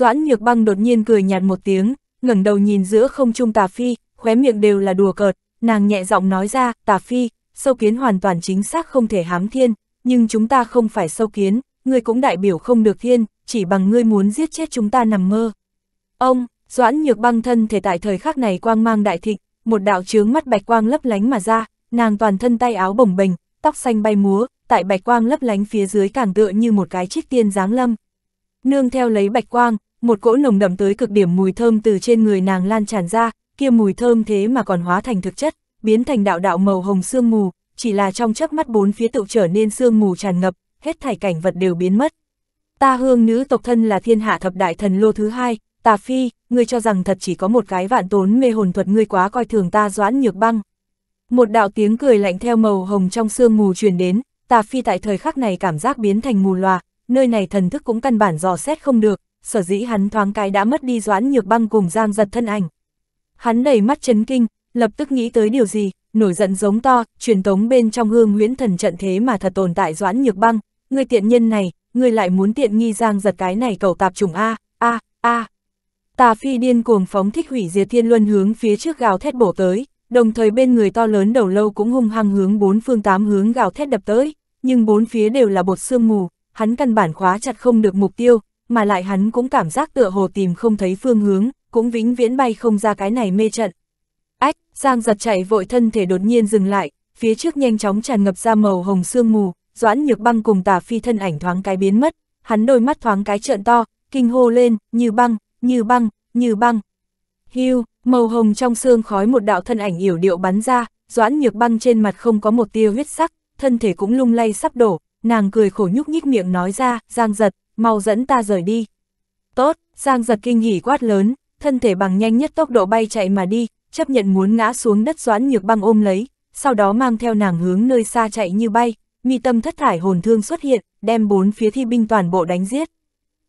Doãn nhược băng đột nhiên cười nhạt một tiếng, ngẩng đầu nhìn giữa không trung tà phi, khóe miệng đều là đùa cợt, nàng nhẹ giọng nói ra, tà phi, sâu kiến hoàn toàn chính xác không thể hám thiên, nhưng chúng ta không phải sâu kiến, ngươi cũng đại biểu không được thiên, chỉ bằng ngươi muốn giết chết chúng ta nằm mơ. Ông, doãn nhược băng thân thể tại thời khắc này quang mang đại thịnh, một đạo chướng mắt bạch quang lấp lánh mà ra, nàng toàn thân tay áo bồng bềnh, tóc xanh bay múa, tại bạch quang lấp lánh phía dưới càng tựa như một cái trích tiên giáng lâm. Nương theo lấy bạch quang, một cỗ nồng đậm tới cực điểm mùi thơm từ trên người nàng lan tràn ra, kia mùi thơm thế mà còn hóa thành thực chất, biến thành đạo đạo màu hồng sương mù, chỉ là trong chớp mắt bốn phía tựu trở nên sương mù tràn ngập, hết thảy cảnh vật đều biến mất. Ta hương nữ tộc thân là thiên hạ thập đại thần lô thứ hai, Tà Phi, ngươi cho rằng thật chỉ có một cái vạn tốn mê hồn thuật ngươi quá coi thường ta doãn nhược băng. Một đạo tiếng cười lạnh theo màu hồng trong sương mù truyền đến, Tà Phi tại thời khắc này cảm giác biến thành mù loà, nơi này thần thức cũng căn bản dò xét không được, sở dĩ hắn thoáng cái đã mất đi doãn nhược băng cùng giang giật thân ảnh. Hắn đầy mắt chấn kinh, lập tức nghĩ tới điều gì, nổi giận giống to, truyền tống bên trong hương huyễn thần trận thế mà thật tồn tại doãn nhược băng, người tiện nhân này, người lại muốn tiện nghi giang giật cái này cầu tạp trùng A, A, A. Tà phi điên cuồng phóng thích hủy diệt thiên luân hướng phía trước gào thét bổ tới, đồng thời bên người to lớn đầu lâu cũng hung hăng hướng bốn phương tám hướng gào thét đập tới, nhưng bốn phía đều là bột xương mù, hắn căn bản khóa chặt không được mục tiêu, mà lại hắn cũng cảm giác tựa hồ tìm không thấy phương hướng, cũng vĩnh viễn bay không ra cái này mê trận. Ách, Giang giật chạy vội thân thể đột nhiên dừng lại, phía trước nhanh chóng tràn ngập ra màu hồng sương mù, doãn nhược băng cùng tà phi thân ảnh thoáng cái biến mất, hắn đôi mắt thoáng cái trợn to, kinh hô lên, như băng, như băng, như băng. Hưu, màu hồng trong sương khói một đạo thân ảnh yểu điệu bắn ra, doãn nhược băng trên mặt không có một tia huyết sắc, thân thể cũng lung lay sắp đổ, nàng cười khổ nhúc nhích miệng nói ra, giang giật, mau dẫn ta rời đi. Tốt, Giang giật kinh hỉ quát lớn, thân thể bằng nhanh nhất tốc độ bay chạy mà đi, chấp nhận muốn ngã xuống đất doãn nhược băng ôm lấy, sau đó mang theo nàng hướng nơi xa chạy như bay, mi tâm thất thải hồn thương xuất hiện, đem bốn phía thi binh toàn bộ đánh giết.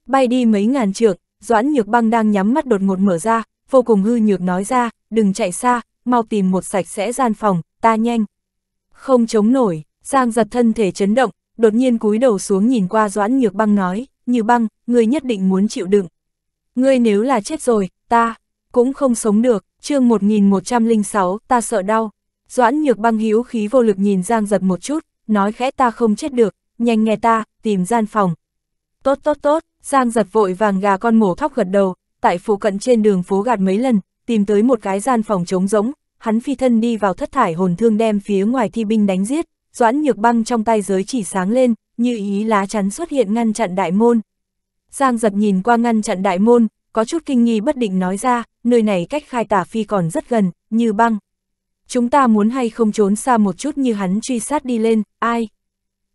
Bay đi mấy ngàn trượng, doãn nhược băng đang nhắm mắt đột ngột mở ra, vô cùng hư nhược nói ra, đừng chạy xa, mau tìm một sạch sẽ gian phòng, ta nhanh. Không chống nổi, Giang giật thân thể chấn động, đột nhiên cúi đầu xuống nhìn qua doãn nhược băng nói, như băng, ngươi nhất định muốn chịu đựng. Ngươi nếu là chết rồi, ta cũng không sống được, chương 1106, ta sợ đau. Doãn nhược băng hiếu khí vô lực nhìn Giang giật một chút, nói khẽ ta không chết được, nhanh nghe ta, tìm gian phòng. Tốt tốt tốt, Giang giật vội vàng gà con mổ thóc gật đầu, tại phụ cận trên đường phố gạt mấy lần, tìm tới một cái gian phòng trống rỗng, hắn phi thân đi vào thất thải hồn thương đem phía ngoài thi binh đánh giết, doãn nhược băng trong tay giới chỉ sáng lên, như ý lá chắn xuất hiện ngăn chặn đại môn. Giang giật nhìn qua ngăn chặn đại môn, có chút kinh nghi bất định nói ra, nơi này cách khai tả phi còn rất gần, như băng. Chúng ta muốn hay không trốn xa một chút như hắn truy sát đi lên, ai?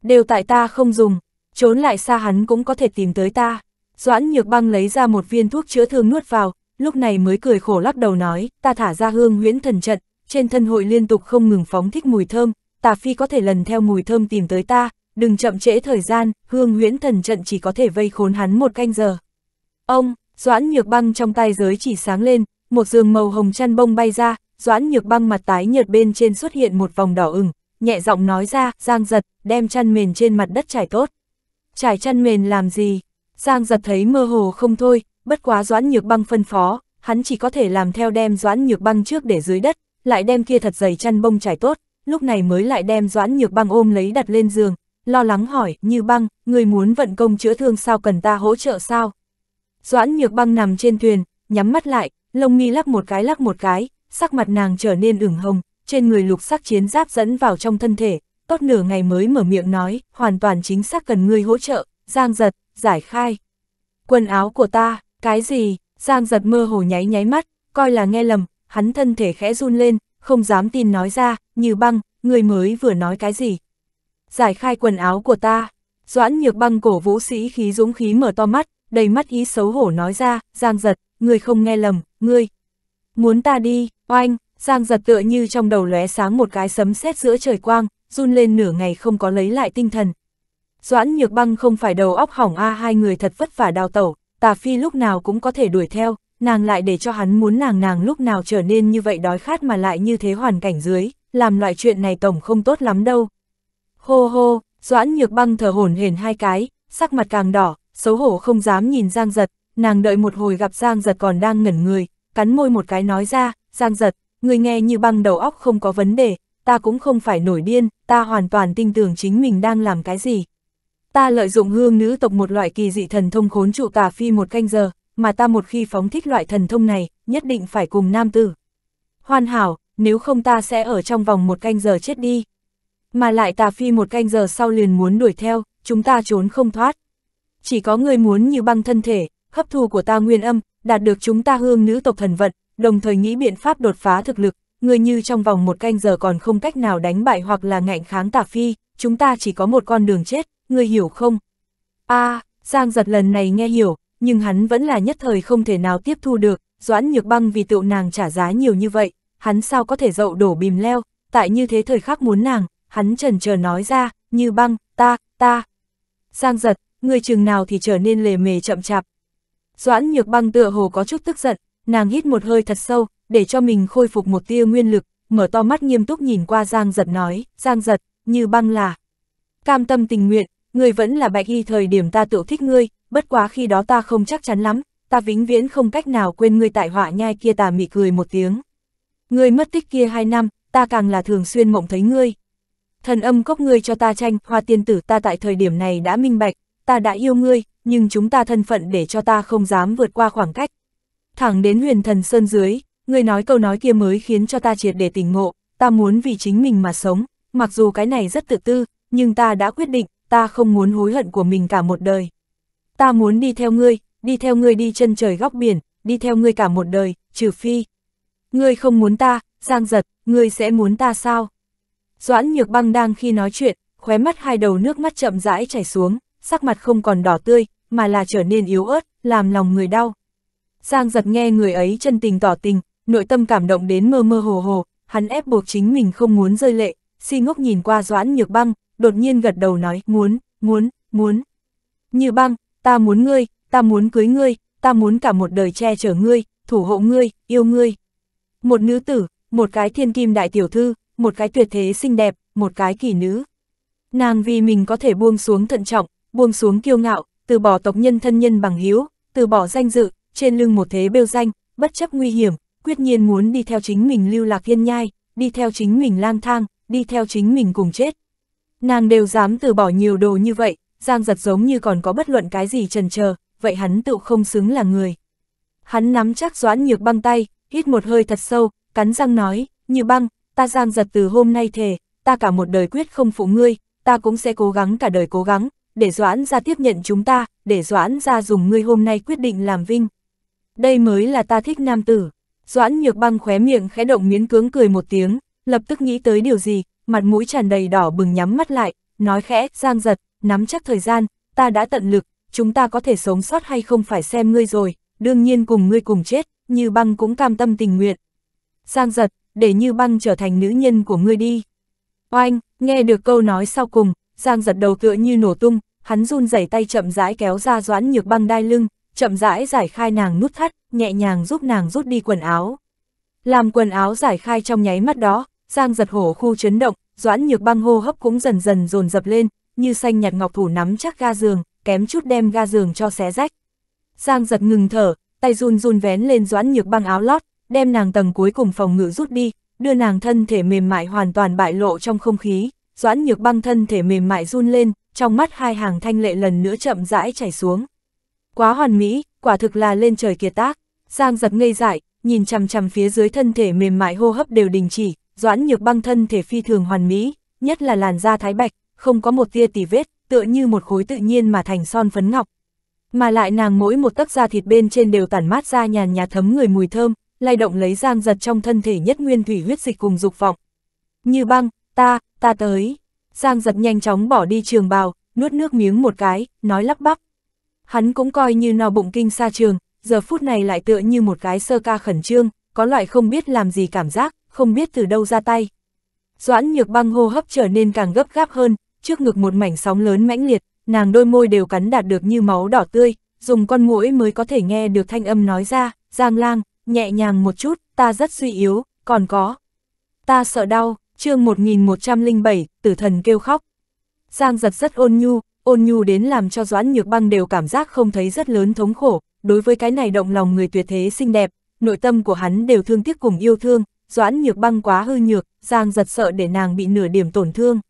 Đều tại ta không dùng, trốn lại xa hắn cũng có thể tìm tới ta. Doãn nhược băng lấy ra một viên thuốc chữa thương nuốt vào, lúc này mới cười khổ lắc đầu nói, ta thả ra hương huyễn thần trận, trên thân hội liên tục không ngừng phóng thích mùi thơm, tà phi có thể lần theo mùi thơm tìm tới ta, đừng chậm trễ thời gian, hương huyễn thần trận chỉ có thể vây khốn hắn một canh giờ. Ông, doãn nhược băng trong tay giới chỉ sáng lên, một giường màu hồng chăn bông bay ra, doãn nhược băng mặt tái nhợt bên trên xuất hiện một vòng đỏ ửng, nhẹ giọng nói ra, giang giật, đem chăn mền trên mặt đất trải tốt. Trải chăn mền làm gì? Giang giật thấy mơ hồ không thôi, bất quá doãn nhược băng phân phó, hắn chỉ có thể làm theo đem doãn nhược băng trước để dưới đất, lại đem kia thật dày chăn bông trải tốt, lúc này mới lại đem doãn nhược băng ôm lấy đặt lên giường, lo lắng hỏi, như băng, người muốn vận công chữa thương sao cần ta hỗ trợ sao? Doãn nhược băng nằm trên thuyền, nhắm mắt lại, lông mi lắc một cái lắc một cái, sắc mặt nàng trở nên ửng hồng, trên người lục sắc chiến giáp dẫn vào trong thân thể, tốt nửa ngày mới mở miệng nói, hoàn toàn chính xác cần người hỗ trợ, giang giật, giải khai. Quần áo của ta, cái gì, giang giật mơ hồ nháy nháy mắt, coi là nghe lầm, hắn thân thể khẽ run lên, không dám tin nói ra, như băng, người mới vừa nói cái gì, giải khai quần áo của ta. Doãn nhược băng cổ vũ sĩ khí dũng khí mở to mắt, đầy mắt ý xấu hổ nói ra, Giang giật, người không nghe lầm, ngươi. Muốn ta đi, oanh, Giang giật tựa như trong đầu lóe sáng một cái sấm sét giữa trời quang, run lên nửa ngày không có lấy lại tinh thần. Doãn nhược băng không phải đầu óc hỏng a hai người thật vất vả đào tẩu, tà phi lúc nào cũng có thể đuổi theo, nàng lại để cho hắn muốn nàng nàng lúc nào trở nên như vậy đói khát mà lại như thế hoàn cảnh dưới, làm loại chuyện này tổng không tốt lắm đâu, Hô hô, Doãn Nhược Băng thở hổn hển hai cái, sắc mặt càng đỏ, xấu hổ không dám nhìn Giang Giật, nàng đợi một hồi gặp Giang Giật còn đang ngẩn người, cắn môi một cái nói ra, Giang Giật, người nghe như băng đầu óc không có vấn đề, ta cũng không phải nổi điên, ta hoàn toàn tin tưởng chính mình đang làm cái gì. Ta lợi dụng hương nữ tộc một loại kỳ dị thần thông khốn trụ tà phi một canh giờ, mà ta một khi phóng thích loại thần thông này, nhất định phải cùng nam tử. Hoàn hảo, nếu không ta sẽ ở trong vòng một canh giờ chết đi mà lại tà phi một canh giờ sau liền muốn đuổi theo, chúng ta trốn không thoát. Chỉ có người muốn như băng thân thể, hấp thu của ta nguyên âm, đạt được chúng ta hương nữ tộc thần vận, đồng thời nghĩ biện pháp đột phá thực lực, người như trong vòng một canh giờ còn không cách nào đánh bại hoặc là ngạnh kháng tà phi, chúng ta chỉ có một con đường chết, người hiểu không? a à, Giang giật lần này nghe hiểu, nhưng hắn vẫn là nhất thời không thể nào tiếp thu được, doãn nhược băng vì tựu nàng trả giá nhiều như vậy, hắn sao có thể dậu đổ bìm leo, tại như thế thời khắc muốn nàng, hắn trần chờ nói ra, như băng, ta, ta. Giang giật, người chừng nào thì trở nên lề mề chậm chạp. Doãn nhược băng tựa hồ có chút tức giận, nàng hít một hơi thật sâu, để cho mình khôi phục một tia nguyên lực, mở to mắt nghiêm túc nhìn qua Giang giật nói, Giang giật, như băng là. Cam tâm tình nguyện, người vẫn là bạch y thời điểm ta tự thích ngươi, bất quá khi đó ta không chắc chắn lắm, ta vĩnh viễn không cách nào quên ngươi tại họa nhai kia tà mỉ cười một tiếng. Ngươi mất tích kia hai năm, ta càng là thường xuyên mộng thấy ngươi thần âm cốc ngươi cho ta tranh, hoa tiên tử ta tại thời điểm này đã minh bạch, ta đã yêu ngươi, nhưng chúng ta thân phận để cho ta không dám vượt qua khoảng cách. Thẳng đến huyền thần sơn dưới, ngươi nói câu nói kia mới khiến cho ta triệt để tỉnh ngộ, ta muốn vì chính mình mà sống, mặc dù cái này rất tự tư, nhưng ta đã quyết định, ta không muốn hối hận của mình cả một đời. Ta muốn đi theo ngươi, đi theo ngươi đi chân trời góc biển, đi theo ngươi cả một đời, trừ phi. Ngươi không muốn ta, Giang giật, ngươi sẽ muốn ta sao? Doãn nhược băng đang khi nói chuyện, khóe mắt hai đầu nước mắt chậm rãi chảy xuống, sắc mặt không còn đỏ tươi, mà là trở nên yếu ớt, làm lòng người đau. Giang giật nghe người ấy chân tình tỏ tình, nội tâm cảm động đến mơ mơ hồ hồ, hắn ép buộc chính mình không muốn rơi lệ, si ngốc nhìn qua doãn nhược băng, đột nhiên gật đầu nói, muốn, muốn, muốn. Như băng, ta muốn ngươi, ta muốn cưới ngươi, ta muốn cả một đời che chở ngươi, thủ hộ ngươi, yêu ngươi. Một nữ tử, một cái thiên kim đại tiểu thư, một cái tuyệt thế xinh đẹp, một cái kỳ nữ. Nàng vì mình có thể buông xuống thận trọng, buông xuống kiêu ngạo, từ bỏ tộc nhân thân nhân bằng hiếu, từ bỏ danh dự, trên lưng một thế bêu danh, bất chấp nguy hiểm, quyết nhiên muốn đi theo chính mình lưu lạc thiên nhai, đi theo chính mình lang thang, đi theo chính mình cùng chết. Nàng đều dám từ bỏ nhiều đồ như vậy, Giang giật giống như còn có bất luận cái gì trần chờ vậy hắn tự không xứng là người. Hắn nắm chắc doãn nhược băng tay, hít một hơi thật sâu, cắn răng nói, như băng, ta Giang giật từ hôm nay thề, ta cả một đời quyết không phụ ngươi, ta cũng sẽ cố gắng cả đời cố gắng, để Doãn ra tiếp nhận chúng ta, để Doãn ra dùng ngươi hôm nay quyết định làm vinh. Đây mới là ta thích nam tử. Doãn nhược băng khóe miệng khẽ động miến cưỡng cười một tiếng, lập tức nghĩ tới điều gì, mặt mũi tràn đầy đỏ bừng nhắm mắt lại, nói khẽ, Giang giật, nắm chắc thời gian, ta đã tận lực, chúng ta có thể sống sót hay không phải xem ngươi rồi, đương nhiên cùng ngươi cùng chết, như băng cũng cam tâm tình nguyện. Giang giật, để như băng trở thành nữ nhân của ngươi đi. Oanh, nghe được câu nói sau cùng, Giang giật đầu tựa như nổ tung, hắn run rẩy tay chậm rãi kéo ra doãn nhược băng đai lưng, chậm rãi giải khai nàng nút thắt, nhẹ nhàng giúp nàng rút đi quần áo. Làm quần áo giải khai trong nháy mắt đó, Giang giật hổ khu chấn động, doãn nhược băng hô hấp cũng dần dần dồn dập lên, như xanh nhạt ngọc thủ nắm chắc ga giường, kém chút đem ga giường cho xé rách. Giang giật ngừng thở, tay run run vén lên doãn nhược băng áo lót, đem nàng tầng cuối cùng phòng ngự rút đi, đưa nàng thân thể mềm mại hoàn toàn bại lộ trong không khí, doãn nhược băng thân thể mềm mại run lên, trong mắt hai hàng thanh lệ lần nữa chậm rãi chảy xuống. Quá hoàn mỹ, quả thực là lên trời kiệt tác, Giang giật ngây dại, nhìn chằm chằm phía dưới thân thể mềm mại hô hấp đều đình chỉ, doãn nhược băng thân thể phi thường hoàn mỹ, nhất là làn da thái bạch, không có một tia tỉ vết, tựa như một khối tự nhiên mà thành son phấn ngọc. Mà lại nàng mỗi một tấc da thịt bên trên đều tản mát ra nhàn nhạt thấm người mùi thơm, lay động lấy giang giật trong thân thể nhất nguyên thủy huyết dịch cùng dục vọng. Như băng, ta, ta tới. Giang giật nhanh chóng bỏ đi trường bào, nuốt nước miếng một cái, nói lắp bắp. Hắn cũng coi như no bụng kinh xa trường, giờ phút này lại tựa như một cái sơ ca khẩn trương, có loại không biết làm gì cảm giác, không biết từ đâu ra tay. Doãn nhược băng hô hấp trở nên càng gấp gáp hơn, trước ngực một mảnh sóng lớn mãnh liệt, nàng đôi môi đều cắn đạt được như máu đỏ tươi, dùng con mũi mới có thể nghe được thanh âm nói ra, Giang lang, nhẹ nhàng một chút, ta rất suy yếu, còn có. Ta sợ đau, chương 1107, tử thần kêu khóc. Giang giật rất ôn nhu, ôn nhu đến làm cho Doãn Nhược Băng đều cảm giác không thấy rất lớn thống khổ, đối với cái này động lòng người tuyệt thế xinh đẹp, nội tâm của hắn đều thương tiếc cùng yêu thương, Doãn Nhược Băng quá hư nhược, Giang giật sợ để nàng bị nửa điểm tổn thương.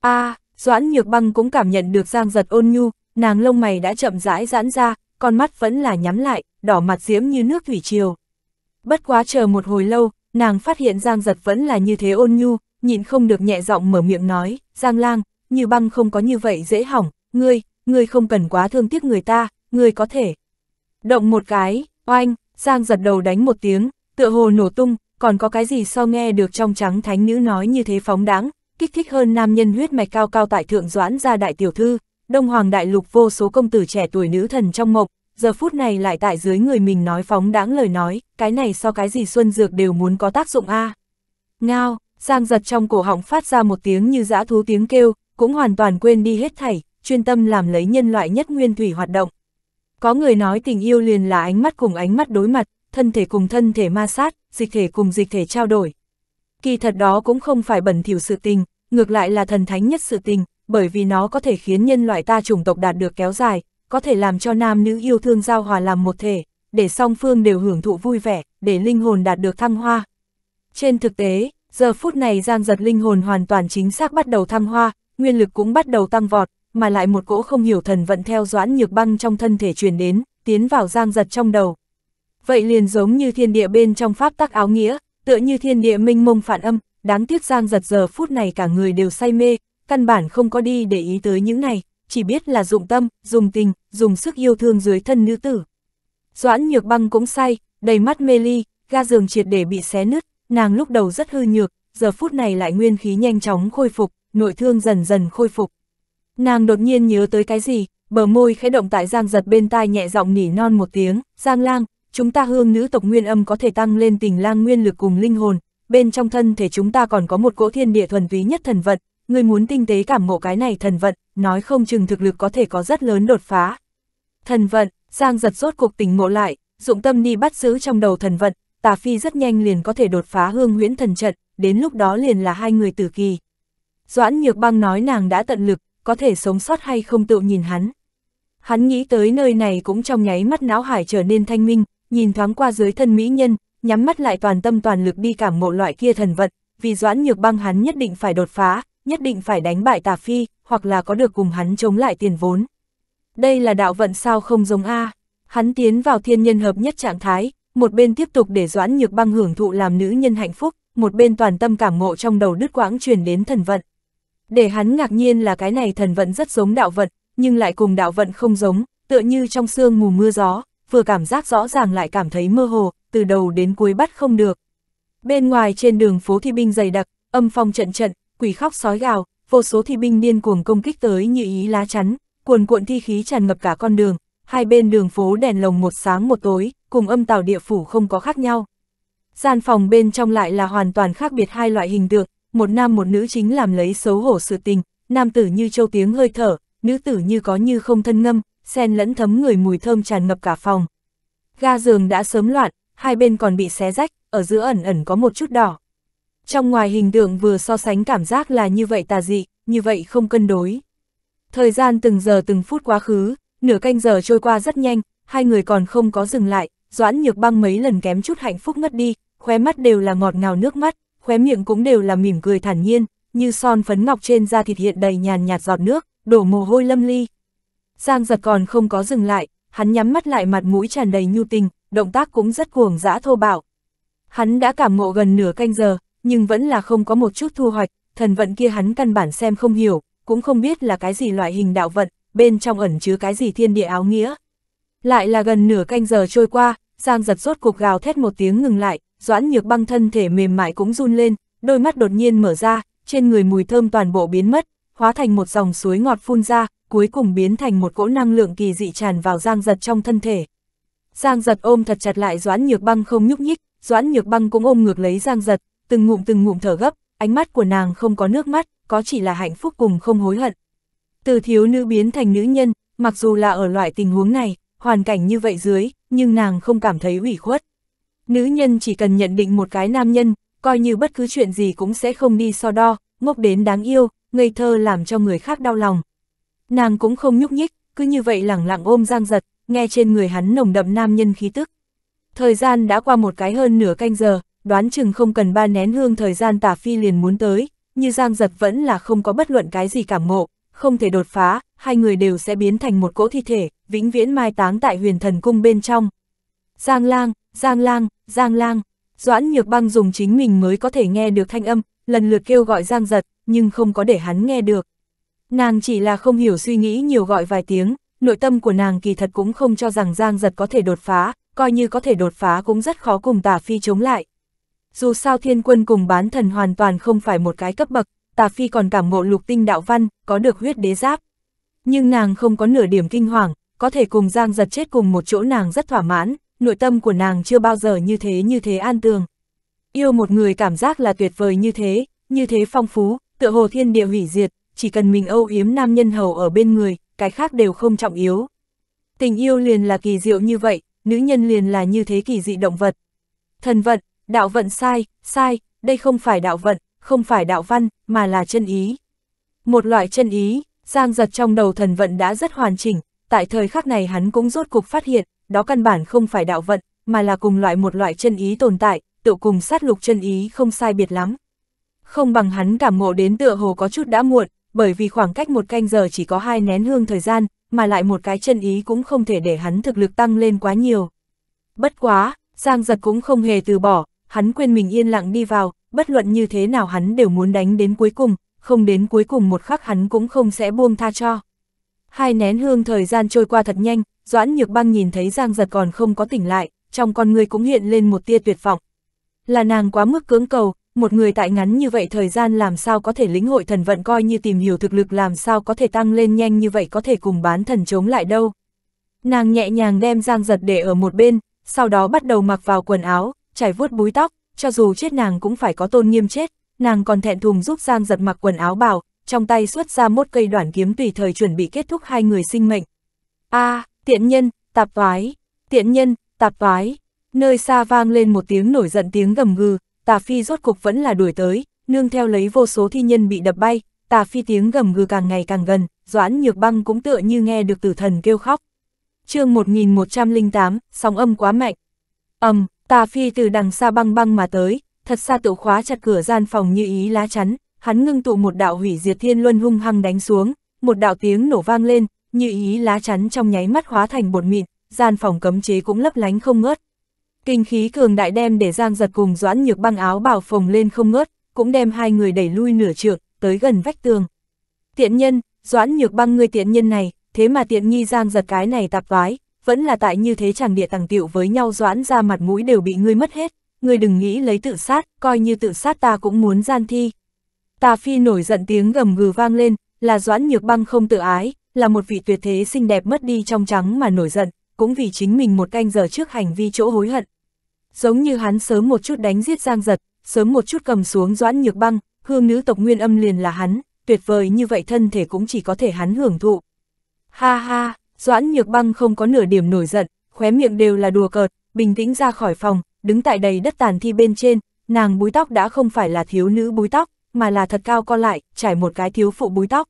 a à, Doãn Nhược Băng cũng cảm nhận được Giang giật ôn nhu, nàng lông mày đã chậm rãi giãn ra, con mắt vẫn là nhắm lại, đỏ mặt diễm như nước thủy triều bất quá chờ một hồi lâu, nàng phát hiện Giang Giật vẫn là như thế ôn nhu, nhịn không được nhẹ giọng mở miệng nói, Giang Lang, như băng không có như vậy dễ hỏng, ngươi, ngươi không cần quá thương tiếc người ta, ngươi có thể. Động một cái, oanh, Giang Giật đầu đánh một tiếng, tựa hồ nổ tung, còn có cái gì so nghe được trong trắng thánh nữ nói như thế phóng đáng, kích thích hơn nam nhân huyết mạch cao cao tại thượng doãn ra đại tiểu thư, đông hoàng đại lục vô số công tử trẻ tuổi nữ thần trong mộc, giờ phút này lại tại dưới người mình nói phóng đáng lời nói, cái này so cái gì xuân dược đều muốn có tác dụng a Ngao, Giang giật trong cổ họng phát ra một tiếng như dã thú tiếng kêu, cũng hoàn toàn quên đi hết thảy, chuyên tâm làm lấy nhân loại nhất nguyên thủy hoạt động. Có người nói tình yêu liền là ánh mắt cùng ánh mắt đối mặt, thân thể cùng thân thể ma sát, dịch thể cùng dịch thể trao đổi. Kỳ thật đó cũng không phải bẩn thỉu sự tình, ngược lại là thần thánh nhất sự tình, bởi vì nó có thể khiến nhân loại ta chủng tộc đạt được kéo dài, có thể làm cho nam nữ yêu thương giao hòa làm một thể, để song phương đều hưởng thụ vui vẻ, để linh hồn đạt được thăng hoa. Trên thực tế, giờ phút này Giang Giật linh hồn hoàn toàn chính xác bắt đầu thăng hoa, nguyên lực cũng bắt đầu tăng vọt, mà lại một cỗ không hiểu thần vận theo doãn nhược băng trong thân thể truyền đến, tiến vào Giang Giật trong đầu. Vậy liền giống như thiên địa bên trong pháp tắc áo nghĩa, tựa như thiên địa minh mông phản âm, đáng tiếc Giang Giật giờ phút này cả người đều say mê, căn bản không có đi để ý tới những này, chỉ biết là dụng tâm, dùng tình, dùng sức yêu thương dưới thân nữ tử. Doãn nhược băng cũng say, đầy mắt mê ly, ga giường triệt để bị xé nứt, nàng lúc đầu rất hư nhược, giờ phút này lại nguyên khí nhanh chóng khôi phục, nội thương dần dần khôi phục. Nàng đột nhiên nhớ tới cái gì, bờ môi khẽ động tại Giang giật bên tai nhẹ giọng nỉ non một tiếng, Giang lang, chúng ta hương nữ tộc nguyên âm có thể tăng lên tình lang nguyên lực cùng linh hồn, bên trong thân thể chúng ta còn có một cỗ thiên địa thuần túy nhất thần vật ngươi muốn tinh tế cảm ngộ cái này thần vận, nói không chừng thực lực có thể có rất lớn đột phá. Thần vận, Giang giật rốt cuộc tỉnh ngộ lại, dụng tâm đi bắt giữ trong đầu thần vận, tà phi rất nhanh liền có thể đột phá hương huyễn thần trận, đến lúc đó liền là hai người tử kỳ. Doãn nhược băng nói nàng đã tận lực, có thể sống sót hay không tự nhìn hắn. Hắn nghĩ tới nơi này cũng trong nháy mắt não hải trở nên thanh minh, nhìn thoáng qua dưới thân mỹ nhân, nhắm mắt lại toàn tâm toàn lực đi cảm ngộ loại kia thần vận, vì doãn nhược băng hắn nhất định phải đột phá, nhất định phải đánh bại tà Phi, hoặc là có được cùng hắn chống lại tiền vốn. Đây là đạo vận sao không giống A. Hắn tiến vào thiên nhân hợp nhất trạng thái, một bên tiếp tục để Doãn Nhược Băng hưởng thụ làm nữ nhân hạnh phúc, một bên toàn tâm cảm ngộ trong đầu đứt quãng truyền đến thần vận. Để hắn ngạc nhiên là cái này thần vận rất giống đạo vận, nhưng lại cùng đạo vận không giống, tựa như trong sương mù mưa gió, vừa cảm giác rõ ràng lại cảm thấy mơ hồ, từ đầu đến cuối bắt không được. Bên ngoài trên đường phố thi binh dày đặc, âm phong trận trận, quỷ khóc sói gào, vô số thi binh điên cuồng công kích tới như ý lá chắn, cuồn cuộn thi khí tràn ngập cả con đường, hai bên đường phố đèn lồng một sáng một tối, cùng âm tào địa phủ không có khác nhau. Gian phòng bên trong lại là hoàn toàn khác biệt hai loại hình tượng, một nam một nữ chính làm lấy xấu hổ sự tình, nam tử như châu tiếng hơi thở, nữ tử như có như không thân ngâm, xen lẫn thấm người mùi thơm tràn ngập cả phòng. Ga giường đã sớm loạn, hai bên còn bị xé rách, ở giữa ẩn ẩn có một chút đỏ, trong ngoài hình tượng vừa so sánh cảm giác là như vậy tà dị, như vậy không cân đối. Thời gian từng giờ từng phút quá khứ, nửa canh giờ trôi qua rất nhanh, hai người còn không có dừng lại, Doãn Nhược Băng mấy lần kém chút hạnh phúc ngất đi, khóe mắt đều là ngọt ngào nước mắt, khóe miệng cũng đều là mỉm cười thản nhiên, như son phấn ngọc trên da thịt hiện đầy nhàn nhạt giọt nước, đổ mồ hôi lâm ly. Giang giật còn không có dừng lại, hắn nhắm mắt lại mặt mũi tràn đầy nhu tình, động tác cũng rất cuồng dã thô bạo. Hắn đã cảm ngộ gần nửa canh giờ, nhưng vẫn là không có một chút thu hoạch, thần vận kia hắn căn bản xem không hiểu, cũng không biết là cái gì loại hình đạo vận, bên trong ẩn chứa cái gì thiên địa áo nghĩa. Lại là gần nửa canh giờ trôi qua, Giang giật rốt cục gào thét một tiếng ngừng lại, doãn nhược băng thân thể mềm mại cũng run lên, đôi mắt đột nhiên mở ra, trên người mùi thơm toàn bộ biến mất, hóa thành một dòng suối ngọt phun ra, cuối cùng biến thành một cỗ năng lượng kỳ dị tràn vào Giang giật trong thân thể. Giang giật ôm thật chặt lại doãn nhược băng không nhúc nhích, doãn nhược băng cũng ôm ngược lấy Giang giật, từng ngụm từng ngụm thở gấp, ánh mắt của nàng không có nước mắt, có chỉ là hạnh phúc cùng không hối hận. Từ thiếu nữ biến thành nữ nhân, mặc dù là ở loại tình huống này, hoàn cảnh như vậy dưới, nhưng nàng không cảm thấy ủy khuất. Nữ nhân chỉ cần nhận định một cái nam nhân, coi như bất cứ chuyện gì cũng sẽ không đi so đo, ngốc đến đáng yêu, ngây thơ làm cho người khác đau lòng. Nàng cũng không nhúc nhích, cứ như vậy lẳng lặng ôm Giang Giật, nghe trên người hắn nồng đậm nam nhân khí tức. Thời gian đã qua một cái hơn nửa canh giờ, đoán chừng không cần ba nén hương thời gian tả phi liền muốn tới, như giang giật vẫn là không có bất luận cái gì cảm ngộ, không thể đột phá, hai người đều sẽ biến thành một cỗ thi thể, vĩnh viễn mai táng tại huyền thần cung bên trong. Giang lang, giang lang, giang lang, doãn nhược băng dùng chính mình mới có thể nghe được thanh âm, lần lượt kêu gọi giang giật, nhưng không có để hắn nghe được. Nàng chỉ là không hiểu suy nghĩ nhiều gọi vài tiếng, nội tâm của nàng kỳ thật cũng không cho rằng giang giật có thể đột phá, coi như có thể đột phá cũng rất khó cùng tả phi chống lại, dù sao thiên quân cùng bán thần hoàn toàn không phải một cái cấp bậc, tà phi còn cảm ngộ lục tinh đạo văn, có được huyết đế giáp. Nhưng nàng không có nửa điểm kinh hoàng, có thể cùng Giang giật chết cùng một chỗ nàng rất thỏa mãn, nội tâm của nàng chưa bao giờ như thế như thế an tường. Yêu một người cảm giác là tuyệt vời như thế, như thế phong phú, tựa hồ thiên địa hủy diệt, chỉ cần mình âu yếm nam nhân hầu ở bên người, cái khác đều không trọng yếu. Tình yêu liền là kỳ diệu như vậy, nữ nhân liền là như thế kỳ dị động vật. Thần vận, đạo vận sai, sai, đây không phải đạo vận, không phải đạo văn, mà là chân ý. Một loại chân ý, giang giật trong đầu thần vận đã rất hoàn chỉnh, tại thời khắc này hắn cũng rốt cục phát hiện, đó căn bản không phải đạo vận, mà là cùng loại một loại chân ý tồn tại, tự cùng sát lục chân ý không sai biệt lắm. Không bằng hắn cảm ngộ đến tựa hồ có chút đã muộn, bởi vì khoảng cách một canh giờ chỉ có hai nén hương thời gian, mà lại một cái chân ý cũng không thể để hắn thực lực tăng lên quá nhiều. Bất quá, Giang Giật cũng không hề từ bỏ, hắn quên mình yên lặng đi vào, bất luận như thế nào hắn đều muốn đánh đến cuối cùng, không đến cuối cùng một khắc hắn cũng không sẽ buông tha cho. Hai nén hương thời gian trôi qua thật nhanh, Doãn Nhược Băng nhìn thấy Giang Giật còn không có tỉnh lại, trong con người cũng hiện lên một tia tuyệt vọng. Là nàng quá mức cưỡng cầu, một người tại ngắn như vậy thời gian làm sao có thể lĩnh hội thần vận coi như tìm hiểu thực lực làm sao có thể tăng lên nhanh như vậy có thể cùng bán thần chống lại đâu. Nàng nhẹ nhàng đem Giang Giật để ở một bên, sau đó bắt đầu mặc vào quần áo, trải vuốt búi tóc, cho dù chết nàng cũng phải có tôn nghiêm chết, nàng còn thẹn thùng giúp Giang giật mặc quần áo bào, trong tay xuất ra một cây đoạn kiếm tùy thời chuẩn bị kết thúc hai người sinh mệnh. a à, tiện nhân, tạp toái, tiện nhân, tạp toái, nơi xa vang lên một tiếng nổi giận tiếng gầm gừ, tà phi rốt cục vẫn là đuổi tới, nương theo lấy vô số thi nhân bị đập bay, tà phi tiếng gầm gừ càng ngày càng gần, doãn nhược băng cũng tựa như nghe được tử thần kêu khóc. chương 1108, sóng âm quá mạnh. Âm, Tà phi từ đằng xa băng băng mà tới, thật xa tự khóa chặt cửa gian phòng như ý lá chắn, hắn ngưng tụ một đạo hủy diệt thiên luân hung hăng đánh xuống, một đạo tiếng nổ vang lên, như ý lá chắn trong nháy mắt hóa thành bột mịn, gian phòng cấm chế cũng lấp lánh không ngớt. Kinh khí cường đại đem để Giang giật cùng Doãn Nhược băng áo bảo phồng lên không ngớt, cũng đem hai người đẩy lui nửa trượng, tới gần vách tường. Tiện nhân, Doãn Nhược băng người tiện nhân này, thế mà tiện nghi Giang giật cái này tạp toái, vẫn là tại như thế chàng địa tàng tiệu với nhau doãn ra mặt mũi đều bị ngươi mất hết, ngươi đừng nghĩ lấy tự sát, coi như tự sát ta cũng muốn gian thi. Tà phi nổi giận tiếng gầm gừ vang lên, là doãn nhược băng không tự ái, là một vị tuyệt thế xinh đẹp mất đi trong trắng mà nổi giận, cũng vì chính mình một canh giờ trước hành vi chỗ hối hận. Giống như hắn sớm một chút đánh giết giang giật, sớm một chút cầm xuống doãn nhược băng, hương nữ tộc nguyên âm liền là hắn, tuyệt vời như vậy thân thể cũng chỉ có thể hắn hưởng thụ. Ha ha, Doãn nhược băng không có nửa điểm nổi giận, khóe miệng đều là đùa cợt, bình tĩnh ra khỏi phòng, đứng tại đầy đất tàn thi bên trên, nàng búi tóc đã không phải là thiếu nữ búi tóc, mà là thật cao co lại, trải một cái thiếu phụ búi tóc.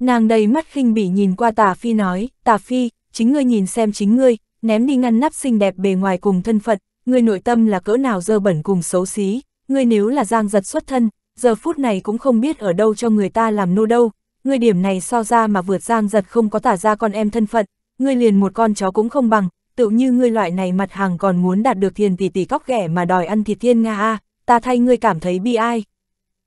Nàng đầy mắt khinh bỉ nhìn qua tà phi nói, tà phi, chính ngươi nhìn xem chính ngươi, ném đi ngăn nắp xinh đẹp bề ngoài cùng thân phận, ngươi nội tâm là cỡ nào dơ bẩn cùng xấu xí, ngươi nếu là giang giật xuất thân, giờ phút này cũng không biết ở đâu cho người ta làm nô đâu, ngươi điểm này so ra mà vượt giang giật không có tả ra con em thân phận, ngươi liền một con chó cũng không bằng, tự như ngươi loại này mặt hàng còn muốn đạt được thiền tỷ tỷ cóc ghẻ mà đòi ăn thịt thiên Nga a ta thay ngươi cảm thấy bi ai.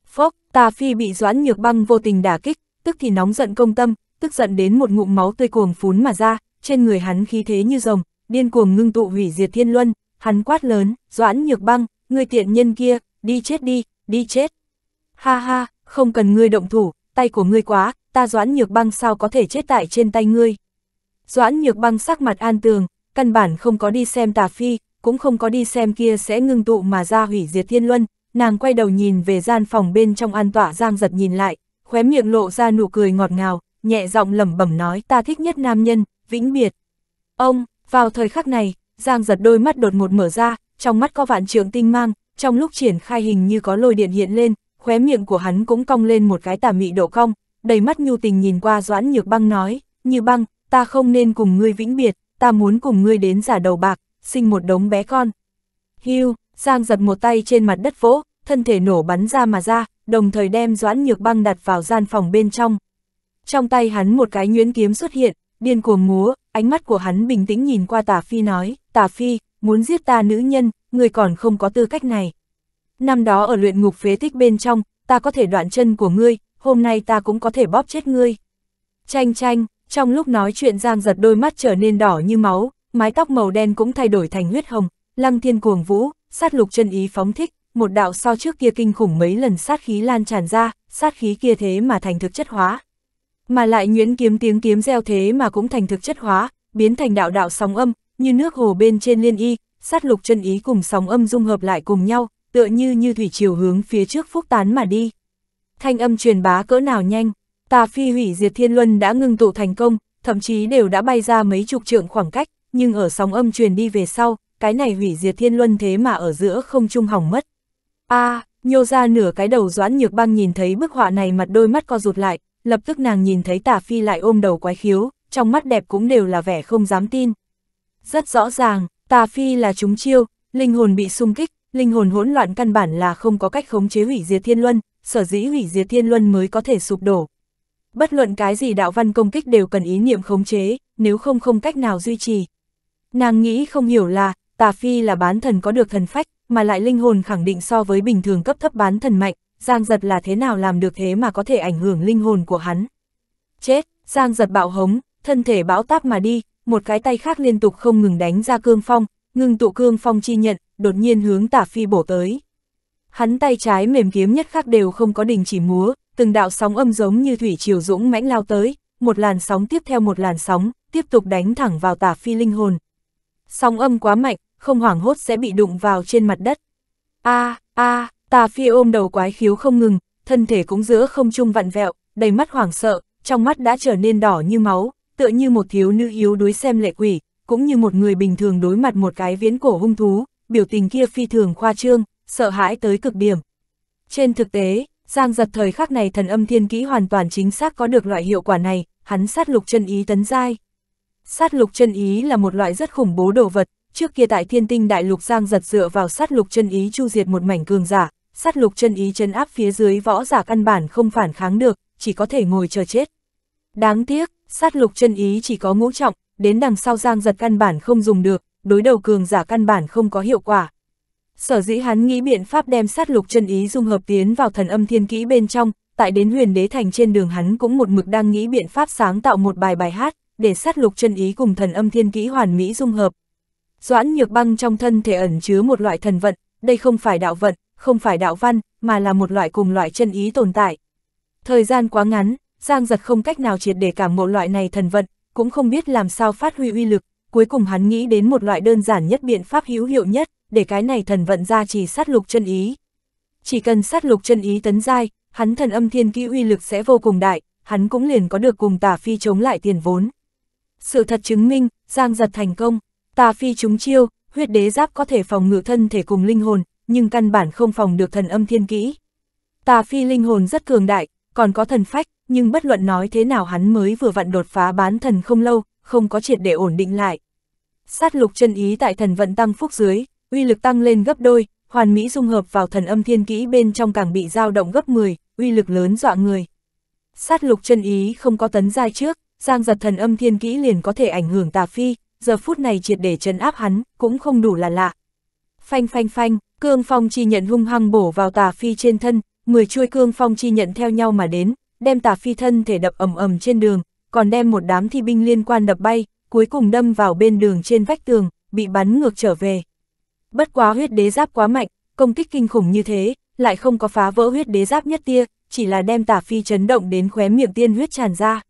Phốc, ta phi bị doãn nhược băng vô tình đả kích, tức thì nóng giận công tâm, tức giận đến một ngụm máu tươi cuồng phún mà ra, trên người hắn khí thế như rồng, điên cuồng ngưng tụ hủy diệt thiên luân, hắn quát lớn, doãn nhược băng, ngươi tiện nhân kia, đi chết đi, đi chết. Ha ha, không cần ngươi động thủ, tay của ngươi quá, ta doãn nhược băng sao có thể chết tại trên tay ngươi. Doãn nhược băng sắc mặt an tường, căn bản không có đi xem tà phi, cũng không có đi xem kia sẽ ngưng tụ mà ra hủy diệt thiên luân, nàng quay đầu nhìn về gian phòng bên trong an tọa giang giật nhìn lại, khóe miệng lộ ra nụ cười ngọt ngào, nhẹ giọng lẩm bẩm nói ta thích nhất nam nhân, vĩnh biệt. Ông, vào thời khắc này, giang giật đôi mắt đột ngột mở ra, trong mắt có vạn trường tinh mang, trong lúc triển khai hình như có lôi điện hiện lên, khóe miệng của hắn cũng cong lên một cái tà mị độ cong, đầy mắt nhu tình nhìn qua Doãn Nhược Băng nói, như băng, ta không nên cùng ngươi vĩnh biệt, ta muốn cùng ngươi đến giả đầu bạc, sinh một đống bé con. Hiu, Giang giật một tay trên mặt đất vỗ, thân thể nổ bắn ra mà ra, đồng thời đem Doãn Nhược Băng đặt vào gian phòng bên trong. Trong tay hắn một cái nhuyễn kiếm xuất hiện, điên cuồng múa, ánh mắt của hắn bình tĩnh nhìn qua Tả Phi nói, Tả Phi, muốn giết ta nữ nhân, người còn không có tư cách này. Năm đó ở luyện ngục phế tích bên trong, ta có thể đoạn chân của ngươi, hôm nay ta cũng có thể bóp chết ngươi. Chanh chanh, trong lúc nói chuyện Giang giật đôi mắt trở nên đỏ như máu, mái tóc màu đen cũng thay đổi thành huyết hồng, lăng thiên cuồng vũ, sát lục chân ý phóng thích, một đạo so trước kia kinh khủng mấy lần sát khí lan tràn ra, sát khí kia thế mà thành thực chất hóa. Mà lại nhuyễn kiếm tiếng kiếm gieo thế mà cũng thành thực chất hóa, biến thành đạo đạo sóng âm, như nước hồ bên trên liên y, sát lục chân ý cùng sóng âm dung hợp lại cùng nhau, tựa như như thủy chiều hướng phía trước phúc tán mà đi. Thanh âm truyền bá cỡ nào nhanh, tà phi hủy diệt thiên luân đã ngừng tụ thành công, thậm chí đều đã bay ra mấy chục trượng khoảng cách, nhưng ở sóng âm truyền đi về sau, cái này hủy diệt thiên luân thế mà ở giữa không trung hỏng mất. a à, nhô ra nửa cái đầu doãn nhược băng nhìn thấy bức họa này mặt đôi mắt co rụt lại, lập tức nàng nhìn thấy tà phi lại ôm đầu quái khiếu, trong mắt đẹp cũng đều là vẻ không dám tin. Rất rõ ràng, tà phi là chúng chiêu, linh hồn bị sung kích, linh hồn hỗn loạn căn bản là không có cách khống chế hủy diệt thiên luân, sở dĩ hủy diệt thiên luân mới có thể sụp đổ. Bất luận cái gì đạo văn công kích đều cần ý niệm khống chế, nếu không không cách nào duy trì. Nàng nghĩ không hiểu là, tà phi là bán thần có được thần phách, mà lại linh hồn khẳng định so với bình thường cấp thấp bán thần mạnh, Giang giật là thế nào làm được thế mà có thể ảnh hưởng linh hồn của hắn. Chết, Giang giật bạo hống, thân thể bão táp mà đi, một cái tay khác liên tục không ngừng đánh ra cương phong, ngưng tụ cương phong chi nhận, đột nhiên hướng tả phi bổ tới. Hắn tay trái mềm kiếm nhất khác đều không có đình chỉ múa, từng đạo sóng âm giống như thủy triều dũng mãnh lao tới, một làn sóng tiếp theo một làn sóng, tiếp tục đánh thẳng vào tả phi linh hồn. Sóng âm quá mạnh, không hoảng hốt sẽ bị đụng vào trên mặt đất. A, a, Tả phi ôm đầu quái khiếu không ngừng, thân thể cũng giữa không trung vặn vẹo, đầy mắt hoảng sợ, trong mắt đã trở nên đỏ như máu, tựa như một thiếu nữ yếu đuối xem lệ quỷ, cũng như một người bình thường đối mặt một cái viễn cổ hung thú, biểu tình kia phi thường khoa trương, sợ hãi tới cực điểm. Trên thực tế, Giang giật thời khắc này thần âm thiên kỹ hoàn toàn chính xác có được loại hiệu quả này, hắn sát lục chân ý tấn giai. Sát lục chân ý là một loại rất khủng bố đồ vật, trước kia tại thiên tinh đại lục Giang giật dựa vào sát lục chân ý chu diệt một mảnh cường giả, sát lục chân ý chân áp phía dưới võ giả căn bản không phản kháng được, chỉ có thể ngồi chờ chết. Đáng tiếc, sát lục chân ý chỉ có ngũ trọng, đến đằng sau Giang giật căn bản không dùng được, đối đầu cường giả căn bản không có hiệu quả. Sở dĩ hắn nghĩ biện pháp đem sát lục chân ý dung hợp tiến vào thần âm thiên kỹ bên trong, tại đến huyền đế thành trên đường hắn cũng một mực đang nghĩ biện pháp sáng tạo một bài bài hát, để sát lục chân ý cùng thần âm thiên kỹ hoàn mỹ dung hợp. Doãn nhược băng trong thân thể ẩn chứa một loại thần vận, đây không phải đạo vận, không phải đạo văn, mà là một loại cùng loại chân ý tồn tại. Thời gian quá ngắn, Giang giật không cách nào triệt để cảm ngộ loại này thần vận, cũng không biết làm sao phát huy uy lực, cuối cùng hắn nghĩ đến một loại đơn giản nhất biện pháp hữu hiệu nhất, để cái này thần vận ra chỉ sát lục chân ý. Chỉ cần sát lục chân ý tấn giai, hắn thần âm thiên kỹ uy lực sẽ vô cùng đại, hắn cũng liền có được cùng tà phi chống lại tiền vốn. Sự thật chứng minh, Giang giật thành công, tà phi chúng chiêu, huyết đế giáp có thể phòng ngự thân thể cùng linh hồn, nhưng căn bản không phòng được thần âm thiên kỹ. Tà phi linh hồn rất cường đại, còn có thần phách, nhưng bất luận nói thế nào hắn mới vừa vặn đột phá bán thần không lâu, không có triệt để ổn định lại. Sát lục chân ý tại thần vận tăng phúc dưới, uy lực tăng lên gấp đôi, hoàn mỹ dung hợp vào thần âm thiên kỹ bên trong càng bị dao động gấp 10, uy lực lớn dọa người. Sát lục chân ý không có tấn giai trước, giang giật thần âm thiên kỹ liền có thể ảnh hưởng tà phi, giờ phút này triệt để trấn áp hắn, cũng không đủ là lạ. Phanh phanh phanh, cương phong chi nhận hung hăng bổ vào tà phi trên thân, mười chuôi cương phong chi nhận theo nhau mà đến, đem tà phi thân thể đập ầm ầm trên đường, còn đem một đám thi binh liên quan đập bay, cuối cùng đâm vào bên đường trên vách tường, bị bắn ngược trở về. Bất quá huyết đế giáp quá mạnh, công kích kinh khủng như thế, lại không có phá vỡ huyết đế giáp nhất tia, chỉ là đem tả phi chấn động đến khóe miệng tiên huyết tràn ra.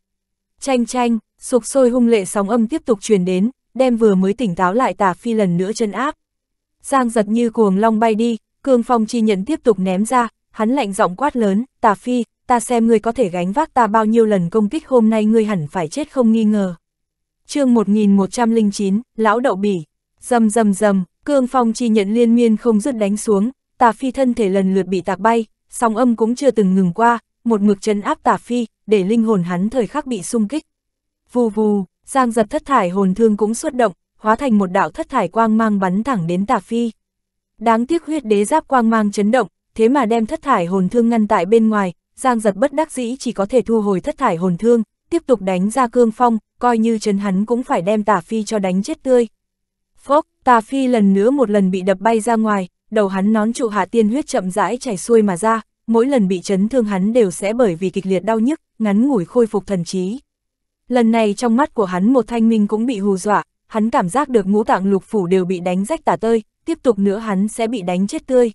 Chanh chanh, sục sôi hung lệ sóng âm tiếp tục truyền đến, đem vừa mới tỉnh táo lại tả phi lần nữa chân áp. Giang giật như cuồng long bay đi, cương phong chi nhận tiếp tục ném ra, hắn lạnh giọng quát lớn, tả phi, ta xem ngươi có thể gánh vác ta bao nhiêu lần công kích hôm nay ngươi hẳn phải chết không nghi ngờ. chương 1109, Lão Đậu Bỉ, dầm dầm dầm, cương phong chi nhận liên miên không dứt đánh xuống, tà phi thân thể lần lượt bị tạc bay, song âm cũng chưa từng ngừng qua, một mực chân áp tà phi, để linh hồn hắn thời khắc bị sung kích. Vù vù, giang giật thất thải hồn thương cũng xuất động, hóa thành một đạo thất thải quang mang bắn thẳng đến tà phi. Đáng tiếc huyết đế giáp quang mang chấn động, thế mà đem thất thải hồn thương ngăn tại bên ngoài, Giang giật bất đắc dĩ chỉ có thể thu hồi thất thải hồn thương, tiếp tục đánh ra cương phong, coi như chấn hắn cũng phải đem tả phi cho đánh chết tươi. Phốc, tà phi lần nữa một lần bị đập bay ra ngoài, đầu hắn nón trụ hạ tiên huyết chậm rãi chảy xuôi mà ra, mỗi lần bị chấn thương hắn đều sẽ bởi vì kịch liệt đau nhức, ngắn ngủi khôi phục thần trí. Lần này trong mắt của hắn một thanh minh cũng bị hù dọa, hắn cảm giác được ngũ tạng lục phủ đều bị đánh rách tả tơi, tiếp tục nữa hắn sẽ bị đánh chết tươi.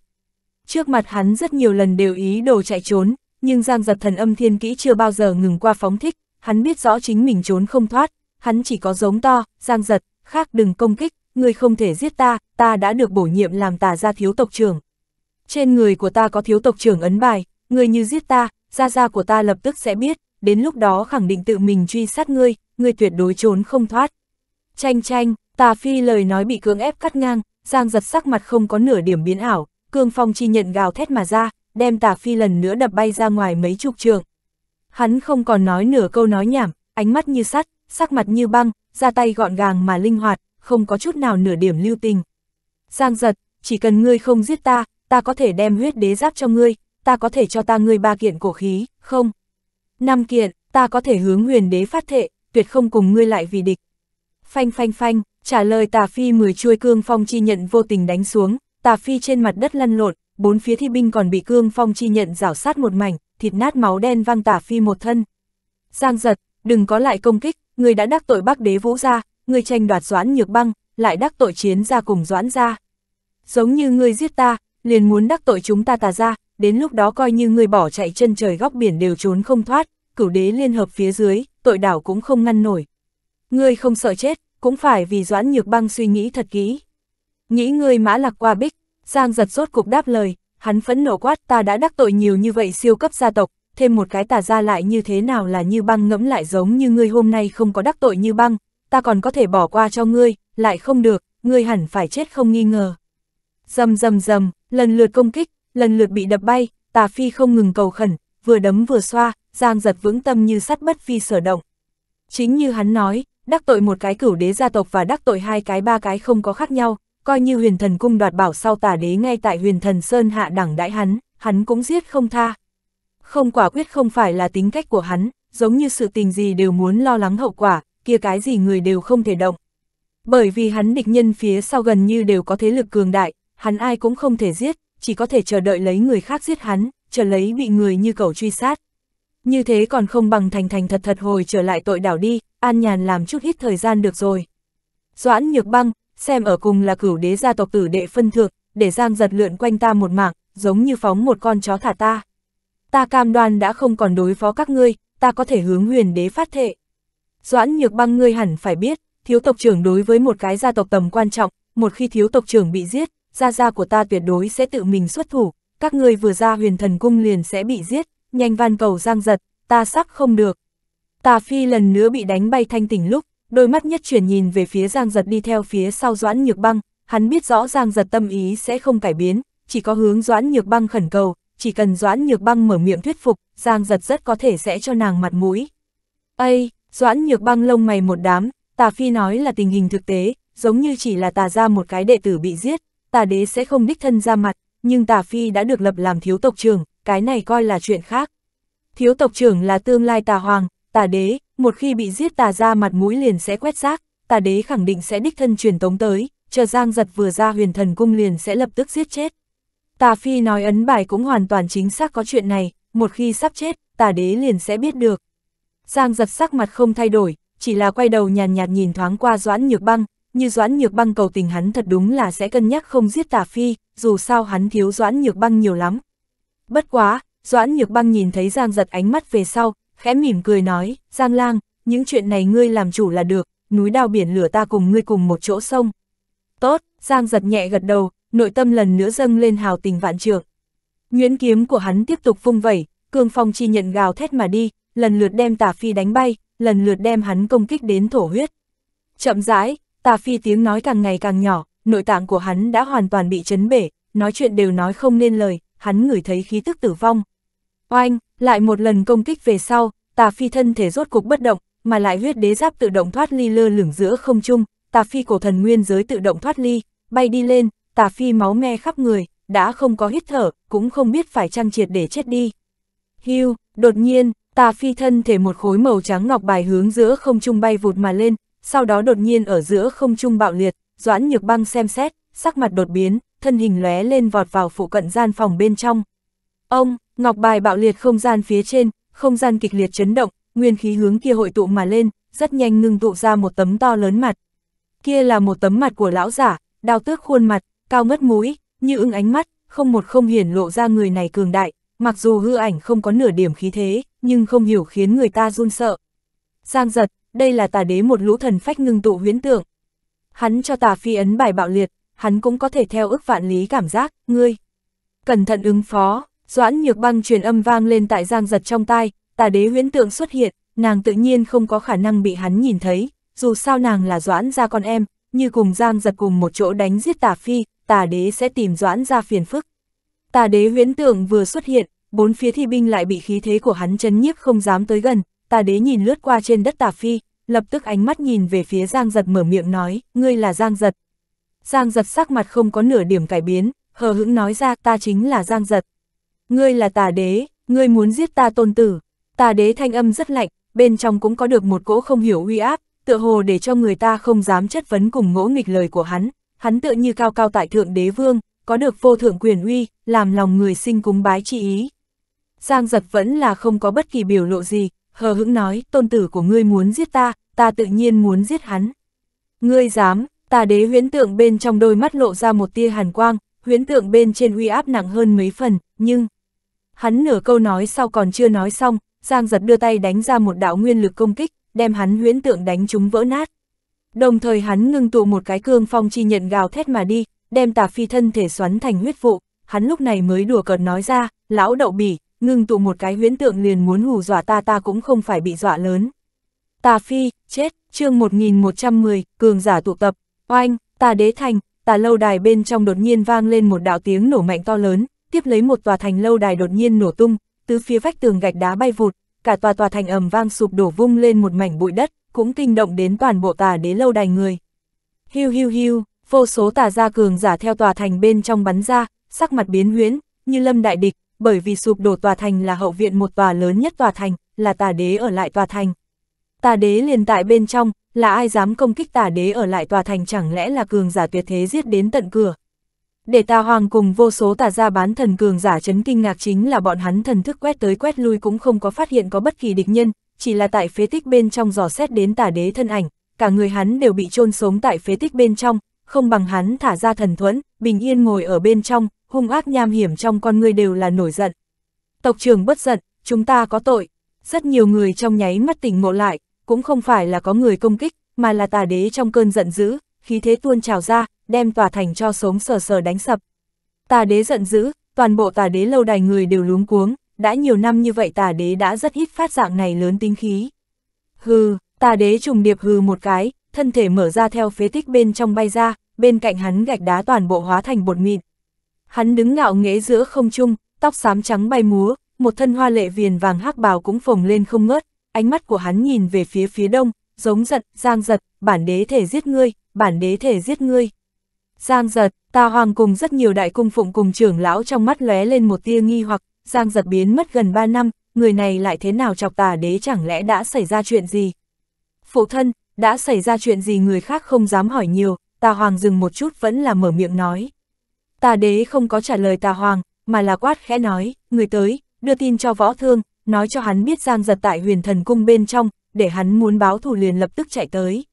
Trước mặt hắn rất nhiều lần đều ý đồ chạy trốn, nhưng Giang Giật Thần âm thiên kỹ chưa bao giờ ngừng qua phóng thích, hắn biết rõ chính mình trốn không thoát, hắn chỉ có giống to, Giang Giật, khác đừng công kích, ngươi không thể giết ta, ta đã được bổ nhiệm làm tà gia thiếu tộc trưởng. Trên người của ta có thiếu tộc trưởng ấn bài, ngươi như giết ta, gia gia của ta lập tức sẽ biết, đến lúc đó khẳng định tự mình truy sát ngươi, ngươi tuyệt đối trốn không thoát. Chanh chanh, tà phi lời nói bị cưỡng ép cắt ngang, Giang giật sắc mặt không có nửa điểm biến ảo, cương phong chi nhận gào thét mà ra, đem Tả Phi lần nữa đập bay ra ngoài mấy chục trường. Hắn không còn nói nửa câu nói nhảm, ánh mắt như sắt, sắc mặt như băng, ra tay gọn gàng mà linh hoạt, không có chút nào nửa điểm lưu tình. Giang giật, chỉ cần ngươi không giết ta, ta có thể đem huyết đế giáp cho ngươi, ta có thể cho ta ngươi ba kiện cổ khí, không? Năm kiện, ta có thể hướng huyền đế phát thệ, tuyệt không cùng ngươi lại vì địch. Phanh phanh phanh, trả lời tà phi mười chuôi cương phong chi nhận vô tình đánh xuống, tà phi trên mặt đất lăn lộn, bốn phía thi binh còn bị cương phong chi nhận rảo sát một mảnh, thịt nát máu đen văng tả phi một thân. Giang giật, đừng có lại công kích, người đã đắc tội bắc đế vũ ra, người tranh đoạt doãn nhược băng, lại đắc tội chiến ra cùng doãn ra. Giống như người giết ta, liền muốn đắc tội chúng ta tà ra, đến lúc đó coi như người bỏ chạy chân trời góc biển đều trốn không thoát, cửu đế liên hợp phía dưới, tội đảo cũng không ngăn nổi. người không sợ chết, cũng phải vì doãn nhược băng suy nghĩ thật kỹ. Nghĩ người mã lạc qua bích, Giang giật rốt cục đáp lời, hắn phẫn nổ quát ta đã đắc tội nhiều như vậy siêu cấp gia tộc, thêm một cái tà ra lại như thế nào là như băng ngẫm lại giống như ngươi hôm nay không có đắc tội như băng, ta còn có thể bỏ qua cho ngươi, lại không được, ngươi hẳn phải chết không nghi ngờ. Dầm dầm dầm, lần lượt công kích, lần lượt bị đập bay, tà phi không ngừng cầu khẩn, vừa đấm vừa xoa, giang giật vững tâm như sắt bất phi sở động. Chính như hắn nói, đắc tội một cái cửu đế gia tộc và đắc tội hai cái ba cái không có khác nhau, coi như huyền thần cung đoạt bảo sau tà đế ngay tại huyền thần sơn hạ đẳng đãi hắn, hắn cũng giết không tha. Không quả quyết không phải là tính cách của hắn, giống như sự tình gì đều muốn lo lắng hậu quả, kia cái gì người đều không thể động. Bởi vì hắn địch nhân phía sau gần như đều có thế lực cường đại, hắn ai cũng không thể giết, chỉ có thể chờ đợi lấy người khác giết hắn, chờ lấy bị người như cầu truy sát. Như thế còn không bằng thành thành thật thật hồi trở lại tội đảo đi, an nhàn làm chút ít thời gian được rồi. Doãn Nhược Băng, xem ở cùng là cửu đế gia tộc tử đệ phân thượng, để Giang giật lượn quanh ta một mạng, giống như phóng một con chó thả ta. Ta cam đoan đã không còn đối phó các ngươi, ta có thể hướng huyền đế phát thệ. Doãn nhược băng ngươi hẳn phải biết, thiếu tộc trưởng đối với một cái gia tộc tầm quan trọng, một khi thiếu tộc trưởng bị giết, gia gia của ta tuyệt đối sẽ tự mình xuất thủ, các ngươi vừa ra huyền thần cung liền sẽ bị giết, nhanh van cầu Giang giật, ta sắc không được. Tà Phi lần nữa bị đánh bay thanh tỉnh lúc, đôi mắt nhất chuyển nhìn về phía Giang Giật đi theo phía sau Doãn Nhược Băng, hắn biết rõ Giang Giật tâm ý sẽ không cải biến, chỉ có hướng Doãn Nhược Băng khẩn cầu, chỉ cần Doãn Nhược Băng mở miệng thuyết phục, Giang Giật rất có thể sẽ cho nàng mặt mũi. Ây, Doãn Nhược Băng lông mày một đám, Tà Phi nói là tình hình thực tế, giống như chỉ là tà ra một cái đệ tử bị giết, tà đế sẽ không đích thân ra mặt, nhưng Tà Phi đã được lập làm thiếu tộc trưởng, cái này coi là chuyện khác. Thiếu tộc trưởng là tương lai tà hoàng, tà đế, một khi bị giết tà ra mặt mũi liền sẽ quét rác, tà đế khẳng định sẽ đích thân truyền tống tới, chờ Giang giật vừa ra huyền thần cung liền sẽ lập tức giết chết. Tà Phi nói ấn bài cũng hoàn toàn chính xác có chuyện này, một khi sắp chết, tà đế liền sẽ biết được. Giang giật sắc mặt không thay đổi, chỉ là quay đầu nhàn nhạt, nhạt nhìn thoáng qua Doãn Nhược Băng, như Doãn Nhược Băng cầu tình hắn thật đúng là sẽ cân nhắc không giết Tà Phi, dù sao hắn thiếu Doãn Nhược Băng nhiều lắm. Bất quá, Doãn Nhược Băng nhìn thấy Giang giật ánh mắt về sau, khẽ mỉm cười nói, Giang Lang, những chuyện này ngươi làm chủ là được, núi đao biển lửa ta cùng ngươi cùng một chỗ sông. Tốt, Giang giật nhẹ gật đầu, nội tâm lần nữa dâng lên hào tình vạn trượng. Nguyễn kiếm của hắn tiếp tục phung vẩy, cương phong chi nhận gào thét mà đi, lần lượt đem tà phi đánh bay, lần lượt đem hắn công kích đến thổ huyết. Chậm rãi, tà phi tiếng nói càng ngày càng nhỏ, nội tạng của hắn đã hoàn toàn bị chấn bể, nói chuyện đều nói không nên lời, hắn ngửi thấy khí tức tử vong. Oanh, lại một lần công kích về sau, tà phi thân thể rốt cục bất động, mà lại huyết đế giáp tự động thoát ly lơ lửng giữa không trung, tà phi cổ thần nguyên giới tự động thoát ly, bay đi lên, tà phi máu me khắp người, đã không có hít thở, cũng không biết phải trăng triệt để chết đi. Hưu, đột nhiên, tà phi thân thể một khối màu trắng ngọc bài hướng giữa không trung bay vụt mà lên, sau đó đột nhiên ở giữa không trung bạo liệt, doãn nhược băng xem xét, sắc mặt đột biến, thân hình lóe lên vọt vào phụ cận gian phòng bên trong. Ông, ngọc bài bạo liệt không gian phía trên, không gian kịch liệt chấn động, nguyên khí hướng kia hội tụ mà lên, rất nhanh ngưng tụ ra một tấm to lớn mặt. Kia là một tấm mặt của lão giả, đào tước khuôn mặt, cao ngất mũi, như ưng ánh mắt, không một không hiển lộ ra người này cường đại, mặc dù hư ảnh không có nửa điểm khí thế, nhưng không hiểu khiến người ta run sợ. Giang giật, đây là tà đế một lũ thần phách ngưng tụ huyễn tượng. Hắn cho tà phi ấn bài bạo liệt, hắn cũng có thể theo ước vạn lý cảm giác, ngươi. Cẩn thận ứng phó, Doãn nhược băng truyền âm vang lên tại giang giật trong tai, tà đế huyễn tượng xuất hiện, nàng tự nhiên không có khả năng bị hắn nhìn thấy, dù sao nàng là doãn ra con em, như cùng giang giật cùng một chỗ đánh giết tà phi, tà đế sẽ tìm doãn ra phiền phức. Tà đế huyễn tượng vừa xuất hiện, bốn phía thi binh lại bị khí thế của hắn chấn nhiếp không dám tới gần, tà đế nhìn lướt qua trên đất tà phi, lập tức ánh mắt nhìn về phía giang giật mở miệng nói, ngươi là giang giật. Giang giật sắc mặt không có nửa điểm cải biến, hờ hững nói ra ta chính là giang giật ngươi là tà đế, ngươi muốn giết ta tôn tử. Tà đế thanh âm rất lạnh, bên trong cũng có được một cỗ không hiểu uy áp, tựa hồ để cho người ta không dám chất vấn cùng ngỗ nghịch lời của hắn. Hắn tựa như cao cao tại thượng đế vương, có được vô thượng quyền uy, làm lòng người sinh cúng bái chi ý. Giang giật vẫn là không có bất kỳ biểu lộ gì, hờ hững nói, tôn tử của ngươi muốn giết ta, ta tự nhiên muốn giết hắn. Ngươi dám, tà đế huyễn tượng bên trong đôi mắt lộ ra một tia hàn quang, huyễn tượng bên trên uy áp nặng hơn mấy phần, nhưng... Hắn nửa câu nói sau còn chưa nói xong, Giang giật đưa tay đánh ra một đạo nguyên lực công kích, đem hắn huyễn tượng đánh chúng vỡ nát. Đồng thời hắn ngưng tụ một cái cương phong chi nhận gào thét mà đi, đem tà phi thân thể xoắn thành huyết vụ, hắn lúc này mới đùa cợt nói ra, lão đậu bỉ, ngưng tụ một cái huyễn tượng liền muốn hù dọa ta ta cũng không phải bị dọa lớn. Tà phi, chết, chương 1110, cường giả tụ tập, oanh, tà đế thành, tà lâu đài bên trong đột nhiên vang lên một đạo tiếng nổ mạnh to lớn, tiếp lấy một tòa thành lâu đài đột nhiên nổ tung, tứ phía vách tường gạch đá bay vụt, cả tòa tòa thành ầm vang sụp đổ vung lên một mảnh bụi đất, cũng kinh động đến toàn bộ tà đế lâu đài người. Hiu hiu hiu, vô số tà gia cường giả theo tòa thành bên trong bắn ra, sắc mặt biến huyễn, như lâm đại địch, bởi vì sụp đổ tòa thành là hậu viện một tòa lớn nhất tòa thành, là tà đế ở lại tòa thành. Tà đế liền tại bên trong, là ai dám công kích tà đế ở lại tòa thành chẳng lẽ là cường giả tuyệt thế giết đến tận cửa. Để ta hoàng cùng vô số tà gia bán thần cường giả chấn kinh ngạc chính là bọn hắn thần thức quét tới quét lui cũng không có phát hiện có bất kỳ địch nhân, chỉ là tại phế tích bên trong dò xét đến tà đế thân ảnh, cả người hắn đều bị chôn sống tại phế tích bên trong, không bằng hắn thả ra thần thuẫn, bình yên ngồi ở bên trong, hung ác nham hiểm trong con người đều là nổi giận. Tộc trưởng bất giận, chúng ta có tội. Rất nhiều người trong nháy mắt tỉnh ngộ lại, cũng không phải là có người công kích, mà là tà đế trong cơn giận dữ, khí thế tuôn trào ra, đem tòa thành cho sống sờ sờ đánh sập. Tà đế giận dữ, toàn bộ tà đế lâu đài người đều luống cuống, đã nhiều năm như vậy tà đế đã rất ít phát dạng này lớn tinh khí. Hừ, tà đế trùng điệp hừ một cái, thân thể mở ra theo phế tích bên trong bay ra, bên cạnh hắn gạch đá toàn bộ hóa thành bột mịn. Hắn đứng ngạo nghễ giữa không trung, tóc xám trắng bay múa, một thân hoa lệ viền vàng hắc bào cũng phồng lên không ngớt, ánh mắt của hắn nhìn về phía phía đông, giống giận, giang giật, bản đế thể giết ngươi, bản đế thể giết ngươi. Giang giật, ta hoàng cùng rất nhiều đại cung phụng cùng trưởng lão trong mắt lóe lên một tia nghi hoặc, Giang giật biến mất gần 3 năm, người này lại thế nào chọc tà đế chẳng lẽ đã xảy ra chuyện gì? Phụ thân, đã xảy ra chuyện gì người khác không dám hỏi nhiều, Ta hoàng dừng một chút vẫn là mở miệng nói. Tà đế không có trả lời ta hoàng, mà là quát khẽ nói, người tới, đưa tin cho võ thương, nói cho hắn biết Giang giật tại huyền thần cung bên trong, để hắn muốn báo thủ liền lập tức chạy tới.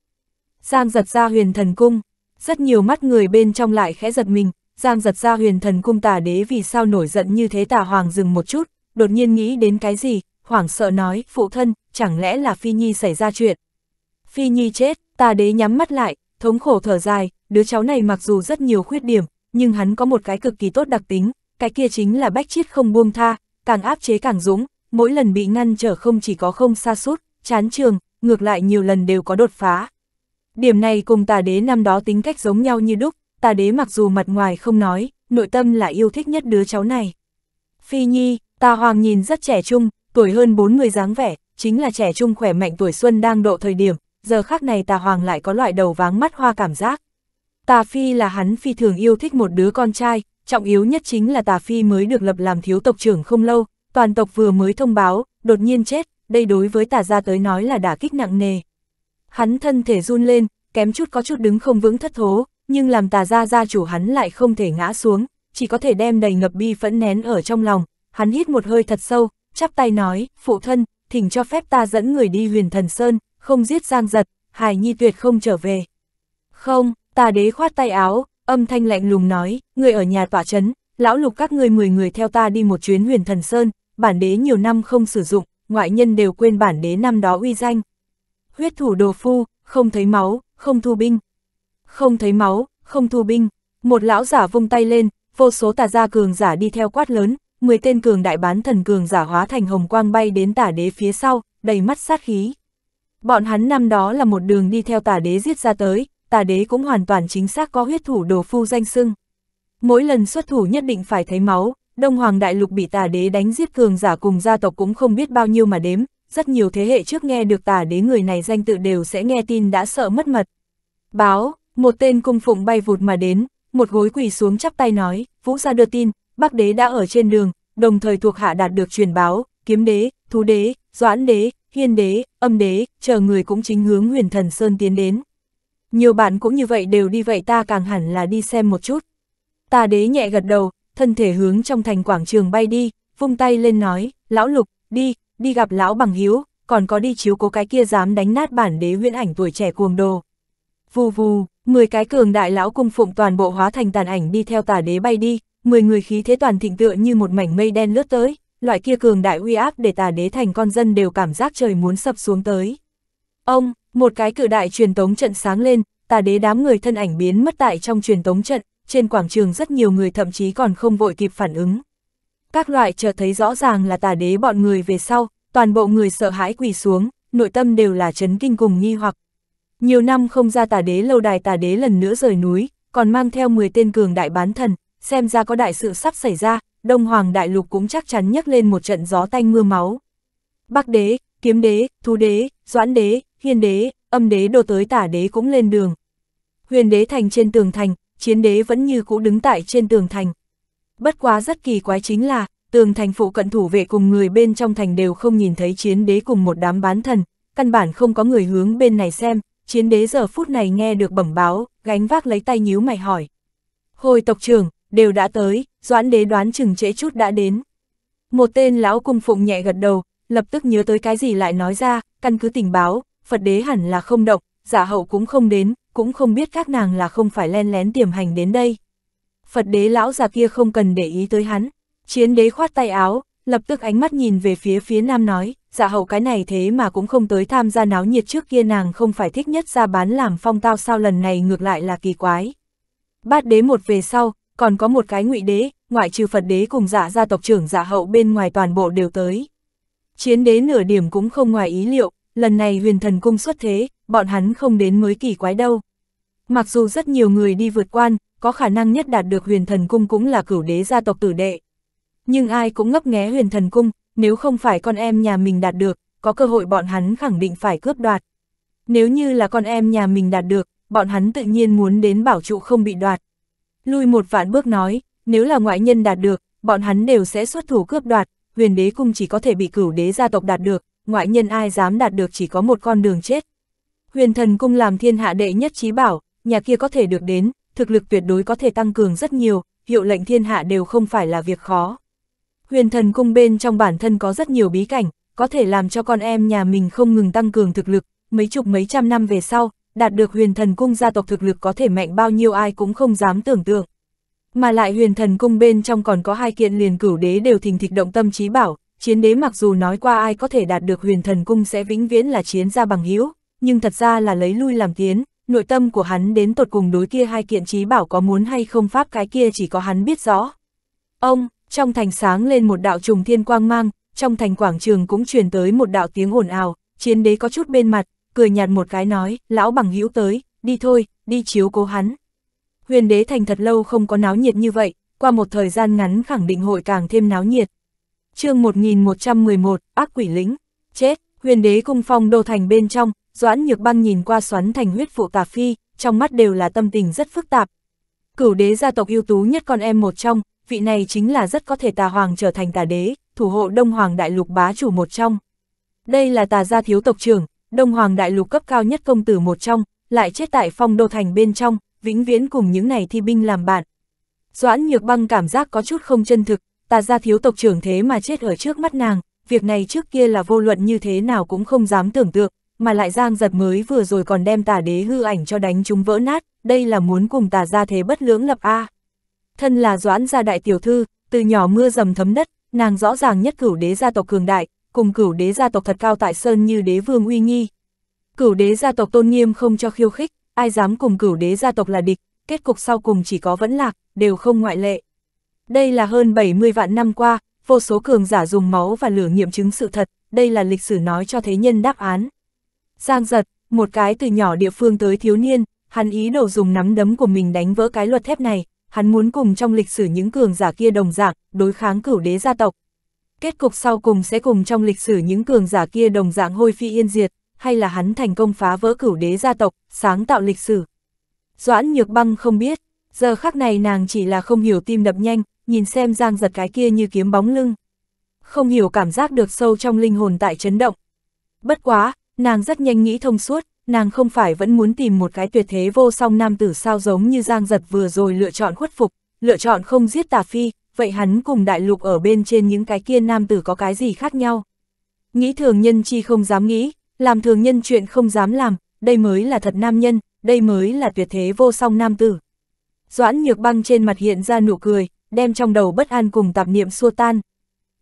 Giang giật ra huyền thần cung, rất nhiều mắt người bên trong lại khẽ giật mình, giang giật ra huyền thần cung tà đế vì sao nổi giận như thế tà hoàng dừng một chút, đột nhiên nghĩ đến cái gì, hoảng sợ nói, phụ thân, chẳng lẽ là Phi Nhi xảy ra chuyện. Phi Nhi chết, tà đế nhắm mắt lại, thống khổ thở dài, đứa cháu này mặc dù rất nhiều khuyết điểm, nhưng hắn có một cái cực kỳ tốt đặc tính, cái kia chính là bách chiết không buông tha, càng áp chế càng dũng, mỗi lần bị ngăn trở không chỉ có không xa sút chán trường, ngược lại nhiều lần đều có đột phá. Điểm này cùng tà đế năm đó tính cách giống nhau như đúc, tà đế mặc dù mặt ngoài không nói, nội tâm là yêu thích nhất đứa cháu này. Phi Nhi, tà hoàng nhìn rất trẻ trung, tuổi hơn 40 dáng vẻ, chính là trẻ trung khỏe mạnh tuổi xuân đang độ thời điểm, giờ khác này tà hoàng lại có loại đầu váng mắt hoa cảm giác. Tà Phi là hắn phi thường yêu thích một đứa con trai, trọng yếu nhất chính là Tà Phi mới được lập làm thiếu tộc trưởng không lâu, toàn tộc vừa mới thông báo, đột nhiên chết, đây đối với Tà gia tới nói là đả kích nặng nề. Hắn thân thể run lên, kém chút có chút đứng không vững thất thố, nhưng làm tà gia gia chủ hắn lại không thể ngã xuống, chỉ có thể đem đầy ngập bi phẫn nén ở trong lòng. Hắn hít một hơi thật sâu, chắp tay nói, phụ thân, thỉnh cho phép ta dẫn người đi huyền thần sơn, không giết giang giật, hài nhi tuyệt không trở về. Không, tà đế khoát tay áo, âm thanh lạnh lùng nói, người ở nhà tỏa chấn, lão lục các ngươi mười người theo ta đi một chuyến huyền thần sơn, bản đế nhiều năm không sử dụng, ngoại nhân đều quên bản đế năm đó uy danh, huyết thủ đồ phu, không thấy máu, không thu binh. Không thấy máu, không thu binh. Một lão giả vung tay lên, vô số tà gia cường giả đi theo quát lớn, 10 tên cường đại bán thần cường giả hóa thành hồng quang bay đến tả đế phía sau, đầy mắt sát khí. Bọn hắn năm đó là một đường đi theo tà đế giết ra tới, tà đế cũng hoàn toàn chính xác có huyết thủ đồ phu danh sưng. Mỗi lần xuất thủ nhất định phải thấy máu, Đông Hoàng Đại Lục bị tà đế đánh giết cường giả cùng gia tộc cũng không biết bao nhiêu mà đếm, rất nhiều thế hệ trước nghe được tả đế người này danh tự đều sẽ nghe tin đã sợ mất mật. Báo, một tên cung phụng bay vụt mà đến, một gối quỳ xuống chắp tay nói, vũ gia đưa tin, bắc đế đã ở trên đường, đồng thời thuộc hạ đạt được truyền báo, kiếm đế, thú đế, doãn đế, hiên đế, âm đế, chờ người cũng chính hướng huyền thần sơn tiến đến. Nhiều bạn cũng như vậy đều đi vậy ta càng hẳn là đi xem một chút. Tà đế nhẹ gật đầu, thân thể hướng trong thành quảng trường bay đi, vung tay lên nói, lão lục, đi, đi gặp lão bằng hiếu, còn có đi chiếu cố cái kia dám đánh nát bản đế huyễn ảnh tuổi trẻ cuồng đồ. Vù vù, 10 cái cường đại lão cung phụng toàn bộ hóa thành tàn ảnh đi theo tà đế bay đi, 10 người khí thế toàn thịnh tựa như một mảnh mây đen lướt tới, loại kia cường đại uy áp để tà đế thành con dân đều cảm giác trời muốn sập xuống tới. Ông, một cái cự đại truyền tống trận sáng lên, tà đế đám người thân ảnh biến mất tại trong truyền tống trận, trên quảng trường rất nhiều người thậm chí còn không vội kịp phản ứng các loại chợt thấy rõ ràng là tà đế bọn người về sau, toàn bộ người sợ hãi quỳ xuống, nội tâm đều là chấn kinh cùng nghi hoặc. Nhiều năm không ra tà đế lâu đài tà đế lần nữa rời núi, còn mang theo 10 tên cường đại bán thần, xem ra có đại sự sắp xảy ra, Đông Hoàng Đại Lục cũng chắc chắn nhấc lên một trận gió tanh mưa máu. Bắc đế, kiếm đế, thú đế, doãn đế, hiên đế, âm đế đồ tới tả đế cũng lên đường. Huyền đế thành trên tường thành, chiến đế vẫn như cũ đứng tại trên tường thành bất quá rất kỳ quái chính là, tường thành phụ cận thủ vệ cùng người bên trong thành đều không nhìn thấy chiến đế cùng một đám bán thần, căn bản không có người hướng bên này xem, chiến đế giờ phút này nghe được bẩm báo, gánh vác lấy tay nhíu mày hỏi. Hồi tộc trưởng, đều đã tới, doãn đế đoán chừng trễ chút đã đến. Một tên lão cung phụng nhẹ gật đầu, lập tức nhớ tới cái gì lại nói ra, căn cứ tình báo, Phật đế hẳn là không động, giả hậu cũng không đến, cũng không biết các nàng là không phải len lén tiềm hành đến đây. Phật đế lão già kia không cần để ý tới hắn. Chiến đế khoát tay áo, lập tức ánh mắt nhìn về phía phía nam nói, dạ hậu cái này thế mà cũng không tới tham gia náo nhiệt trước kia nàng không phải thích nhất ra bán làm phong tao sao lần này ngược lại là kỳ quái. Bát đế một về sau, còn có một cái ngụy đế, ngoại trừ Phật đế cùng dạ gia tộc trưởng dạ hậu bên ngoài toàn bộ đều tới. Chiến đế nửa điểm cũng không ngoài ý liệu, lần này huyền thần cung xuất thế, bọn hắn không đến mới kỳ quái đâu. Mặc dù rất nhiều người đi vượt quan, có khả năng nhất đạt được huyền thần cung cũng là cửu đế gia tộc tử đệ. Nhưng ai cũng ngấp nghé huyền thần cung, nếu không phải con em nhà mình đạt được, có cơ hội bọn hắn khẳng định phải cướp đoạt. Nếu như là con em nhà mình đạt được, bọn hắn tự nhiên muốn đến bảo trụ không bị đoạt. Lui một vạn bước nói, nếu là ngoại nhân đạt được, bọn hắn đều sẽ xuất thủ cướp đoạt, huyền đế cung chỉ có thể bị cửu đế gia tộc đạt được, ngoại nhân ai dám đạt được chỉ có một con đường chết. Huyền thần cung làm thiên hạ đệ nhất trí bảo, nhà kia có thể được đến, thực lực tuyệt đối có thể tăng cường rất nhiều, hiệu lệnh thiên hạ đều không phải là việc khó. Huyền thần cung bên trong bản thân có rất nhiều bí cảnh, có thể làm cho con em nhà mình không ngừng tăng cường thực lực, mấy chục mấy trăm năm về sau, đạt được huyền thần cung gia tộc thực lực có thể mạnh bao nhiêu ai cũng không dám tưởng tượng. Mà lại huyền thần cung bên trong còn có hai kiện liền cửu đế đều thình thịch động tâm trí bảo, chiến đế mặc dù nói qua ai có thể đạt được huyền thần cung sẽ vĩnh viễn là chiến ra bằng hữu nhưng thật ra là lấy lui làm tiến, nội tâm của hắn đến tột cùng đối kia hai kiện trí bảo có muốn hay không pháp cái kia chỉ có hắn biết rõ. Ông, trong thành sáng lên một đạo trùng thiên quang mang, trong thành quảng trường cũng truyền tới một đạo tiếng ồn ào, chiến đế có chút bên mặt, cười nhạt một cái nói, lão bằng hữu tới, đi thôi, đi chiếu cố hắn. Huyền đế thành thật lâu không có náo nhiệt như vậy, qua một thời gian ngắn khẳng định hội càng thêm náo nhiệt. chương 1111, ác quỷ lĩnh, chết, huyền đế cung phong đô thành bên trong, Doãn Nhược Băng nhìn qua xoắn thành huyết phụ Tà Phi, trong mắt đều là tâm tình rất phức tạp. Cửu đế gia tộc ưu tú nhất con em một trong, vị này chính là rất có thể Tà Hoàng trở thành Tà Đế, thủ hộ Đông Hoàng Đại Lục bá chủ một trong. Đây là Tà gia thiếu tộc trưởng, Đông Hoàng Đại Lục cấp cao nhất công tử một trong, lại chết tại phong đô thành bên trong, vĩnh viễn cùng những này thi binh làm bạn. Doãn Nhược Băng cảm giác có chút không chân thực, Tà gia thiếu tộc trưởng thế mà chết ở trước mắt nàng, việc này trước kia là vô luận như thế nào cũng không dám tưởng tượng, mà lại giang giật mới vừa rồi còn đem tà đế hư ảnh cho đánh chúng vỡ nát, đây là muốn cùng tà ra thế bất lưỡng lập A. Thân là doãn gia đại tiểu thư, từ nhỏ mưa dầm thấm đất, nàng rõ ràng nhất cửu đế gia tộc cường đại, cùng cửu đế gia tộc thật cao tại sơn như đế vương uy nghi. Cửu đế gia tộc tôn nghiêm không cho khiêu khích, ai dám cùng cửu đế gia tộc là địch, kết cục sau cùng chỉ có vẫn lạc, đều không ngoại lệ. Đây là hơn 70 vạn năm qua, vô số cường giả dùng máu và lửa nghiệm chứng sự thật, đây là lịch sử nói cho thế nhân đáp án. Giang giật, một cái từ nhỏ địa phương tới thiếu niên, hắn ý đồ dùng nắm đấm của mình đánh vỡ cái luật thép này, hắn muốn cùng trong lịch sử những cường giả kia đồng dạng, đối kháng cửu đế gia tộc. Kết cục sau cùng sẽ cùng trong lịch sử những cường giả kia đồng dạng hôi phi yên diệt, hay là hắn thành công phá vỡ cửu đế gia tộc, sáng tạo lịch sử. Doãn Nhược Băng không biết, giờ khắc này nàng chỉ là không hiểu tim đập nhanh, nhìn xem Giang giật cái kia như kiếm bóng lưng. Không hiểu cảm giác được sâu trong linh hồn tại chấn động. Bất quá, Nàng rất nhanh nghĩ thông suốt, nàng không phải vẫn muốn tìm một cái tuyệt thế vô song nam tử sao giống như Giang Giật vừa rồi lựa chọn khuất phục, lựa chọn không giết Tà Phi, vậy hắn cùng đại lục ở bên trên những cái kia nam tử có cái gì khác nhau. Nghĩ thường nhân chi không dám nghĩ, làm thường nhân chuyện không dám làm, đây mới là thật nam nhân, đây mới là tuyệt thế vô song nam tử. Doãn nhược băng trên mặt hiện ra nụ cười, đem trong đầu bất an cùng tạp niệm xua tan.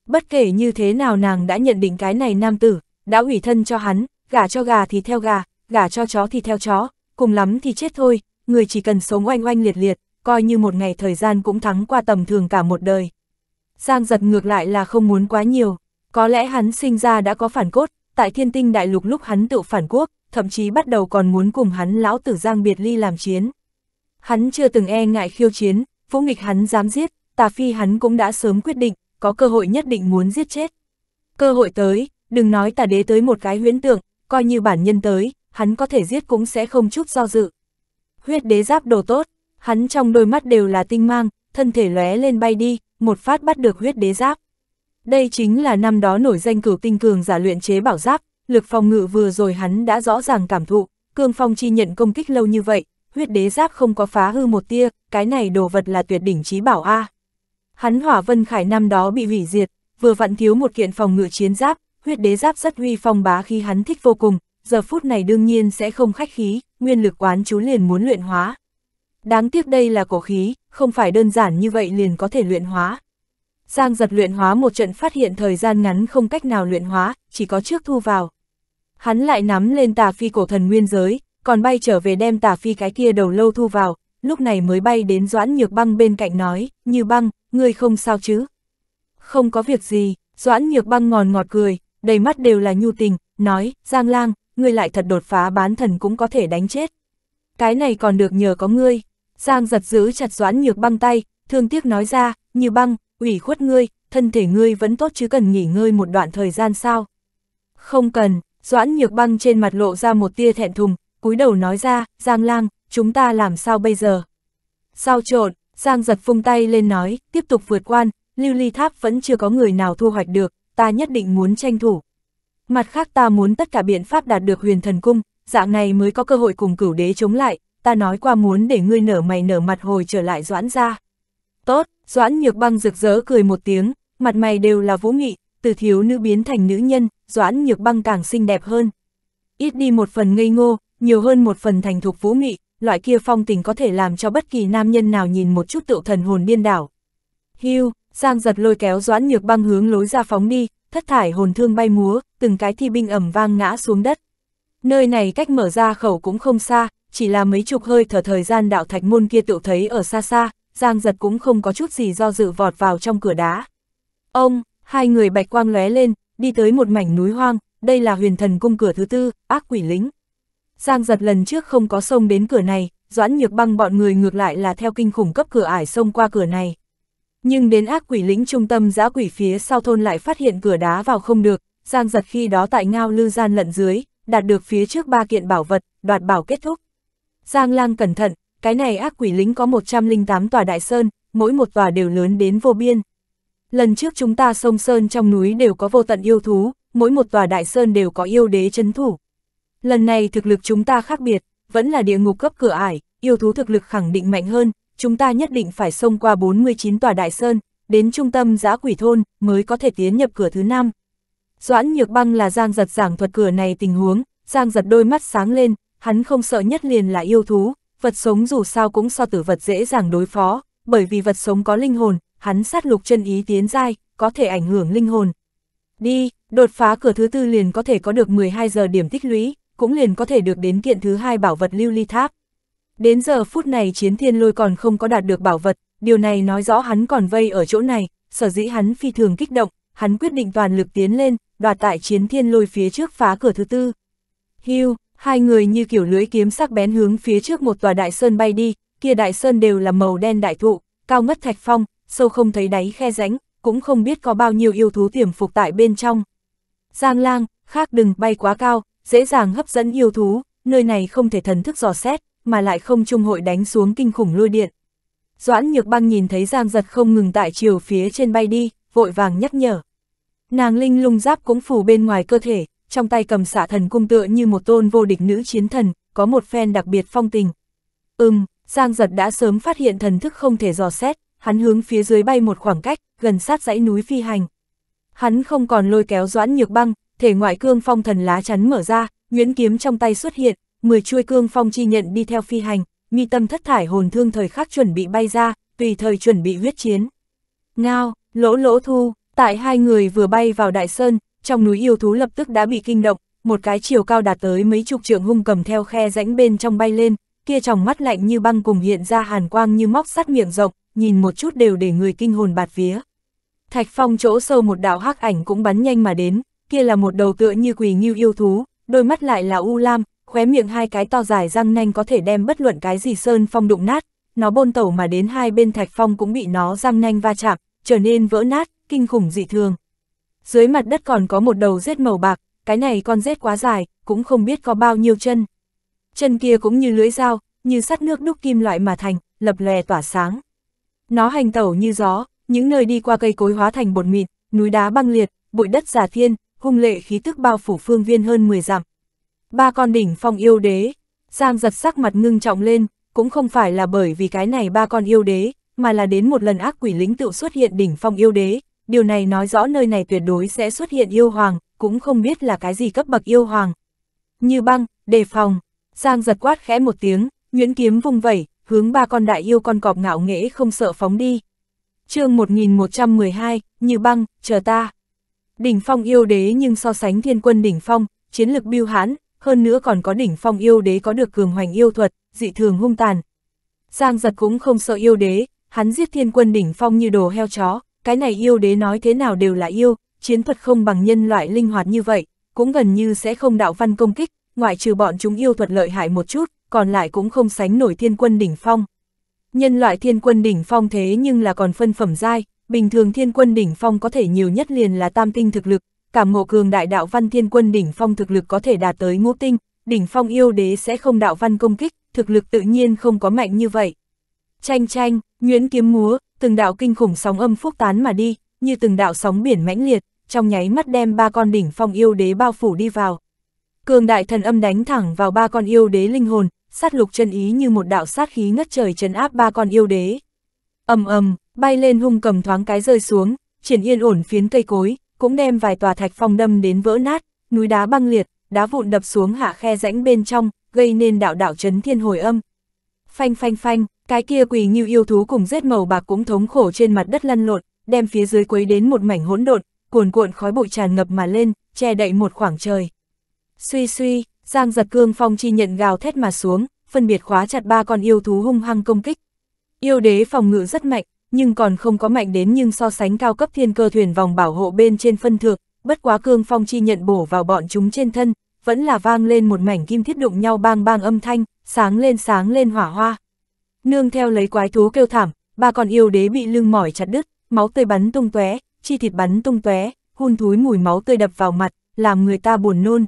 Bất kể như thế nào nàng đã nhận định cái này nam tử, đã ủy thân cho hắn, gả cho gà thì theo gà, gả cho chó thì theo chó, cùng lắm thì chết thôi, người chỉ cần sống oanh oanh liệt liệt, coi như một ngày thời gian cũng thắng qua tầm thường cả một đời. Giang giật ngược lại là không muốn quá nhiều, có lẽ hắn sinh ra đã có phản cốt, tại thiên tinh đại lục lúc hắn tự phản quốc, thậm chí bắt đầu còn muốn cùng hắn lão tử Giang Biệt Ly làm chiến. Hắn chưa từng e ngại khiêu chiến, vũ nghịch hắn dám giết, tà phi hắn cũng đã sớm quyết định, có cơ hội nhất định muốn giết chết. Cơ hội tới, đừng nói tà đế tới một cái huyễn tượng, coi như bản nhân tới, hắn có thể giết cũng sẽ không chút do dự. Huyết đế giáp đồ tốt, hắn trong đôi mắt đều là tinh mang, thân thể lóe lên bay đi, một phát bắt được huyết đế giáp. Đây chính là năm đó nổi danh cửu tinh cường giả luyện chế bảo giáp, lực phòng ngự vừa rồi hắn đã rõ ràng cảm thụ, cương phong chi nhận công kích lâu như vậy, huyết đế giáp không có phá hư một tia, cái này đồ vật là tuyệt đỉnh trí bảo A. Hắn hỏa vân khải năm đó bị hủy diệt, vừa vặn thiếu một kiện phòng ngự chiến giáp, huyết đế giáp rất huy phong bá khí hắn thích vô cùng, giờ phút này đương nhiên sẽ không khách khí, nguyên lực quán chú liền muốn luyện hóa. Đáng tiếc đây là cổ khí, không phải đơn giản như vậy liền có thể luyện hóa. Giang giật luyện hóa một trận phát hiện thời gian ngắn không cách nào luyện hóa, chỉ có trước thu vào. Hắn lại nắm lên tà phi cổ thần nguyên giới, còn bay trở về đem tà phi cái kia đầu lâu thu vào, lúc này mới bay đến Doãn Nhược Băng bên cạnh nói, như băng, ngươi không sao chứ? Không có việc gì, Doãn Nhược Băng ngòn ngọt cười, đầy mắt đều là nhu tình, nói, Giang Lang, ngươi lại thật đột phá bán thần cũng có thể đánh chết. Cái này còn được nhờ có ngươi. Giang giật giữ chặt doãn nhược băng tay, thương tiếc nói ra, như băng, ủy khuất ngươi, thân thể ngươi vẫn tốt chứ cần nghỉ ngơi một đoạn thời gian sao. Không cần, doãn nhược băng trên mặt lộ ra một tia thẹn thùng, cúi đầu nói ra, Giang Lang, chúng ta làm sao bây giờ? Sao trộn, Giang giật phung tay lên nói, tiếp tục vượt quan, lưu ly tháp vẫn chưa có người nào thu hoạch được, ta nhất định muốn tranh thủ. Mặt khác ta muốn tất cả biện pháp đạt được huyền thần cung, dạng này mới có cơ hội cùng cửu đế chống lại, ta nói qua muốn để ngươi nở mày nở mặt hồi trở lại doãn ra. Tốt, doãn nhược băng rực rỡ cười một tiếng, mặt mày đều là vũ nghị, từ thiếu nữ biến thành nữ nhân, doãn nhược băng càng xinh đẹp hơn. Ít đi một phần ngây ngô, nhiều hơn một phần thành thục vũ nghị, loại kia phong tình có thể làm cho bất kỳ nam nhân nào nhìn một chút tựu thần hồn điên đảo. Hưu, Giang giật lôi kéo doãn nhược băng hướng lối ra phóng đi, thất thải hồn thương bay múa, từng cái thi binh ẩm vang ngã xuống đất. Nơi này cách mở ra khẩu cũng không xa, chỉ là mấy chục hơi thở thời gian đạo thạch môn kia tự thấy ở xa xa, Giang giật cũng không có chút gì do dự vọt vào trong cửa đá. Ông, hai người bạch quang lóe lên, đi tới một mảnh núi hoang, đây là huyền thần cung cửa thứ tư, ác quỷ lính. Giang giật lần trước không có sông đến cửa này, doãn nhược băng bọn người ngược lại là theo kinh khủng cấp cửa ải sông qua cửa này. Nhưng đến ác quỷ lính trung tâm giã quỷ phía sau thôn lại phát hiện cửa đá vào không được, Giang giật khi đó tại ngao lư gian lận dưới, đạt được phía trước ba kiện bảo vật, đoạt bảo kết thúc. Giang lang cẩn thận, cái này ác quỷ lính có 108 tòa đại sơn, mỗi một tòa đều lớn đến vô biên. Lần trước chúng ta sông sơn trong núi đều có vô tận yêu thú, mỗi một tòa đại sơn đều có yêu đế chấn thủ. Lần này thực lực chúng ta khác biệt, vẫn là địa ngục cấp cửa ải, yêu thú thực lực khẳng định mạnh hơn, chúng ta nhất định phải xông qua 49 tòa đại sơn, đến trung tâm giã quỷ thôn mới có thể tiến nhập cửa thứ năm. Doãn Nhược Băng là Giang Giật giảng thuật cửa này tình huống, Giang Giật đôi mắt sáng lên, hắn không sợ nhất liền là yêu thú, vật sống dù sao cũng so tử vật dễ dàng đối phó, bởi vì vật sống có linh hồn, hắn sát lục chân ý tiến dai, có thể ảnh hưởng linh hồn. Đi, đột phá cửa thứ tư liền có thể có được 12 giờ điểm tích lũy, cũng liền có thể được đến kiện thứ hai bảo vật lưu ly tháp, Đến giờ phút này chiến thiên lôi còn không có đạt được bảo vật, điều này nói rõ hắn còn vây ở chỗ này, sở dĩ hắn phi thường kích động, hắn quyết định toàn lực tiến lên, đoạt tại chiến thiên lôi phía trước phá cửa thứ tư. Hưu, hai người như kiểu lưỡi kiếm sắc bén hướng phía trước một tòa đại sơn bay đi, kia đại sơn đều là màu đen đại thụ, cao ngất thạch phong, sâu không thấy đáy khe rãnh, cũng không biết có bao nhiêu yêu thú tiềm phục tại bên trong. Giang lang, khác đừng bay quá cao, dễ dàng hấp dẫn yêu thú, nơi này không thể thần thức dò xét, mà lại không trung hội đánh xuống kinh khủng lôi điện. Doãn nhược băng nhìn thấy giang giật không ngừng tại chiều phía trên bay đi, vội vàng nhắc nhở. Nàng linh lung giáp cũng phủ bên ngoài cơ thể, trong tay cầm xạ thần cung tựa như một tôn vô địch nữ chiến thần, có một phen đặc biệt phong tình. Ừm, Giang Giật đã sớm phát hiện thần thức không thể dò xét, hắn hướng phía dưới bay một khoảng cách, gần sát dãy núi phi hành. Hắn không còn lôi kéo doãn nhược băng, thể ngoại cương phong thần lá chắn mở ra, nguyễn kiếm trong tay xuất hiện, 10 chuôi cương phong chi nhận đi theo phi hành, mi tâm thất thải hồn thương thời khắc chuẩn bị bay ra, tùy thời chuẩn bị huyết chiến. Ngao, lỗ lỗ thu, tại hai người vừa bay vào đại sơn, trong núi yêu thú lập tức đã bị kinh động, một cái chiều cao đạt tới mấy chục trượng hung cầm theo khe rãnh bên trong bay lên, kia tròng mắt lạnh như băng cùng hiện ra hàn quang như móc sắt miệng rộng, nhìn một chút đều để người kinh hồn bạt vía. Thạch Phong chỗ sâu một đạo hắc ảnh cũng bắn nhanh mà đến, kia là một đầu tựa như quỳ nghiêu yêu thú, đôi mắt lại là u lam, khóe miệng hai cái to dài răng nanh có thể đem bất luận cái gì sơn phong đụng nát, nó bôn tẩu mà đến hai bên thạch phong cũng bị nó răng nanh va chạm, trở nên vỡ nát, kinh khủng dị thường. Dưới mặt đất còn có một đầu rết màu bạc, cái này con rết quá dài, cũng không biết có bao nhiêu chân. Chân kia cũng như lưỡi dao, như sắt nước đúc kim loại mà thành, lập lè tỏa sáng. Nó hành tẩu như gió, những nơi đi qua cây cối hóa thành bột mịn, núi đá băng liệt, bụi đất giả thiên, hung lệ khí tức bao phủ phương viên hơn 10 dặm. Ba con đỉnh phong yêu đế, Giang giật sắc mặt ngưng trọng lên, cũng không phải là bởi vì cái này ba con yêu đế, mà là đến một lần ác quỷ lính tự xuất hiện đỉnh phong yêu đế, điều này nói rõ nơi này tuyệt đối sẽ xuất hiện yêu hoàng, cũng không biết là cái gì cấp bậc yêu hoàng. Như băng, đề phòng, Giang giật quát khẽ một tiếng, nguyễn kiếm vung vẩy, hướng ba con đại yêu con cọp ngạo nghễ không sợ phóng đi. chương 1112, như băng, chờ ta. Đỉnh phong yêu đế nhưng so sánh thiên quân đỉnh phong, chiến lực biêu hãn, hơn nữa còn có đỉnh phong yêu đế có được cường hoành yêu thuật, dị thường hung tàn. Giang giật cũng không sợ yêu đế, hắn giết thiên quân đỉnh phong như đồ heo chó, cái này yêu đế nói thế nào đều là yêu, chiến thuật không bằng nhân loại linh hoạt như vậy, cũng gần như sẽ không đạo văn công kích, ngoại trừ bọn chúng yêu thuật lợi hại một chút, còn lại cũng không sánh nổi thiên quân đỉnh phong. Nhân loại thiên quân đỉnh phong thế nhưng là còn phân phẩm giai, bình thường thiên quân đỉnh phong có thể nhiều nhất liền là tam tinh thực lực, cảm ngộ cường đại đạo văn thiên quân đỉnh phong thực lực có thể đạt tới ngũ tinh, đỉnh phong yêu đế sẽ không đạo văn công kích, thực lực tự nhiên không có mạnh như vậy. Chanh chanh, nguyễn kiếm múa, từng đạo kinh khủng sóng âm phúc tán mà đi, như từng đạo sóng biển mãnh liệt, trong nháy mắt đem ba con đỉnh phong yêu đế bao phủ đi vào. Cường đại thần âm đánh thẳng vào ba con yêu đế linh hồn, sát lục chân ý như một đạo sát khí ngất trời chấn áp ba con yêu đế. Ầm ầm, bay lên hung cầm thoáng cái rơi xuống, triển yên ổn phiến cây cối, cũng đem vài tòa thạch phong đâm đến vỡ nát, núi đá băng liệt, đá vụn đập xuống hạ khe rãnh bên trong, gây nên đạo đạo chấn thiên hồi âm. Phanh phanh phanh, cái kia quỳ như yêu thú cùng rết màu bạc cũng thống khổ trên mặt đất lăn lộn, đem phía dưới quấy đến một mảnh hỗn độn, cuồn cuộn khói bụi tràn ngập mà lên, che đậy một khoảng trời. Suy suy, Giang giật cương phong chi nhận gào thét mà xuống, phân biệt khóa chặt ba con yêu thú hung hăng công kích. Yêu đế phòng ngự rất mạnh, nhưng còn không có mạnh đến nhưng so sánh cao cấp thiên cơ thuyền vòng bảo hộ bên trên phân thược, bất quá cương phong chi nhận bổ vào bọn chúng trên thân, vẫn là vang lên một mảnh kim thiết đụng nhau bang bang âm thanh, sáng lên sáng lên hỏa hoa. Nương theo lấy quái thú kêu thảm, ba con yêu đế bị lưng mỏi chặt đứt, máu tươi bắn tung tóe, chi thịt bắn tung tóe, hun thúi mùi máu tươi đập vào mặt, làm người ta buồn nôn.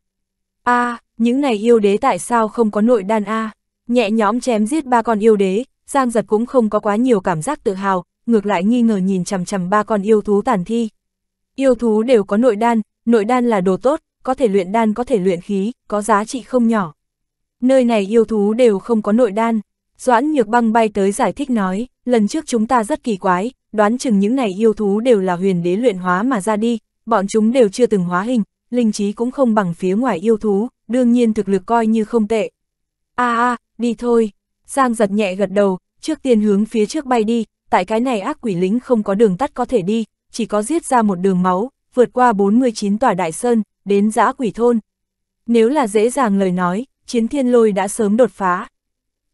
A, à, những này yêu đế tại sao không có nội đan a? À? Nhẹ nhõm chém giết ba con yêu đế, Giang giật cũng không có quá nhiều cảm giác tự hào, ngược lại nghi ngờ nhìn chằm chằm ba con yêu thú tàn thi. Yêu thú đều có nội đan, nội đan là đồ tốt, có thể luyện đan có thể luyện khí, có giá trị không nhỏ. Nơi này yêu thú đều không có nội đan. Doãn nhược băng bay tới giải thích nói, lần trước chúng ta rất kỳ quái, đoán chừng những này yêu thú đều là huyền đế luyện hóa mà ra đi, bọn chúng đều chưa từng hóa hình, linh trí cũng không bằng phía ngoài yêu thú, đương nhiên thực lực coi như không tệ. a à, à, đi thôi, Giang giật nhẹ gật đầu, trước tiên hướng phía trước bay đi, tại cái này ác quỷ lính không có đường tắt có thể đi, chỉ có giết ra một đường máu, vượt qua 49 tòa đại sơn, đến giã quỷ thôn. Nếu là dễ dàng lời nói, chiến thiên lôi đã sớm đột phá.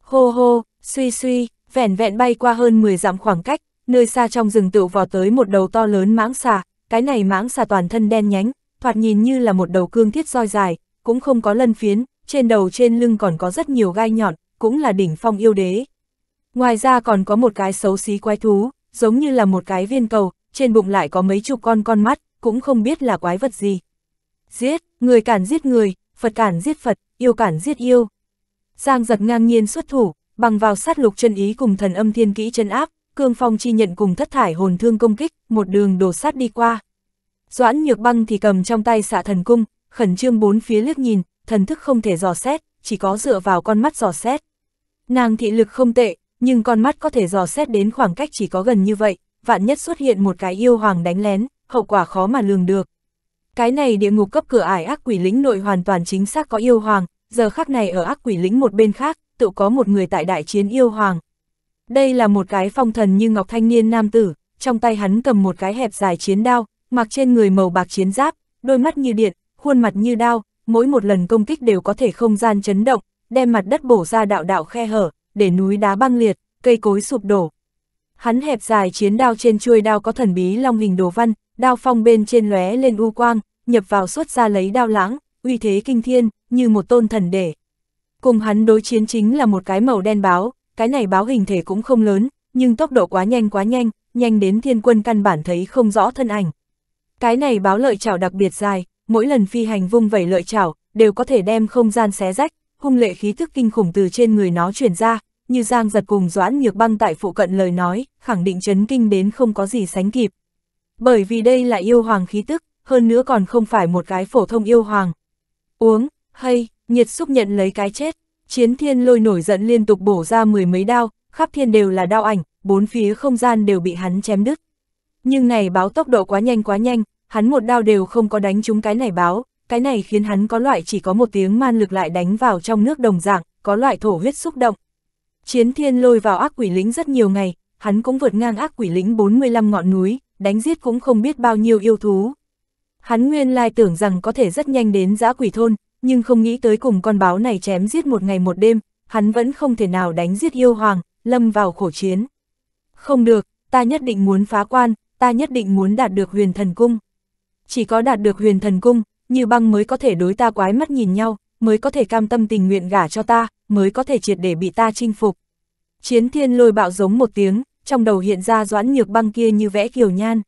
Hô hô, suy suy, vẻn vẹn bay qua hơn 10 dặm khoảng cách, nơi xa trong rừng tựu vò tới một đầu to lớn mãng xà, cái này mãng xà toàn thân đen nhánh, thoạt nhìn như là một đầu cương thiết roi dài, cũng không có lân phiến, trên đầu trên lưng còn có rất nhiều gai nhọn, cũng là đỉnh phong yêu đế. Ngoài ra còn có một cái xấu xí quái thú, giống như là một cái viên cầu, trên bụng lại có mấy chục con con mắt, cũng không biết là quái vật gì. Giết, người cản giết người, Phật cản giết Phật, yêu cản giết yêu. Giang giật ngang nhiên xuất thủ, bằng vào sát lục chân ý cùng thần âm thiên kỹ chân áp, cương phong chi nhận cùng thất thải hồn thương công kích, một đường đổ sát đi qua. Doãn nhược băng thì cầm trong tay xạ thần cung, khẩn trương bốn phía liếc nhìn, thần thức không thể dò xét, chỉ có dựa vào con mắt dò xét. Nàng thị lực không tệ, nhưng con mắt có thể dò xét đến khoảng cách chỉ có gần như vậy, vạn nhất xuất hiện một cái yêu hoàng đánh lén, hậu quả khó mà lường được. Cái này địa ngục cấp cửa ải ác quỷ lính nội hoàn toàn chính xác có yêu hoàng, giờ khắc này ở ác quỷ lính một bên khác, tự có một người tại đại chiến yêu hoàng. Đây là một cái phong thần như ngọc thanh niên nam tử, trong tay hắn cầm một cái hẹp dài chiến đao, mặc trên người màu bạc chiến giáp, đôi mắt như điện, khuôn mặt như đao, mỗi một lần công kích đều có thể không gian chấn động, đem mặt đất bổ ra đạo đạo khe hở, để núi đá băng liệt, cây cối sụp đổ. Hắn hẹp dài chiến đao trên chuôi đao có thần bí long hình đồ văn, đao phong bên trên lóe lên u quang, nhập vào xuất ra lấy đao lãng, uy thế kinh thiên, như một tôn thần để. Cùng hắn đối chiến chính là một cái màu đen báo, cái này báo hình thể cũng không lớn, nhưng tốc độ quá nhanh quá nhanh, nhanh đến thiên quân căn bản thấy không rõ thân ảnh. Cái này báo lợi chảo đặc biệt dài, mỗi lần phi hành vung vẩy lợi chảo, đều có thể đem không gian xé rách, hung lệ khí thức kinh khủng từ trên người nó chuyển ra, như giang giật cùng doãn nhược băng tại phụ cận lời nói, khẳng định chấn kinh đến không có gì sánh kịp. Bởi vì đây là yêu hoàng khí tức, hơn nữa còn không phải một cái phổ thông yêu hoàng. Uống, hay, nhiệt xúc nhận lấy cái chết, chiến thiên lôi nổi giận liên tục bổ ra mười mấy đao, khắp thiên đều là đao ảnh, bốn phía không gian đều bị hắn chém đứt. Nhưng này báo tốc độ quá nhanh quá nhanh, hắn một đao đều không có đánh trúng cái này báo, cái này khiến hắn có loại chỉ có một tiếng man lực lại đánh vào trong nước đồng dạng, có loại thổ huyết xúc động. Chiến thiên lôi vào ác quỷ lính rất nhiều ngày, hắn cũng vượt ngang ác quỷ lính 45 ngọn núi, đánh giết cũng không biết bao nhiêu yêu thú. Hắn nguyên lai tưởng rằng có thể rất nhanh đến giã quỷ thôn, nhưng không nghĩ tới cùng con báo này chém giết một ngày một đêm, hắn vẫn không thể nào đánh giết yêu hoàng, lâm vào khổ chiến. Không được, ta nhất định muốn phá quan, ta nhất định muốn đạt được huyền thần cung. Chỉ có đạt được huyền thần cung, như băng mới có thể đối ta quái mắt nhìn nhau, mới có thể cam tâm tình nguyện gả cho ta, mới có thể triệt để bị ta chinh phục. Chiến thiên lôi bạo giống một tiếng, trong đầu hiện ra doãn nhược băng kia như vẽ kiều nhan.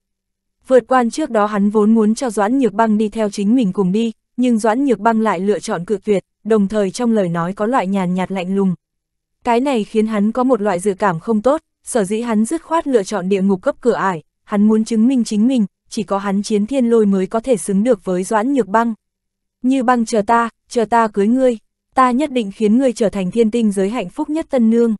Vượt quan trước đó hắn vốn muốn cho doãn nhược băng đi theo chính mình cùng đi, nhưng doãn nhược băng lại lựa chọn cự tuyệt, đồng thời trong lời nói có loại nhàn nhạt lạnh lùng. Cái này khiến hắn có một loại dự cảm không tốt, sở dĩ hắn dứt khoát lựa chọn địa ngục cấp cửa ải, hắn muốn chứng minh chính mình, chỉ có hắn chiến thiên lôi mới có thể xứng được với doãn nhược băng. Như băng chờ ta, chờ ta cưới ngươi, ta nhất định khiến ngươi trở thành thiên tinh giới hạnh phúc nhất tân nương.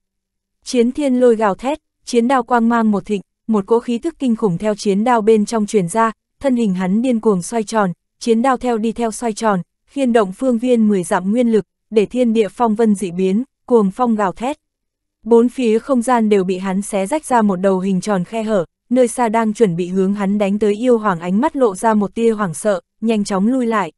Chiến thiên lôi gào thét, chiến đao quang mang một thịnh, một cỗ khí thức kinh khủng theo chiến đao bên trong truyền ra, thân hình hắn điên cuồng xoay tròn, chiến đao theo đi theo xoay tròn, khiên động phương viên mười dặm nguyên lực, để thiên địa phong vân dị biến, cuồng phong gào thét. Bốn phía không gian đều bị hắn xé rách ra một đầu hình tròn khe hở, nơi xa đang chuẩn bị hướng hắn đánh tới yêu hoàng ánh mắt lộ ra một tia hoảng sợ, nhanh chóng lui lại.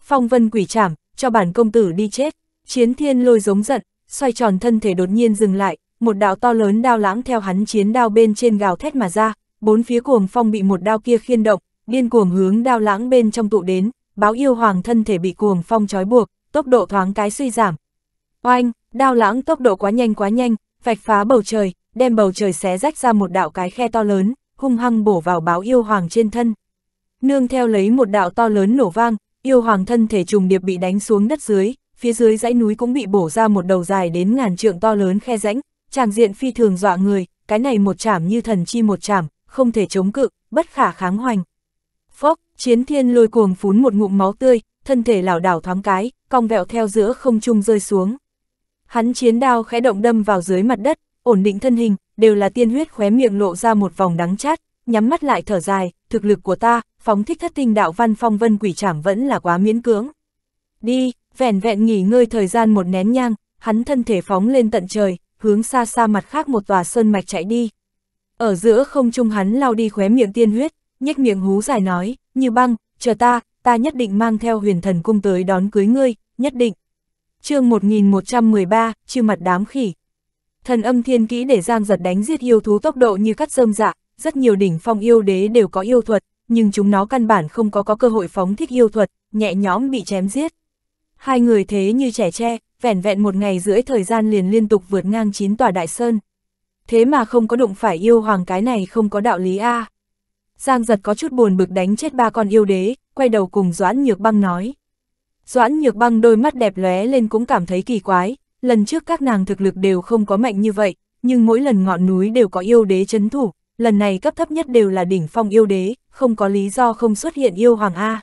Phong vân quỷ trảm, cho bản công tử đi chết, chiến thiên lôi giống giận, xoay tròn thân thể đột nhiên dừng lại, một đạo to lớn đao lãng theo hắn chiến đao bên trên gào thét mà ra, bốn phía cuồng phong bị một đao kia khiên động, điên cuồng hướng đao lãng bên trong tụ đến, báo yêu hoàng thân thể bị cuồng phong trói buộc, tốc độ thoáng cái suy giảm. Oanh, đao lãng tốc độ quá nhanh quá nhanh, vạch phá bầu trời, đem bầu trời xé rách ra một đạo cái khe to lớn, hung hăng bổ vào báo yêu hoàng trên thân. Nương theo lấy một đạo to lớn nổ vang, yêu hoàng thân thể trùng điệp bị đánh xuống đất dưới, phía dưới dãy núi cũng bị bổ ra một đầu dài đến ngàn trượng to lớn khe rãnh, tràng diện phi thường dọa người, cái này một chảm như thần chi một chảm, không thể chống cự, bất khả kháng hoành. Phốc, chiến thiên lôi cuồng phún một ngụm máu tươi, thân thể lảo đảo thoáng cái, cong vẹo theo giữa không trung rơi xuống. Hắn chiến đao khẽ động đâm vào dưới mặt đất, ổn định thân hình, đều là tiên huyết khóe miệng lộ ra một vòng đắng chát, nhắm mắt lại thở dài, thực lực của ta, phóng thích thất tinh đạo văn phong vân quỷ trảm vẫn là quá miễn cưỡng. Đi, vẹn vẹn nghỉ ngơi thời gian một nén nhang, hắn thân thể phóng lên tận trời, hướng xa xa mặt khác một tòa sơn mạch chạy đi. Ở giữa không trung hắn lao đi khóe miệng tiên huyết, nhếch miệng hú dài nói, như băng, chờ ta, ta nhất định mang theo huyền thần cung tới đón cưới ngươi, nhất định. chương 1113, chư mặt đám khỉ, Thần âm thiên kỹ để Giang giật đánh giết yêu thú tốc độ như cắt rơm dạ, rất nhiều đỉnh phong yêu đế đều có yêu thuật, nhưng chúng nó căn bản không có có cơ hội phóng thích yêu thuật, nhẹ nhõm bị chém giết. Hai người thế như trẻ tre, vẻn vẹn một ngày rưỡi thời gian liền liên tục vượt ngang chín tòa đại sơn. Thế mà không có đụng phải yêu hoàng cái này không có đạo lý a. À. Giang giật có chút buồn bực đánh chết ba con yêu đế, quay đầu cùng Doãn Nhược Băng nói. Doãn Nhược Băng đôi mắt đẹp lóe lên cũng cảm thấy kỳ quái, lần trước các nàng thực lực đều không có mạnh như vậy, nhưng mỗi lần ngọn núi đều có yêu đế chấn thủ, lần này cấp thấp nhất đều là đỉnh phong yêu đế, không có lý do không xuất hiện yêu hoàng A.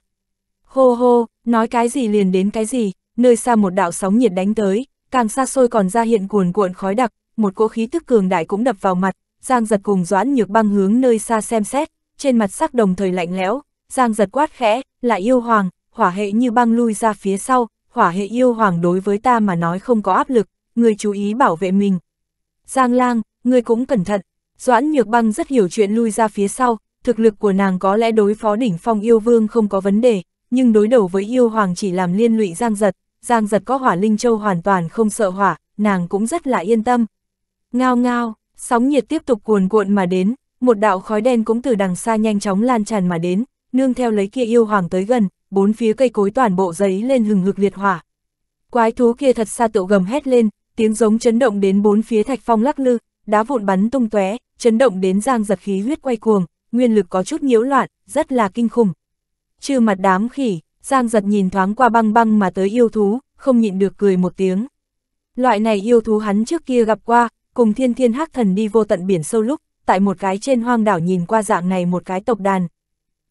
Hô hô, nói cái gì liền đến cái gì, nơi xa một đạo sóng nhiệt đánh tới, càng xa xôi còn ra hiện cuồn cuộn khói đặc, một cỗ khí tức cường đại cũng đập vào mặt, Giang giật cùng doãn nhược băng hướng nơi xa xem xét, trên mặt sắc đồng thời lạnh lẽo, Giang giật quát khẽ, là yêu hoàng, hỏa hệ như băng lui ra phía sau, hỏa hệ yêu hoàng đối với ta mà nói không có áp lực, người chú ý bảo vệ mình. Giang lang, người cũng cẩn thận, Doãn Nhược Băng rất hiểu chuyện lui ra phía sau, thực lực của nàng có lẽ đối phó đỉnh phong yêu vương không có vấn đề, nhưng đối đầu với yêu hoàng chỉ làm liên lụy Giang Giật, Giang Giật có hỏa linh châu hoàn toàn không sợ hỏa, nàng cũng rất là yên tâm. Ngao ngao, sóng nhiệt tiếp tục cuồn cuộn mà đến, một đạo khói đen cũng từ đằng xa nhanh chóng lan tràn mà đến, nương theo lấy kia yêu hoàng tới gần, bốn phía cây cối toàn bộ giấy lên hừng hực liệt hỏa. Quái thú kia thật xa tựu gầm hét lên, tiếng giống chấn động đến bốn phía thạch phong lắc lư, đá vụn bắn tung tóe, chấn động đến giang giật khí huyết quay cuồng, nguyên lực có chút nhiễu loạn, rất là kinh khủng. Trừ mặt đám khỉ, giang giật nhìn thoáng qua băng băng mà tới yêu thú, không nhịn được cười một tiếng. Loại này yêu thú hắn trước kia gặp qua, cùng thiên thiên hắc thần đi vô tận biển sâu lúc, tại một cái trên hoang đảo nhìn qua dạng này một cái tộc đàn,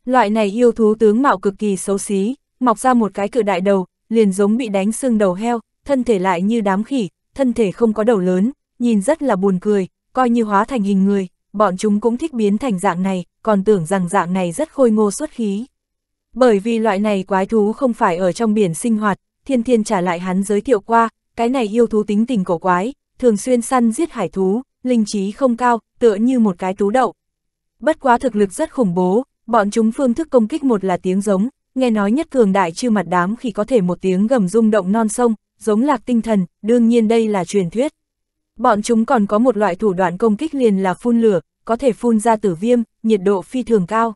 Loại này yêu thú tướng mạo cực kỳ xấu xí, mọc ra một cái cự đại đầu, liền giống bị đánh xương đầu heo, thân thể lại như đám khỉ, thân thể không có đầu lớn, nhìn rất là buồn cười, coi như hóa thành hình người, bọn chúng cũng thích biến thành dạng này, còn tưởng rằng dạng này rất khôi ngô xuất khí. Bởi vì loại này quái thú không phải ở trong biển sinh hoạt, thiên thiên trả lại hắn giới thiệu qua, cái này yêu thú tính tình cổ quái, thường xuyên săn giết hải thú, linh trí không cao, tựa như một cái tú đậu. Bất quá thực lực rất khủng bố, Bọn chúng phương thức công kích một là tiếng giống, nghe nói nhất cường đại chư mặt đám khi có thể một tiếng gầm rung động non sông, giống lạc tinh thần, đương nhiên đây là truyền thuyết. Bọn chúng còn có một loại thủ đoạn công kích liền là phun lửa, có thể phun ra tử viêm, nhiệt độ phi thường cao.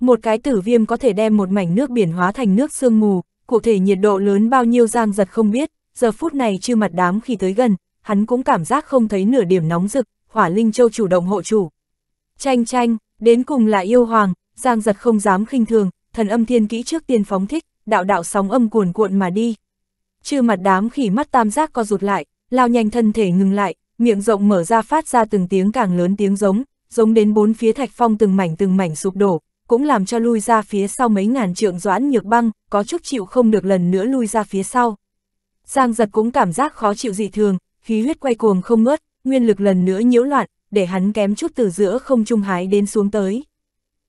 Một cái tử viêm có thể đem một mảnh nước biển hóa thành nước sương mù, cụ thể nhiệt độ lớn bao nhiêu giang giật không biết, giờ phút này chư mặt đám khi tới gần, hắn cũng cảm giác không thấy nửa điểm nóng rực, hỏa linh châu chủ động hộ chủ. Chanh chanh, đến cùng là yêu hoàng, Giang giật không dám khinh thường, thần âm thiên kỹ trước tiên phóng thích, đạo đạo sóng âm cuồn cuộn mà đi. Chư mặt đám khỉ mắt tam giác co rụt lại, lao nhanh thân thể ngừng lại, miệng rộng mở ra phát ra từng tiếng càng lớn tiếng giống, giống đến bốn phía thạch phong từng mảnh từng mảnh sụp đổ, cũng làm cho lui ra phía sau mấy ngàn trượng doãn nhược băng, có chút chịu không được lần nữa lui ra phía sau. Giang giật cũng cảm giác khó chịu dị thường, khí huyết quay cuồng không ngớt, nguyên lực lần nữa nhiễu loạn, để hắn kém chút từ giữa không trung hái đến xuống tới.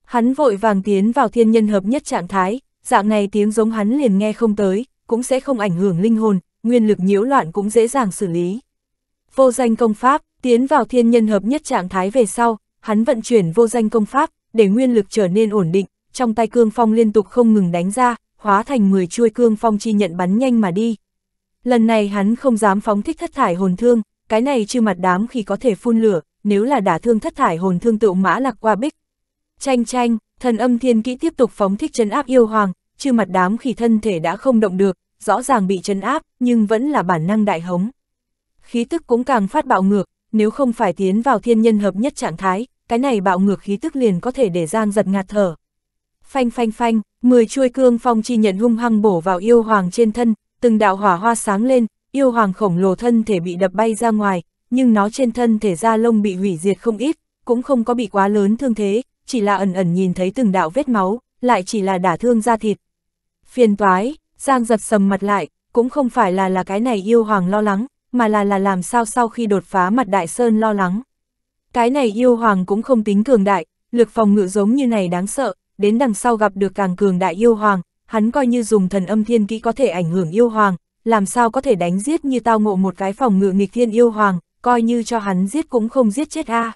Hắn vội vàng tiến vào thiên nhân hợp nhất trạng thái, dạng này tiếng giống hắn liền nghe không tới, cũng sẽ không ảnh hưởng linh hồn, nguyên lực nhiễu loạn cũng dễ dàng xử lý. Vô danh công pháp, tiến vào thiên nhân hợp nhất trạng thái về sau, hắn vận chuyển vô danh công pháp, để nguyên lực trở nên ổn định, trong tay cương phong liên tục không ngừng đánh ra, hóa thành 10 chuôi cương phong chi nhận bắn nhanh mà đi. Lần này hắn không dám phóng thích thất thải hồn thương, cái này chưa mặt đám khi có thể phun lửa, nếu là đả thương thất thải hồn thương tựu mã lạc qua bích, Chanh chanh, thần âm thiên kỹ tiếp tục phóng thích chấn áp yêu hoàng, chứ mặt đám khỉ thân thể đã không động được, rõ ràng bị chấn áp, nhưng vẫn là bản năng đại hống. Khí tức cũng càng phát bạo ngược, nếu không phải tiến vào thiên nhân hợp nhất trạng thái, cái này bạo ngược khí tức liền có thể để Giang giật ngạt thở. Phanh phanh phanh, 10 chuôi cương phong chi nhận hung hăng bổ vào yêu hoàng trên thân, từng đạo hỏa hoa sáng lên, yêu hoàng khổng lồ thân thể bị đập bay ra ngoài, nhưng nó trên thân thể da lông bị hủy diệt không ít, cũng không có bị quá lớn thương thế, chỉ là ẩn ẩn nhìn thấy từng đạo vết máu, lại chỉ là đả thương da thịt. Phiền toái, Giang giật sầm mặt lại, cũng không phải là là cái này yêu hoàng lo lắng, mà là là làm sao sau khi đột phá mặt đại sơn lo lắng. Cái này yêu hoàng cũng không tính cường đại, lực phòng ngự giống như này đáng sợ, đến đằng sau gặp được càng cường đại yêu hoàng, hắn coi như dùng thần âm thiên kỹ có thể ảnh hưởng yêu hoàng, làm sao có thể đánh giết như tao ngộ một cái phòng ngự nghịch thiên yêu hoàng, coi như cho hắn giết cũng không giết chết a. À.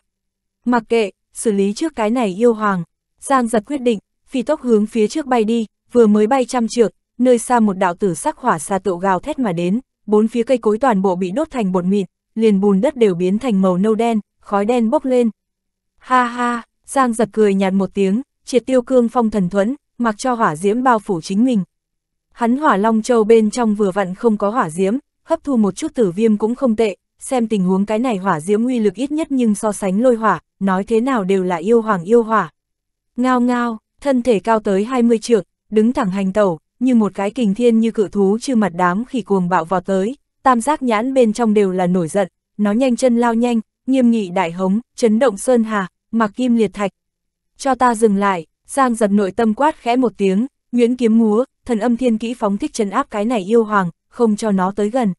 Mặc kệ, xử lý trước cái này yêu hoàng. Giang giật quyết định, phi tốc hướng phía trước bay đi, vừa mới bay trăm trượng, nơi xa một đạo tử sắc hỏa xa tựu gào thét mà đến, bốn phía cây cối toàn bộ bị đốt thành bột mịn, liền bùn đất đều biến thành màu nâu đen, khói đen bốc lên. Ha ha, Giang giật cười nhạt một tiếng, triệt tiêu cương phong thần thuẫn, mặc cho hỏa diễm bao phủ chính mình. Hắn hỏa long châu bên trong vừa vặn không có hỏa diễm, hấp thu một chút tử viêm cũng không tệ, xem tình huống cái này hỏa diễm uy lực ít nhất nhưng so sánh lôi hỏa, nói thế nào đều là yêu hoàng yêu hỏa. Ngao ngao, thân thể cao tới 20 trượng, đứng thẳng hành tẩu, như một cái kình thiên như cự thú chư mặt đám khi cuồng bạo vào tới, tam giác nhãn bên trong đều là nổi giận, nó nhanh chân lao nhanh, nghiêm nghị đại hống, chấn động sơn hà, mặc kim liệt thạch. Cho ta dừng lại, Giang giật nội tâm quát khẽ một tiếng, Nguyễn kiếm múa, thần âm thiên kỹ phóng thích chấn áp cái này yêu hoàng, không cho nó tới gần.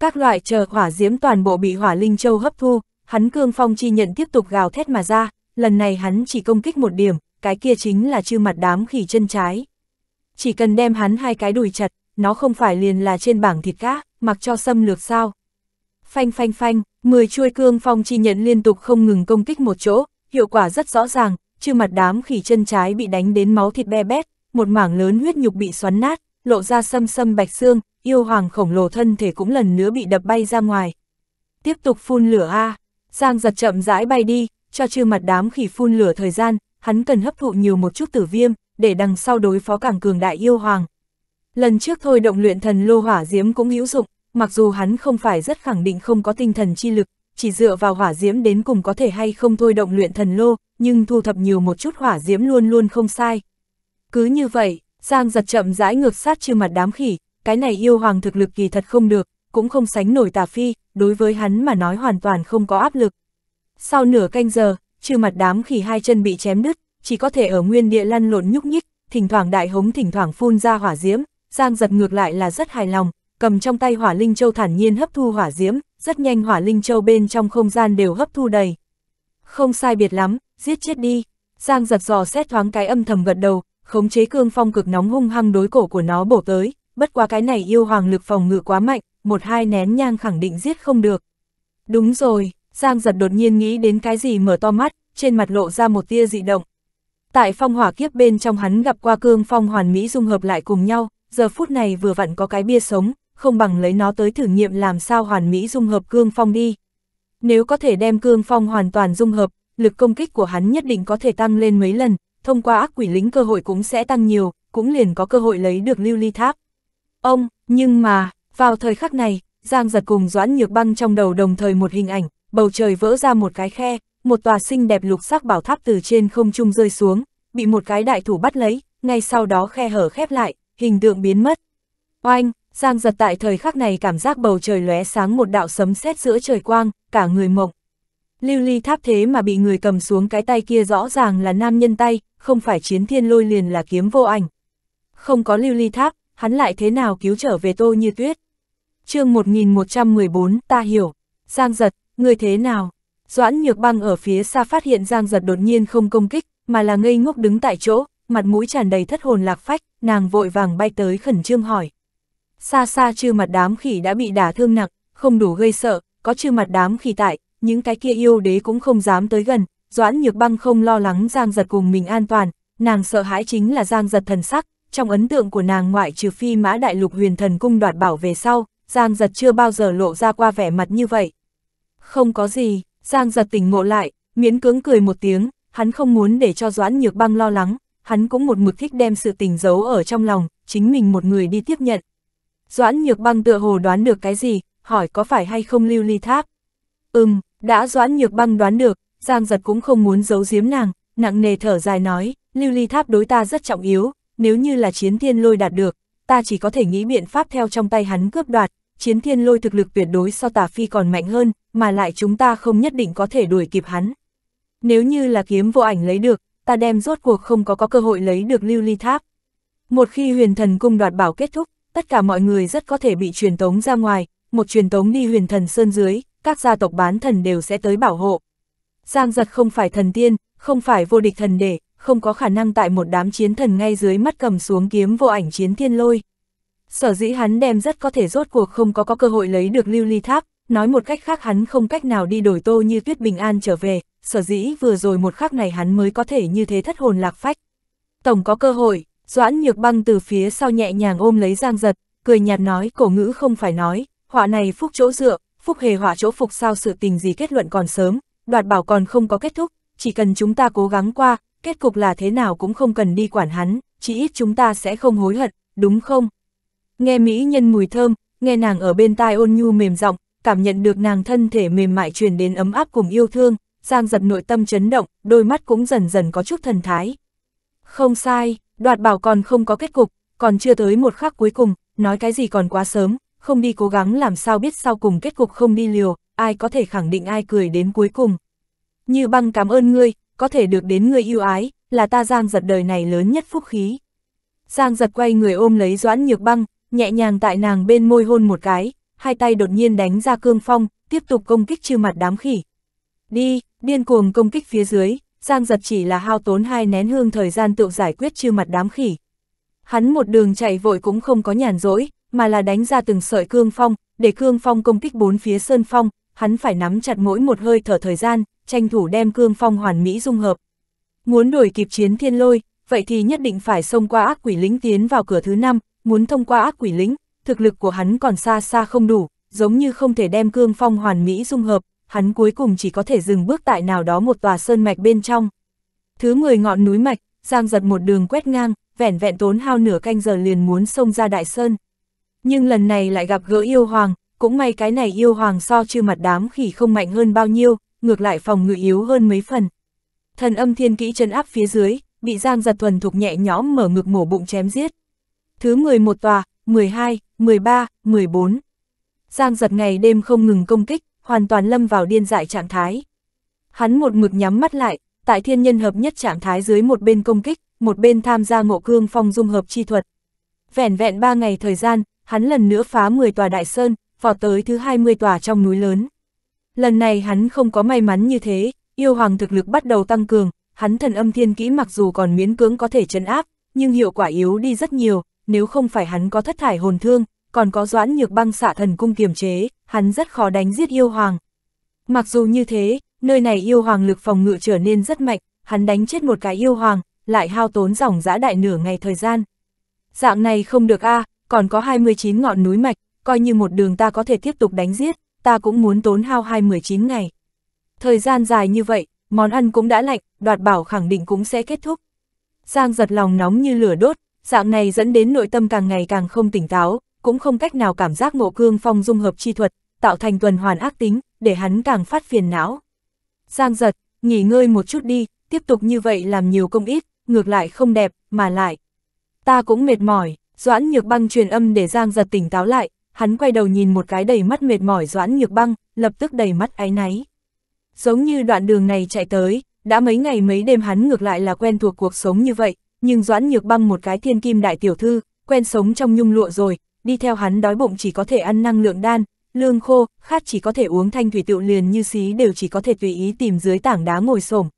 Các loại chờ hỏa diễm toàn bộ bị hỏa linh châu hấp thu, hắn cương phong chi nhận tiếp tục gào thét mà ra, lần này hắn chỉ công kích một điểm, cái kia chính là chư mặt đám khỉ chân trái. Chỉ cần đem hắn hai cái đùi chặt, nó không phải liền là trên bảng thịt cá, mặc cho xâm lược sao. Phanh phanh phanh, mười chuôi cương phong chi nhận liên tục không ngừng công kích một chỗ, hiệu quả rất rõ ràng, chư mặt đám khỉ chân trái bị đánh đến máu thịt be bét, một mảng lớn huyết nhục bị xoắn nát, lộ ra xâm xâm bạch xương, yêu hoàng khổng lồ thân thể cũng lần nữa bị đập bay ra ngoài. Tiếp tục phun lửa A. À. Giang giật chậm rãi bay đi, cho chư mặt đám khỉ phun lửa thời gian, hắn cần hấp thụ nhiều một chút tử viêm, để đằng sau đối phó càng cường đại yêu hoàng. Lần trước thôi động luyện thần lô hỏa diễm cũng hữu dụng, mặc dù hắn không phải rất khẳng định không có tinh thần chi lực, chỉ dựa vào hỏa diễm đến cùng có thể hay không thôi động luyện thần lô, nhưng thu thập nhiều một chút hỏa diễm luôn luôn không sai. Cứ như vậy, Giang giật chậm rãi ngược sát chư mặt đám khỉ, cái này yêu hoàng thực lực kỳ thật không được, cũng không sánh nổi tà phi, đối với hắn mà nói hoàn toàn không có áp lực. Sau nửa canh giờ, trừ mặt đám khỉ hai chân bị chém đứt, chỉ có thể ở nguyên địa lăn lộn nhúc nhích, thỉnh thoảng đại hống thỉnh thoảng phun ra hỏa diễm, Giang giật ngược lại là rất hài lòng, cầm trong tay hỏa linh châu thản nhiên hấp thu hỏa diễm, rất nhanh hỏa linh châu bên trong không gian đều hấp thu đầy. Không sai biệt lắm, giết chết đi. Giang giật giò xét thoáng cái âm thầm gật đầu, khống chế cương phong cực nóng hung hăng đối cổ của nó bổ tới, bất quá cái này yêu hoàng lực phòng ngự quá mạnh, một hai nén nhang khẳng định giết không được. Đúng rồi, Giang giật đột nhiên nghĩ đến cái gì mở to mắt, trên mặt lộ ra một tia dị động. Tại phong hỏa kiếp bên trong hắn gặp qua cương phong hoàn mỹ dung hợp lại cùng nhau, giờ phút này vừa vặn có cái bia sống, không bằng lấy nó tới thử nghiệm làm sao hoàn mỹ dung hợp cương phong đi. Nếu có thể đem cương phong hoàn toàn dung hợp, lực công kích của hắn nhất định có thể tăng lên mấy lần, thông qua ác quỷ lính cơ hội cũng sẽ tăng nhiều, cũng liền có cơ hội lấy được lưu ly tháp. Ông, nhưng mà, vào thời khắc này, Giang giật cùng Doãn Nhược Băng trong đầu đồng thời một hình ảnh, bầu trời vỡ ra một cái khe, một tòa xinh đẹp lục sắc bảo tháp từ trên không trung rơi xuống, bị một cái đại thủ bắt lấy, ngay sau đó khe hở khép lại, hình tượng biến mất. Oanh, Giang giật tại thời khắc này cảm giác bầu trời lóe sáng một đạo sấm sét giữa trời quang, cả người mộng. Lưu ly tháp thế mà bị người cầm xuống cái tay kia rõ ràng là nam nhân tay, không phải chiến thiên lôi liền là kiếm vô ảnh. Không có lưu ly tháp, hắn lại thế nào cứu trở về tô như tuyết chương 1114, ta hiểu. Giang giật, người thế nào? Doãn nhược băng ở phía xa phát hiện Giang giật đột nhiên không công kích, mà là ngây ngốc đứng tại chỗ, mặt mũi tràn đầy thất hồn lạc phách, nàng vội vàng bay tới khẩn trương hỏi. Xa xa chư mặt đám khỉ đã bị đả thương nặng, không đủ gây sợ, có chư mặt đám khỉ tại, những cái kia yêu đế cũng không dám tới gần, Doãn Nhược Băng không lo lắng Giang Giật cùng mình an toàn, nàng sợ hãi chính là Giang Giật thần sắc, trong ấn tượng của nàng ngoại trừ phi mã đại lục huyền thần cung đoạt bảo về sau, Giang giật chưa bao giờ lộ ra qua vẻ mặt như vậy. Không có gì, Giang giật tỉnh ngộ lại, miễn cưỡng cười một tiếng, hắn không muốn để cho Doãn Nhược Băng lo lắng, hắn cũng một mực thích đem sự tình giấu ở trong lòng, chính mình một người đi tiếp nhận. Doãn Nhược Băng tựa hồ đoán được cái gì, hỏi có phải hay không lưu ly tháp. Ừm, đã Doãn Nhược Băng đoán được, Giang giật cũng không muốn giấu giếm nàng, nặng nề thở dài nói, lưu ly tháp đối ta rất trọng yếu, nếu như là chiến thiên lôi đạt được, ta chỉ có thể nghĩ biện pháp theo trong tay hắn cướp đoạt, chiến thiên lôi thực lực tuyệt đối so tả phi còn mạnh hơn, mà lại chúng ta không nhất định có thể đuổi kịp hắn. Nếu như là kiếm vô ảnh lấy được, ta đem rốt cuộc không có có cơ hội lấy được lưu ly tháp. Một khi huyền thần cung đoạt bảo kết thúc, tất cả mọi người rất có thể bị truyền tống ra ngoài, một truyền tống đi huyền thần sơn dưới, các gia tộc bán thần đều sẽ tới bảo hộ. Giang giật không phải thần tiên, không phải vô địch thần để không có khả năng tại một đám chiến thần ngay dưới mắt cầm xuống kiếm vô ảnh chiến thiên lôi. Sở dĩ hắn đem rất có thể rốt cuộc không có có cơ hội lấy được lưu ly tháp, nói một cách khác hắn không cách nào đi đổi tô như tuyết bình an trở về, sở dĩ vừa rồi một khắc này hắn mới có thể như thế thất hồn lạc phách. Tổng có cơ hội, Doãn Nhược Băng từ phía sau nhẹ nhàng ôm lấy Giang Giật, cười nhạt nói cổ ngữ không phải nói, họa này phúc chỗ dựa, phúc hề họa chỗ phục sao sự tình gì kết luận còn sớm, đoạt bảo còn không có kết thúc, chỉ cần chúng ta cố gắng qua, kết cục là thế nào cũng không cần đi quản hắn, chỉ ít chúng ta sẽ không hối hận, đúng không? Nghe mỹ nhân mùi thơm, nghe nàng ở bên tai ôn nhu mềm giọng, cảm nhận được nàng thân thể mềm mại truyền đến ấm áp cùng yêu thương, Giang giật nội tâm chấn động, đôi mắt cũng dần dần có chút thần thái. Không sai, đoạt bảo còn không có kết cục, còn chưa tới một khắc cuối cùng, nói cái gì còn quá sớm, không đi cố gắng làm sao biết sau cùng kết cục không đi liều, ai có thể khẳng định ai cười đến cuối cùng. Như băng cảm ơn ngươi, có thể được đến người yêu ái, là ta Giang giật đời này lớn nhất phúc khí. Giang giật quay người ôm lấy Doãn Nhược Băng, nhẹ nhàng tại nàng bên môi hôn một cái, hai tay đột nhiên đánh ra cương phong, tiếp tục công kích trừ mặt đám khỉ. Đi, điên cuồng công kích phía dưới, Giang giật chỉ là hao tốn hai nén hương thời gian tự giải quyết trừ mặt đám khỉ. Hắn một đường chạy vội cũng không có nhàn rỗi, mà là đánh ra từng sợi cương phong, để cương phong công kích bốn phía sơn phong, hắn phải nắm chặt mỗi một hơi thở thời gian, tranh thủ đem cương phong hoàn mỹ dung hợp. Muốn đuổi kịp chiến thiên lôi, vậy thì nhất định phải xông qua ác quỷ lính tiến vào cửa thứ năm, muốn thông qua ác quỷ lính, thực lực của hắn còn xa xa không đủ, giống như không thể đem cương phong hoàn mỹ dung hợp, hắn cuối cùng chỉ có thể dừng bước tại nào đó một tòa sơn mạch bên trong. Thứ 10 ngọn núi mạch, Giang giật một đường quét ngang, vẻn vẹn tốn hao nửa canh giờ liền muốn xông ra đại sơn. Nhưng lần này lại gặp gỡ yêu hoàng, cũng may cái này yêu hoàng so chư mặt đám khỉ không mạnh hơn bao nhiêu, ngược lại phòng ngự yếu hơn mấy phần. Thần âm thiên kỹ chân áp phía dưới, bị Giang giật thuần thục nhẹ nhõm mở ngực mổ bụng chém giết. Thứ 11 tòa, 12, 13, 14. Giang giật ngày đêm không ngừng công kích, hoàn toàn lâm vào điên dại trạng thái. Hắn một mực nhắm mắt lại, tại thiên nhân hợp nhất trạng thái dưới một bên công kích, một bên tham gia ngộ cương phong dung hợp chi thuật. Vẻn vẹn ba ngày thời gian, hắn lần nữa phá 10 tòa đại sơn, vọt tới thứ 20 tòa trong núi lớn. Lần này hắn không có may mắn như thế, yêu hoàng thực lực bắt đầu tăng cường, hắn thần âm thiên kỹ mặc dù còn miễn cưỡng có thể chấn áp, nhưng hiệu quả yếu đi rất nhiều, nếu không phải hắn có thất thải hồn thương, còn có doãn nhược băng xạ thần cung kiềm chế, hắn rất khó đánh giết yêu hoàng. Mặc dù như thế, nơi này yêu hoàng lực phòng ngự trở nên rất mạnh, hắn đánh chết một cái yêu hoàng, lại hao tốn dòng giã đại nửa ngày thời gian. Dạng này không được a à, còn có 29 ngọn núi mạch, coi như một đường ta có thể tiếp tục đánh giết, ta cũng muốn tốn hao 2-19 ngày. Thời gian dài như vậy, món ăn cũng đã lạnh, đoạt bảo khẳng định cũng sẽ kết thúc. Giang giật lòng nóng như lửa đốt, dạng này dẫn đến nội tâm càng ngày càng không tỉnh táo, cũng không cách nào cảm giác ngộ cương phong dung hợp chi thuật, tạo thành tuần hoàn ác tính, để hắn càng phát phiền não. Giang giật, nghỉ ngơi một chút đi, tiếp tục như vậy làm nhiều công ít, ngược lại không đẹp, mà lại. Ta cũng mệt mỏi, doãn nhược băng truyền âm để Giang giật tỉnh táo lại, hắn quay đầu nhìn một cái đầy mắt mệt mỏi doãn nhược băng, lập tức đầy mắt áy náy. Giống như đoạn đường này chạy tới, đã mấy ngày mấy đêm hắn ngược lại là quen thuộc cuộc sống như vậy, nhưng doãn nhược băng một cái thiên kim đại tiểu thư, quen sống trong nhung lụa rồi, đi theo hắn đói bụng chỉ có thể ăn năng lượng đan, lương khô, khát chỉ có thể uống thanh thủy tựu liền như xí đều chỉ có thể tùy ý tìm dưới tảng đá ngồi xổm.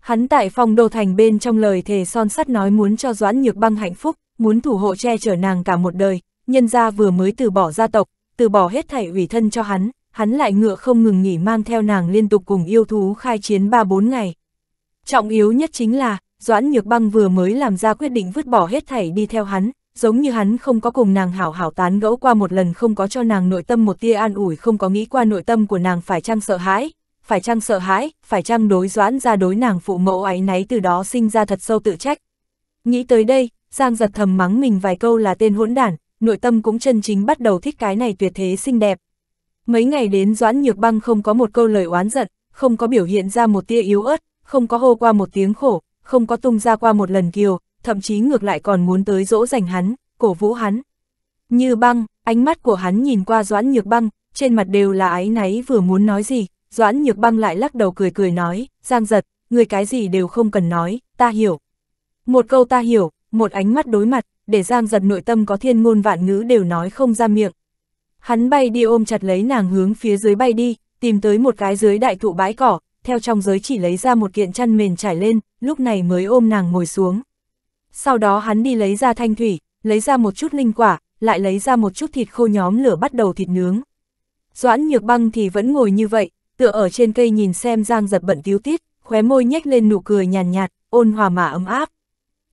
Hắn tại phòng đô thành bên trong lời thề son sắt nói muốn cho Doãn Nhược Băng hạnh phúc, muốn thủ hộ che chở nàng cả một đời, nhân gia vừa mới từ bỏ gia tộc, từ bỏ hết thảy ủy thân cho hắn, hắn lại ngựa không ngừng nghỉ mang theo nàng liên tục cùng yêu thú khai chiến 3-4 ngày. Trọng yếu nhất chính là, Doãn Nhược Băng vừa mới làm ra quyết định vứt bỏ hết thảy đi theo hắn, giống như hắn không có cùng nàng hảo hảo tán gẫu qua một lần không có cho nàng nội tâm một tia an ủi không có nghĩ qua nội tâm của nàng phải chăng sợ hãi, phải chăng sợ hãi, phải chăng đối Doãn ra đối nàng phụ mẫu ấy náy từ đó sinh ra thật sâu tự trách. Nghĩ tới đây, Giang giật thầm mắng mình vài câu là tên hỗn đản, nội tâm cũng chân chính bắt đầu thích cái này tuyệt thế xinh đẹp. Mấy ngày đến Doãn Nhược Băng không có một câu lời oán giận, không có biểu hiện ra một tia yếu ớt, không có hô qua một tiếng khổ, không có tung ra qua một lần kiều, thậm chí ngược lại còn muốn tới dỗ dành hắn, cổ vũ hắn. Như băng, ánh mắt của hắn nhìn qua Doãn Nhược Băng, trên mặt đều là ái náy vừa muốn nói gì, Doãn Nhược Băng lại lắc đầu cười cười nói, Giang giật, người cái gì đều không cần nói, ta hiểu. Một câu ta hiểu, một ánh mắt đối mặt, để Giang giật nội tâm có thiên ngôn vạn ngữ đều nói không ra miệng. Hắn bay đi ôm chặt lấy nàng hướng phía dưới bay đi, tìm tới một cái dưới đại thụ bãi cỏ, theo trong giới chỉ lấy ra một kiện chăn mền trải lên, lúc này mới ôm nàng ngồi xuống. Sau đó hắn đi lấy ra thanh thủy, lấy ra một chút linh quả, lại lấy ra một chút thịt khô nhóm lửa bắt đầu thịt nướng. Doãn nhược băng thì vẫn ngồi như vậy, tựa ở trên cây nhìn xem Giang giật bận tiếu tiết, khóe môi nhếch lên nụ cười nhàn nhạt, nhạt, ôn hòa mà ấm áp.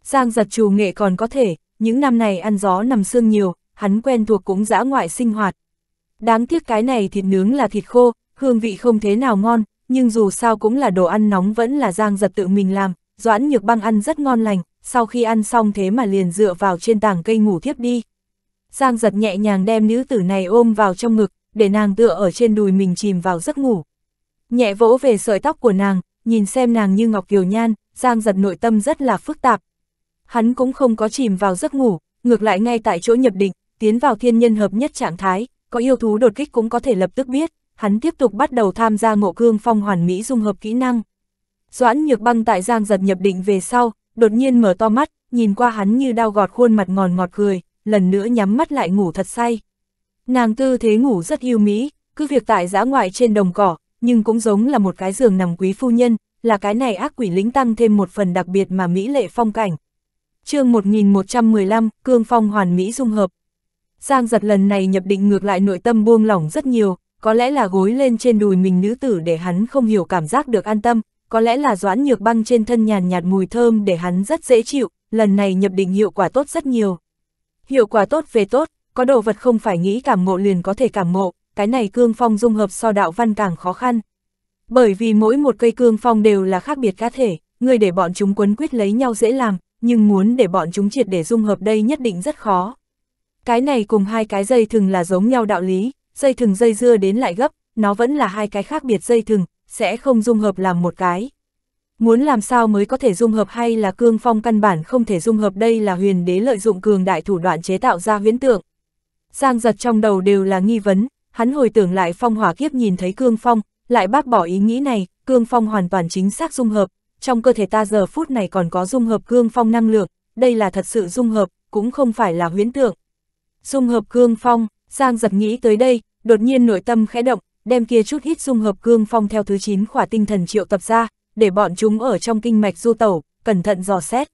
Giang giật trù nghệ còn có thể, những năm này ăn gió nằm xương nhiều, hắn quen thuộc cũng dã ngoại sinh hoạt. Đáng tiếc cái này thịt nướng là thịt khô, hương vị không thế nào ngon, nhưng dù sao cũng là đồ ăn nóng vẫn là Giang giật tự mình làm, Doãn Nhược Băng ăn rất ngon lành, sau khi ăn xong thế mà liền dựa vào trên tảng cây ngủ thiếp đi. Giang giật nhẹ nhàng đem nữ tử này ôm vào trong ngực, để nàng tựa ở trên đùi mình chìm vào giấc ngủ. Nhẹ vỗ về sợi tóc của nàng, nhìn xem nàng như ngọc kiều nhan, Giang giật nội tâm rất là phức tạp, hắn cũng không có chìm vào giấc ngủ, ngược lại ngay tại chỗ nhập định, tiến vào thiên nhân hợp nhất trạng thái, có yêu thú đột kích cũng có thể lập tức biết, hắn tiếp tục bắt đầu tham gia ngộ cương phong hoàn mỹ dung hợp kỹ năng. Doãn nhược băng tại giang giật nhập định về sau, đột nhiên mở to mắt, nhìn qua hắn như đau gọt khuôn mặt ngòn ngọt cười, lần nữa nhắm mắt lại ngủ thật say. Nàng tư thế ngủ rất yêu mỹ, cứ việc tại giã ngoại trên đồng cỏ, nhưng cũng giống là một cái giường nằm quý phu nhân, là cái này ác quỷ lính tăng thêm một phần đặc biệt mà mỹ lệ phong cảnh chương 1115, cương phong hoàn mỹ dung hợp. Giang giật lần này nhập định ngược lại nội tâm buông lỏng rất nhiều, có lẽ là gối lên trên đùi mình nữ tử để hắn không hiểu cảm giác được an tâm, có lẽ là doãn nhược băng trên thân nhàn nhạt mùi thơm để hắn rất dễ chịu, lần này nhập định hiệu quả tốt rất nhiều. Hiệu quả tốt về tốt, có đồ vật không phải nghĩ cảm ngộ liền có thể cảm ngộ, cái này cương phong dung hợp so đạo văn càng khó khăn. Bởi vì mỗi một cây cương phong đều là khác biệt cá thể, người để bọn chúng quấn quyết lấy nhau dễ làm, nhưng muốn để bọn chúng triệt để dung hợp đây nhất định rất khó. Cái này cùng hai cái dây thừng là giống nhau đạo lý, dây thừng dây dưa đến lại gấp, nó vẫn là hai cái khác biệt dây thừng, sẽ không dung hợp làm một cái. Muốn làm sao mới có thể dung hợp hay là cương phong căn bản không thể dung hợp đây là huyền đế lợi dụng cường đại thủ đoạn chế tạo ra huyễn tượng. Giang giật trong đầu đều là nghi vấn, hắn hồi tưởng lại phong hỏa kiếp nhìn thấy cương phong, lại bác bỏ ý nghĩ này, cương phong hoàn toàn chính xác dung hợp, trong cơ thể ta giờ phút này còn có dung hợp cương phong năng lượng, đây là thật sự dung hợp, cũng không phải là huyễn tượng. Dung hợp cương phong, Giang giật nghĩ tới đây, đột nhiên nội tâm khẽ động, đem kia chút hít dung hợp cương phong theo thứ 9 khỏa tinh thần triệu tập ra, để bọn chúng ở trong kinh mạch du tẩu, cẩn thận dò xét.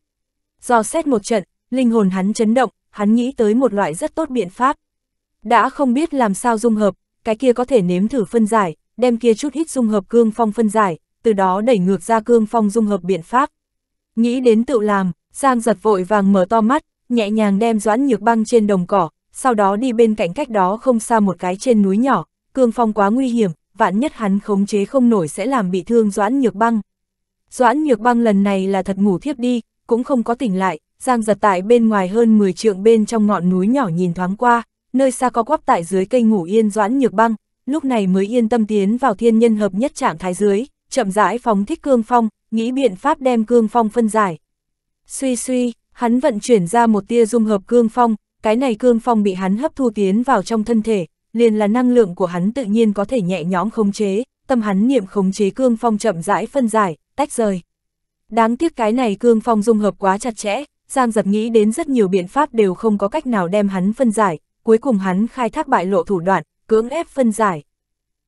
Dò xét một trận, linh hồn hắn chấn động, hắn nghĩ tới một loại rất tốt biện pháp. Đã không biết làm sao dung hợp, cái kia có thể nếm thử phân giải, đem kia chút hít dung hợp cương phong phân giải, từ đó đẩy ngược ra cương phong dung hợp biện pháp. Nghĩ đến tự làm, Giang giật vội vàng mở to mắt, nhẹ nhàng đem doãn nhược băng trên đồng cỏ, sau đó đi bên cạnh cách đó không xa một cái trên núi nhỏ, cương phong quá nguy hiểm, vạn nhất hắn khống chế không nổi sẽ làm bị thương doãn nhược băng. Doãn nhược băng lần này là thật ngủ thiếp đi, cũng không có tỉnh lại, Giang giật tại bên ngoài hơn 10 trượng bên trong ngọn núi nhỏ nhìn thoáng qua, nơi xa có quắp tại dưới cây ngủ yên doãn nhược băng, lúc này mới yên tâm tiến vào thiên nhân hợp nhất trạng thái dưới, chậm rãi phóng thích cương phong, nghĩ biện pháp đem cương phong phân giải. Suy suy, hắn vận chuyển ra một tia dung hợp cương phong, cái này cương phong bị hắn hấp thu tiến vào trong thân thể, liền là năng lượng của hắn tự nhiên có thể nhẹ nhõm khống chế, tâm hắn niệm khống chế cương phong chậm rãi phân giải, tách rời. Đáng tiếc cái này cương phong dung hợp quá chặt chẽ, Giang Dập nghĩ đến rất nhiều biện pháp đều không có cách nào đem hắn phân giải, cuối cùng hắn khai thác bại lộ thủ đoạn, cưỡng ép phân giải.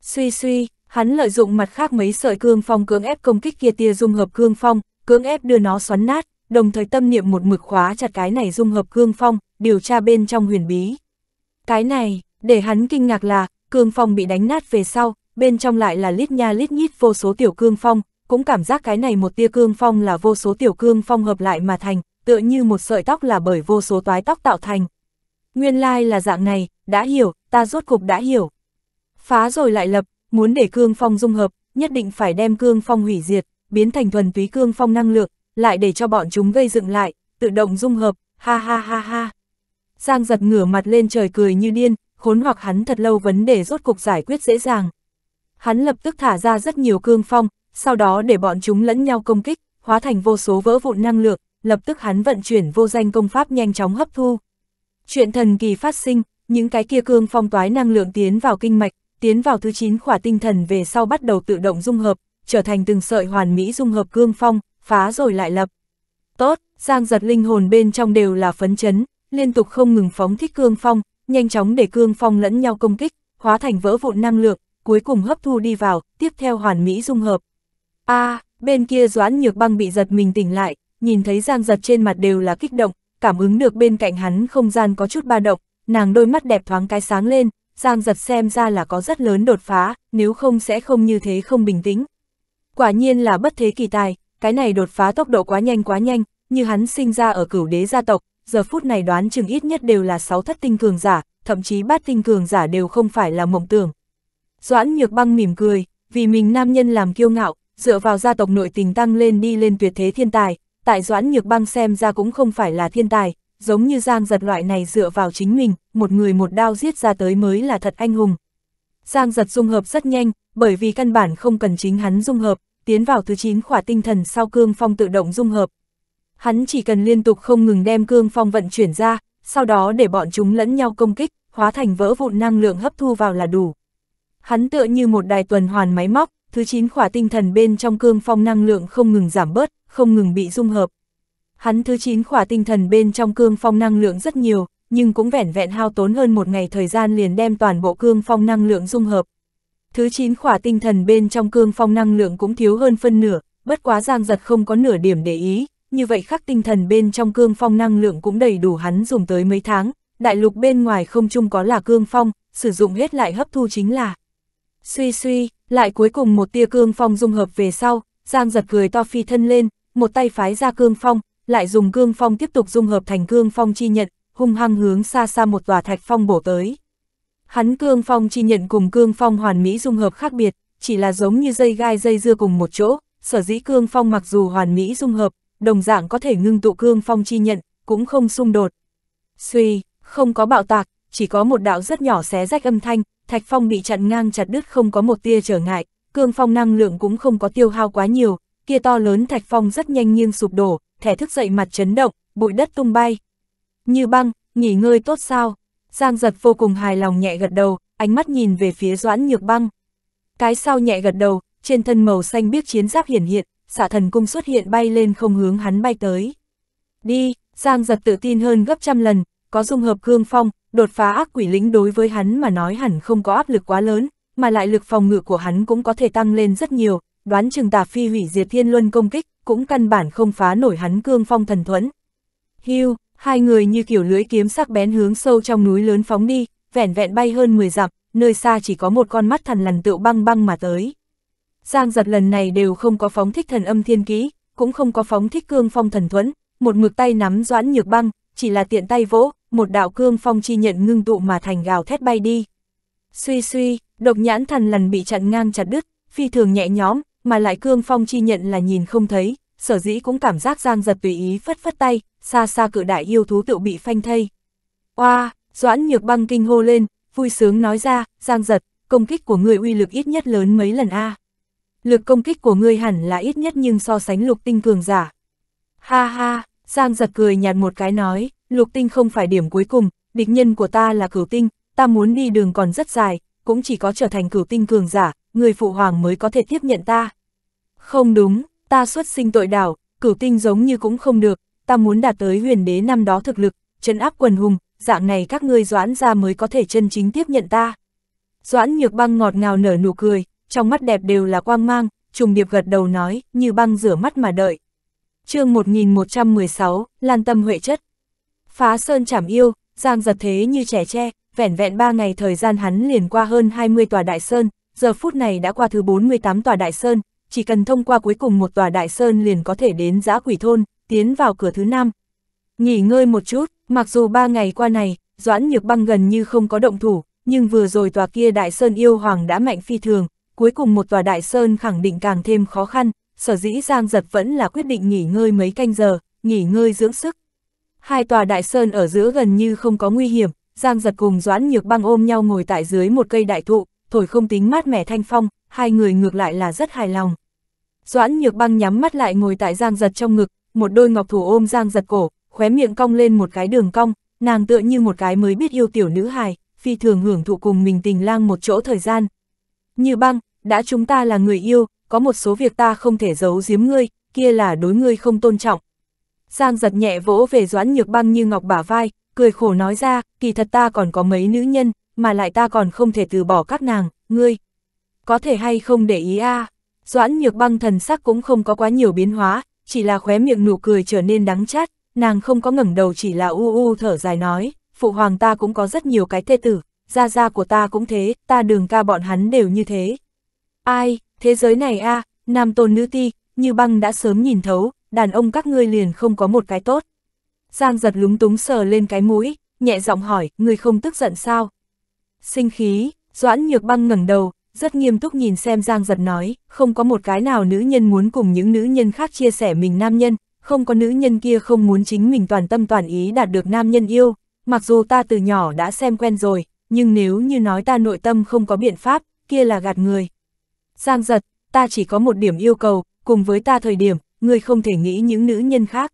Suy suy, Hắn lợi dụng mặt khác mấy sợi cương phong cưỡng ép công kích kia tia dung hợp cương phong, cưỡng ép đưa nó xoắn nát, đồng thời tâm niệm một mực khóa chặt cái này dung hợp cương phong, điều tra bên trong huyền bí. Cái này, để hắn kinh ngạc là, cương phong bị đánh nát về sau, bên trong lại là lít nha lít nhít vô số tiểu cương phong, cũng cảm giác cái này một tia cương phong là vô số tiểu cương phong hợp lại mà thành, tựa như một sợi tóc là bởi vô số toái tóc tạo thành. Nguyên lai like là dạng này, đã hiểu, ta rốt cục đã hiểu. Phá rồi lại lập, Muốn để cương phong dung hợp, nhất định phải đem cương phong hủy diệt, biến thành thuần túy cương phong năng lượng, lại để cho bọn chúng gây dựng lại, tự động dung hợp, ha ha ha ha. Giang giật ngửa mặt lên trời cười như điên, khốn hoặc hắn thật lâu vấn đề rốt cục giải quyết dễ dàng. Hắn lập tức thả ra rất nhiều cương phong, sau đó để bọn chúng lẫn nhau công kích, hóa thành vô số vỡ vụn năng lượng, lập tức hắn vận chuyển vô danh công pháp nhanh chóng hấp thu. Chuyện thần kỳ phát sinh, những cái kia cương phong toái năng lượng tiến vào kinh mạch, tiến vào thứ 9 khỏa tinh thần về sau bắt đầu tự động dung hợp, trở thành từng sợi hoàn mỹ dung hợp cương phong, phá rồi lại lập. Tốt, Giang giật linh hồn bên trong đều là phấn chấn, liên tục không ngừng phóng thích cương phong, nhanh chóng để cương phong lẫn nhau công kích, hóa thành vỡ vụn năng lượng, cuối cùng hấp thu đi vào, tiếp theo hoàn mỹ dung hợp. A, à, bên kia Doãn Nhược Băng bị giật mình tỉnh lại, nhìn thấy Giang giật trên mặt đều là kích động, cảm ứng được bên cạnh hắn không gian có chút ba động, nàng đôi mắt đẹp thoáng cái sáng lên, Giang giật xem ra là có rất lớn đột phá, nếu không sẽ không như thế không bình tĩnh. Quả nhiên là bất thế kỳ tài, cái này đột phá tốc độ quá nhanh quá nhanh, như hắn sinh ra ở cửu đế gia tộc, giờ phút này đoán chừng ít nhất đều là sáu thất tinh cường giả, thậm chí bát tinh cường giả đều không phải là mộng tưởng. Doãn nhược băng mỉm cười, vì mình nam nhân làm kiêu ngạo, dựa vào gia tộc nội tình tăng lên đi lên tuyệt thế thiên tài, tại Doãn nhược băng xem ra cũng không phải là thiên tài, giống như Giang giật loại này dựa vào chính mình, một người một đao giết ra tới mới là thật anh hùng. Giang giật dung hợp rất nhanh, bởi vì căn bản không cần chính hắn dung hợp, tiến vào thứ 9 khỏa tinh thần sau cương phong tự động dung hợp. Hắn chỉ cần liên tục không ngừng đem cương phong vận chuyển ra, sau đó để bọn chúng lẫn nhau công kích, hóa thành vỡ vụn năng lượng hấp thu vào là đủ. Hắn tựa như một đài tuần hoàn máy móc, thứ 9 khỏa tinh thần bên trong cương phong năng lượng không ngừng giảm bớt, không ngừng bị dung hợp. Hắn thứ 9 khỏa tinh thần bên trong cương phong năng lượng rất nhiều, nhưng cũng vẻn vẹn hao tốn hơn một ngày thời gian liền đem toàn bộ cương phong năng lượng dung hợp. Thứ 9 khỏa tinh thần bên trong cương phong năng lượng cũng thiếu hơn phân nửa, bất quá giang giật không có nửa điểm để ý, như vậy khắc tinh thần bên trong cương phong năng lượng cũng đầy đủ hắn dùng tới mấy tháng, đại lục bên ngoài không chung có là cương phong, sử dụng hết lại hấp thu chính là. Suy suy, lại cuối cùng một tia cương phong dung hợp về sau, Giang giật cười to phi thân lên, một tay phái ra cương phong, lại dùng cương phong tiếp tục dung hợp thành cương phong chi nhận, hung hăng hướng xa xa một tòa thạch phong bổ tới. Hắn cương phong chi nhận cùng cương phong hoàn mỹ dung hợp khác biệt, chỉ là giống như dây gai dây dưa cùng một chỗ, sở dĩ cương phong mặc dù hoàn mỹ dung hợp, đồng dạng có thể ngưng tụ cương phong chi nhận, cũng không xung đột. Suy, không có bạo tạc, chỉ có một đạo rất nhỏ xé rách âm thanh, thạch phong bị chặn ngang chặt đứt không có một tia trở ngại, cương phong năng lượng cũng không có tiêu hao quá nhiều, kia to lớn thạch phong rất nhanh nghiêng sụp đổ, thẻ thức dậy mặt chấn động, bụi đất tung bay. Như băng, nghỉ ngơi tốt sao? Giang giật vô cùng hài lòng nhẹ gật đầu, ánh mắt nhìn về phía doãn nhược băng. Cái sau nhẹ gật đầu, trên thân màu xanh biếc chiến giáp hiển hiện, xạ thần cung xuất hiện bay lên không hướng hắn bay tới. Đi, Giang giật tự tin hơn gấp trăm lần, có dung hợp cương phong, đột phá ác quỷ lính đối với hắn mà nói hẳn không có áp lực quá lớn, mà lại lực phòng ngự của hắn cũng có thể tăng lên rất nhiều, đoán chừng tạp phi hủy diệt thiên luân công kích, cũng căn bản không phá nổi hắn cương phong thần thuẫn. Hưu, hai người như kiểu lưỡi kiếm sắc bén hướng sâu trong núi lớn phóng đi, vẻn vẹn bay hơn 10 dặm, nơi xa chỉ có một con mắt thần lằn tựu băng băng mà tới. Giang giật lần này đều không có phóng thích thần âm thiên ký cũng không có phóng thích cương phong thần thuẫn, một mực tay nắm doãn nhược băng, chỉ là tiện tay vỗ, một đạo cương phong chi nhận ngưng tụ mà thành gào thét bay đi. Suy suy, độc nhãn thần lần bị chặn ngang chặt đứt, phi thường nhẹ nhõm, mà lại Cương Phong chi nhận là nhìn không thấy, sở dĩ cũng cảm giác Giang giật tùy ý phất phất tay, xa xa cự đại yêu thú tự bị phanh thây. Oa, Doãn Nhược Băng kinh hô lên, vui sướng nói ra, Giang giật, công kích của người uy lực ít nhất lớn mấy lần a. Lực công kích của ngươi hẳn là ít nhất nhưng so sánh lục tinh cường giả. Ha ha, Giang giật cười nhạt một cái nói, lục tinh không phải điểm cuối cùng, địch nhân của ta là cửu tinh, ta muốn đi đường còn rất dài, cũng chỉ có trở thành cửu tinh cường giả, người phụ hoàng mới có thể tiếp nhận ta. Không đúng, ta xuất sinh tội đảo, cửu tinh giống như cũng không được, ta muốn đạt tới huyền đế năm đó thực lực, chân áp quần hùng, dạng này các ngươi doãn ra mới có thể chân chính tiếp nhận ta. Doãn nhược băng ngọt ngào nở nụ cười, trong mắt đẹp đều là quang mang, trùng điệp gật đầu nói, như băng rửa mắt mà đợi. chương 1116, Lan Tâm Huệ Chất Phá sơn chảm yêu, giang giật thế như trẻ tre, vẻn vẹn ba ngày thời gian hắn liền qua hơn 20 tòa đại sơn, giờ phút này đã qua thứ 48 tòa Đại Sơn, chỉ cần thông qua cuối cùng một tòa Đại Sơn liền có thể đến giã quỷ thôn, tiến vào cửa thứ năm Nghỉ ngơi một chút, mặc dù ba ngày qua này, Doãn Nhược Băng gần như không có động thủ, nhưng vừa rồi tòa kia Đại Sơn yêu hoàng đã mạnh phi thường, cuối cùng một tòa Đại Sơn khẳng định càng thêm khó khăn, sở dĩ Giang Giật vẫn là quyết định nghỉ ngơi mấy canh giờ, nghỉ ngơi dưỡng sức. Hai tòa Đại Sơn ở giữa gần như không có nguy hiểm, Giang Giật cùng Doãn Nhược Băng ôm nhau ngồi tại dưới một cây đại thụ, thổi không tính mát mẻ thanh phong, hai người ngược lại là rất hài lòng. Doãn nhược băng nhắm mắt lại ngồi tại giang giật trong ngực, một đôi ngọc thủ ôm giang giật cổ, khóe miệng cong lên một cái đường cong, nàng tựa như một cái mới biết yêu tiểu nữ hài, phi thường hưởng thụ cùng mình tình lang một chỗ thời gian. Như băng, đã chúng ta là người yêu, có một số việc ta không thể giấu giếm ngươi, kia là đối ngươi không tôn trọng. Giang giật nhẹ vỗ về doãn nhược băng như ngọc bả vai, cười khổ nói ra, kỳ thật ta còn có mấy nữ nhân, mà lại ta còn không thể từ bỏ các nàng, ngươi. Có thể hay không để ý a Doãn nhược băng thần sắc cũng không có quá nhiều biến hóa, chỉ là khóe miệng nụ cười trở nên đắng chát, nàng không có ngẩng đầu chỉ là u u thở dài nói, phụ hoàng ta cũng có rất nhiều cái thê tử, gia gia của ta cũng thế, ta đường ca bọn hắn đều như thế. Ai, thế giới này a nam tôn nữ ti, như băng đã sớm nhìn thấu, đàn ông các ngươi liền không có một cái tốt. Giang giật lúng túng sờ lên cái mũi, nhẹ giọng hỏi, ngươi không tức giận sao, sinh khí, Doãn Nhược Băng ngẩng đầu, rất nghiêm túc nhìn xem Giang Giật nói, không có một cái nào nữ nhân muốn cùng những nữ nhân khác chia sẻ mình nam nhân, không có nữ nhân kia không muốn chính mình toàn tâm toàn ý đạt được nam nhân yêu, mặc dù ta từ nhỏ đã xem quen rồi, nhưng nếu như nói ta nội tâm không có biện pháp, kia là gạt người. Giang Giật, ta chỉ có một điểm yêu cầu, cùng với ta thời điểm, người không thể nghĩ những nữ nhân khác.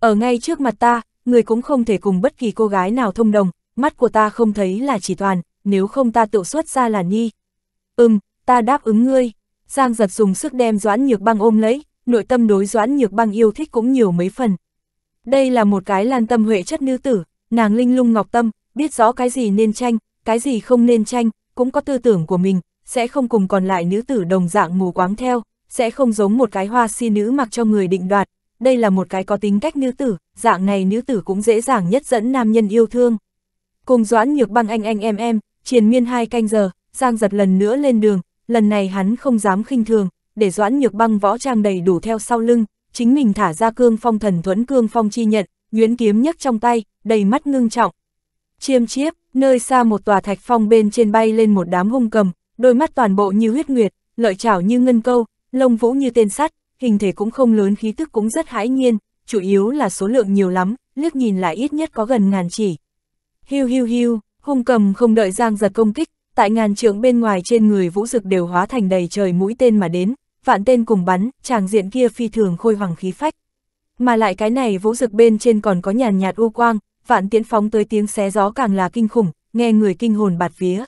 Ở ngay trước mặt ta, người cũng không thể cùng bất kỳ cô gái nào thông đồng, mắt của ta không thấy là chỉ toàn, nếu không ta tự xuất ra là nhi. Ừm, ta đáp ứng ngươi. Giang giật dùng sức đem Doãn Nhược Băng ôm lấy, nội tâm đối Doãn Nhược Băng yêu thích cũng nhiều mấy phần. Đây là một cái lan tâm huệ chất nữ tử, nàng linh lung ngọc tâm, biết rõ cái gì nên tranh, cái gì không nên tranh, cũng có tư tưởng của mình, sẽ không cùng còn lại nữ tử đồng dạng mù quáng theo, sẽ không giống một cái hoa si nữ mặc cho người định đoạt. Đây là một cái có tính cách nữ tử, dạng này nữ tử cũng dễ dàng nhất dẫn nam nhân yêu thương. Cùng Doãn Nhược Băng anh anh em em, Triền miên hai canh giờ, Giang giật lần nữa lên đường, lần này hắn không dám khinh thường, để doãn nhược băng võ trang đầy đủ theo sau lưng, chính mình thả ra cương phong thần thuẫn cương phong chi nhận, nguyễn kiếm nhấc trong tay, đầy mắt ngưng trọng. Chiêm chiếp, nơi xa một tòa thạch phong bên trên bay lên một đám hung cầm, đôi mắt toàn bộ như huyết nguyệt, lợi chảo như ngân câu, lông vũ như tên sắt, hình thể cũng không lớn khí tức cũng rất hãi nhiên, chủ yếu là số lượng nhiều lắm, liếc nhìn lại ít nhất có gần ngàn chỉ. Hiu hiu hiu, Hung cầm không đợi Giang giật công kích, tại ngàn trượng bên ngoài trên người vũ dực đều hóa thành đầy trời mũi tên mà đến, vạn tên cùng bắn, chàng diện kia phi thường khôi hoàng khí phách. Mà lại cái này vũ dực bên trên còn có nhàn nhạt u quang, vạn tiễn phóng tới tiếng xé gió càng là kinh khủng, nghe người kinh hồn bạt vía.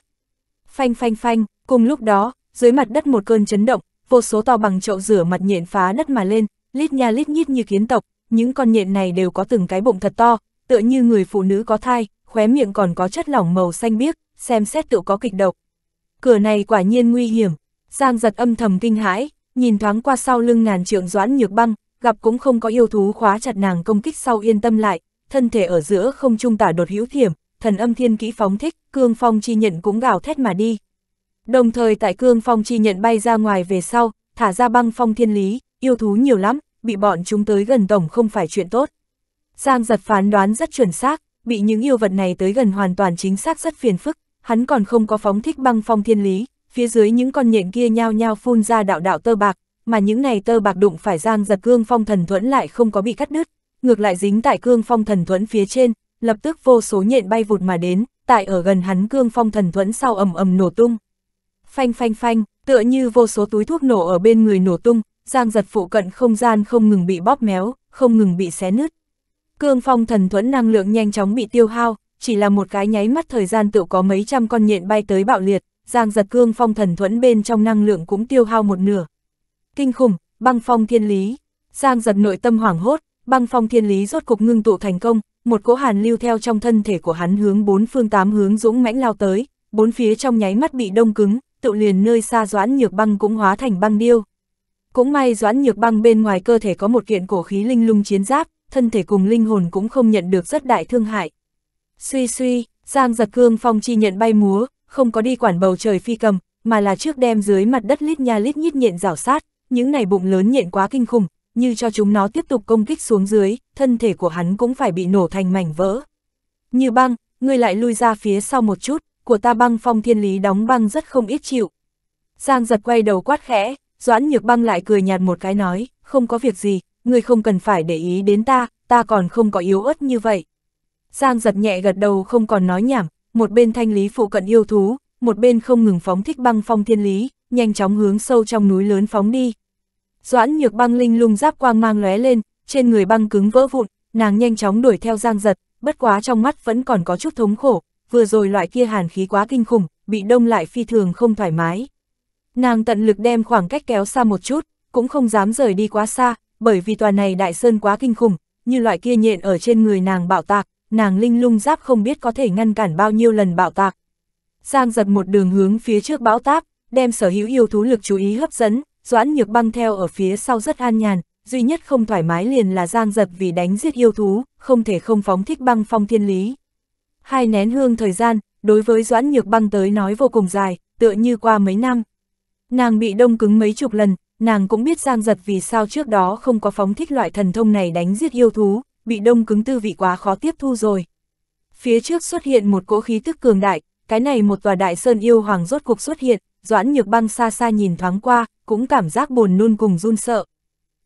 Phanh phanh phanh, cùng lúc đó, dưới mặt đất một cơn chấn động, vô số to bằng chậu rửa mặt nhện phá đất mà lên, lít nha lít nhít như kiến tộc, những con nhện này đều có từng cái bụng thật to, tựa như người phụ nữ có thai, khóe miệng còn có chất lỏng màu xanh biếc, xem xét tự có kịch độc. Cửa này quả nhiên nguy hiểm, Giang giật âm thầm kinh hãi, nhìn thoáng qua sau lưng ngàn trượng doãn nhược băng, gặp cũng không có yêu thú khóa chặt nàng công kích sau yên tâm lại, thân thể ở giữa không trung tả đột hữu thiểm, thần âm thiên kỹ phóng thích, cương phong chi nhận cũng gào thét mà đi. Đồng thời tại cương phong chi nhận bay ra ngoài về sau, thả ra băng phong thiên lý, yêu thú nhiều lắm, bị bọn chúng tới gần tổng không phải chuyện tốt. Giang giật phán đoán rất chuẩn xác, bị những yêu vật này tới gần hoàn toàn chính xác rất phiền phức, hắn còn không có phóng thích băng phong thiên lý, phía dưới những con nhện kia nhao nhao phun ra đạo đạo tơ bạc, mà những này tơ bạc đụng phải giang giật cương phong thần thuẫn lại không có bị cắt đứt, ngược lại dính tại cương phong thần thuẫn phía trên, lập tức vô số nhện bay vụt mà đến, tại ở gần hắn cương phong thần thuẫn sau ầm ầm nổ tung. Phanh phanh phanh, tựa như vô số túi thuốc nổ ở bên người nổ tung, giang giật phụ cận không gian không ngừng bị bóp méo, không ngừng bị xé nứt. Cương phong thần thuẫn năng lượng nhanh chóng bị tiêu hao, chỉ là một cái nháy mắt thời gian tự có mấy trăm con nhện bay tới bạo liệt, giang giật cương phong thần thuẫn bên trong năng lượng cũng tiêu hao một nửa. Kinh khủng, băng phong thiên lý, giang giật nội tâm hoảng hốt, băng phong thiên lý rốt cục ngưng tụ thành công, một cỗ hàn lưu theo trong thân thể của hắn hướng bốn phương tám hướng dũng mãnh lao tới, bốn phía trong nháy mắt bị đông cứng, tự liền nơi xa doãn nhược băng cũng hóa thành băng điêu. Cũng may doãn nhược băng bên ngoài cơ thể có một kiện cổ khí linh lung chiến giáp, thân thể cùng linh hồn cũng không nhận được rất đại thương hại. Suy suy, Giang giật cương phong chi nhận bay múa, không có đi quản bầu trời phi cầm, mà là trước đem dưới mặt đất lít nha lít nhít nhện rảo sát, những này bụng lớn nhện quá kinh khủng, như cho chúng nó tiếp tục công kích xuống dưới, thân thể của hắn cũng phải bị nổ thành mảnh vỡ. Như băng, ngươi lại lui ra phía sau một chút, của ta băng phong thiên lý đóng băng rất không ít chịu. Giang giật quay đầu quát khẽ, Doãn Nhược Băng lại cười nhạt một cái nói, không có việc gì, ngươi không cần phải để ý đến ta, ta còn không có yếu ớt như vậy. Giang giật nhẹ gật đầu không còn nói nhảm, một bên thanh lý phụ cận yêu thú, một bên không ngừng phóng thích băng phong thiên lý, nhanh chóng hướng sâu trong núi lớn phóng đi. Doãn nhược băng linh lung giáp quang mang lóe lên, trên người băng cứng vỡ vụn, nàng nhanh chóng đuổi theo giang giật, bất quá trong mắt vẫn còn có chút thống khổ, vừa rồi loại kia hàn khí quá kinh khủng, bị đông lại phi thường không thoải mái. Nàng tận lực đem khoảng cách kéo xa một chút, cũng không dám rời đi quá xa, bởi vì tòa này đại sơn quá kinh khủng, như loại kia nhện ở trên người nàng bạo tạc, nàng linh lung giáp không biết có thể ngăn cản bao nhiêu lần bạo tạc. Giang giật một đường hướng phía trước bão táp, đem sở hữu yêu thú lực chú ý hấp dẫn, doãn nhược băng theo ở phía sau rất an nhàn, duy nhất không thoải mái liền là giang giật vì đánh giết yêu thú, không thể không phóng thích băng phong thiên lý. Hai nén hương thời gian, đối với doãn nhược băng tới nói vô cùng dài, tựa như qua mấy năm. Nàng bị đông cứng mấy chục lần, nàng cũng biết Giang Giật vì sao trước đó không có phóng thích loại thần thông này đánh giết yêu thú, bị đông cứng tư vị quá khó tiếp thu rồi. Phía trước xuất hiện một cỗ khí tức cường đại, cái này một tòa đại sơn yêu hoàng rốt cuộc xuất hiện, Doãn Nhược Băng xa xa nhìn thoáng qua, cũng cảm giác buồn nôn cùng run sợ.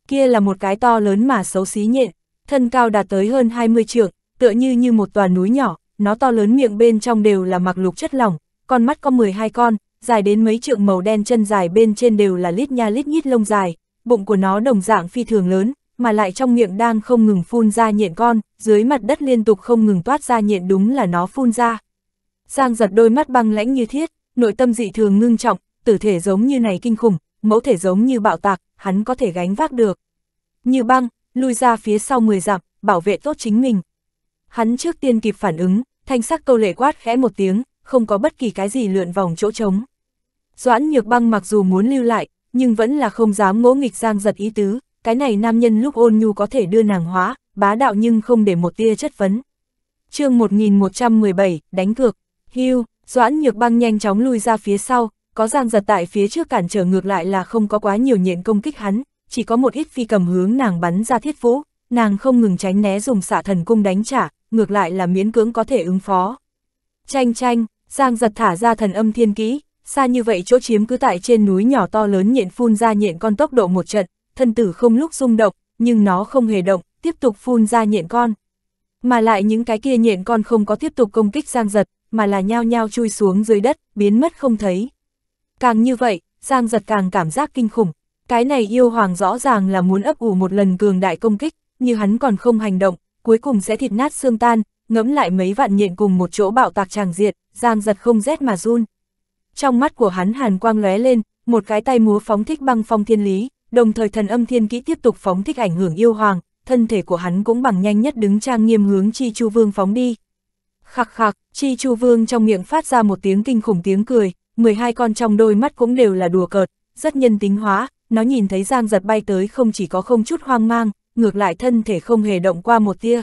Kia là một cái to lớn mà xấu xí nhện, thân cao đạt tới hơn 20 trượng, tựa như như một tòa núi nhỏ, nó to lớn miệng bên trong đều là mặc lục chất lỏng, con mắt có 12 con, dài đến mấy trượng màu đen chân dài bên trên đều là lít nha lít nhít lông dài, bụng của nó đồng dạng phi thường lớn, mà lại trong miệng đang không ngừng phun ra nhện con, dưới mặt đất liên tục không ngừng toát ra nhện đúng là nó phun ra. Giang giật đôi mắt băng lãnh như thiết, nội tâm dị thường ngưng trọng, tử thể giống như này kinh khủng, mẫu thể giống như bạo tạc, hắn có thể gánh vác được. Như băng, lui ra phía sau 10 dặm, bảo vệ tốt chính mình. Hắn trước tiên kịp phản ứng, thanh sắc câu lệ quát khẽ một tiếng, không có bất kỳ cái gì lượn vòng chỗ trống. Doãn nhược băng mặc dù muốn lưu lại, nhưng vẫn là không dám ngỗ nghịch giang giật ý tứ, cái này nam nhân lúc ôn nhu có thể đưa nàng hóa, bá đạo nhưng không để một tia chất vấn. chương 1117, đánh cược, hưu, doãn nhược băng nhanh chóng lui ra phía sau, có giang giật tại phía trước cản trở ngược lại là không có quá nhiều nhện công kích hắn, chỉ có một ít phi cầm hướng nàng bắn ra thiết vũ, nàng không ngừng tránh né dùng xạ thần cung đánh trả, ngược lại là miễn cưỡng có thể ứng phó. Chanh chanh, giang giật thả ra thần âm thiên kỹ, xa như vậy chỗ chiếm cứ tại trên núi nhỏ to lớn nhện phun ra nhện con tốc độ một trận, thân tử không lúc rung động, nhưng nó không hề động, tiếp tục phun ra nhện con. Mà lại những cái kia nhện con không có tiếp tục công kích Giang Giật, mà là nhao nhao chui xuống dưới đất, biến mất không thấy. Càng như vậy, Giang Giật càng cảm giác kinh khủng, cái này yêu hoàng rõ ràng là muốn ấp ủ một lần cường đại công kích, như hắn còn không hành động, cuối cùng sẽ thịt nát xương tan, ngẫm lại mấy vạn nhện cùng một chỗ bạo tạc tràng diệt, Giang Giật không rét mà run trong mắt của hắn hàn quang lóe lên, một cái tay múa phóng thích băng phong thiên lý, đồng thời thần âm thiên kỹ tiếp tục phóng thích ảnh hưởng yêu hoàng, thân thể của hắn cũng bằng nhanh nhất đứng trang nghiêm hướng Chi Chu Vương phóng đi. Khắc khắc, Chi Chu Vương trong miệng phát ra một tiếng kinh khủng tiếng cười, 12 con trong đôi mắt cũng đều là đùa cợt, rất nhân tính hóa, nó nhìn thấy Giang giật bay tới không chỉ có không chút hoang mang, ngược lại thân thể không hề động qua một tia.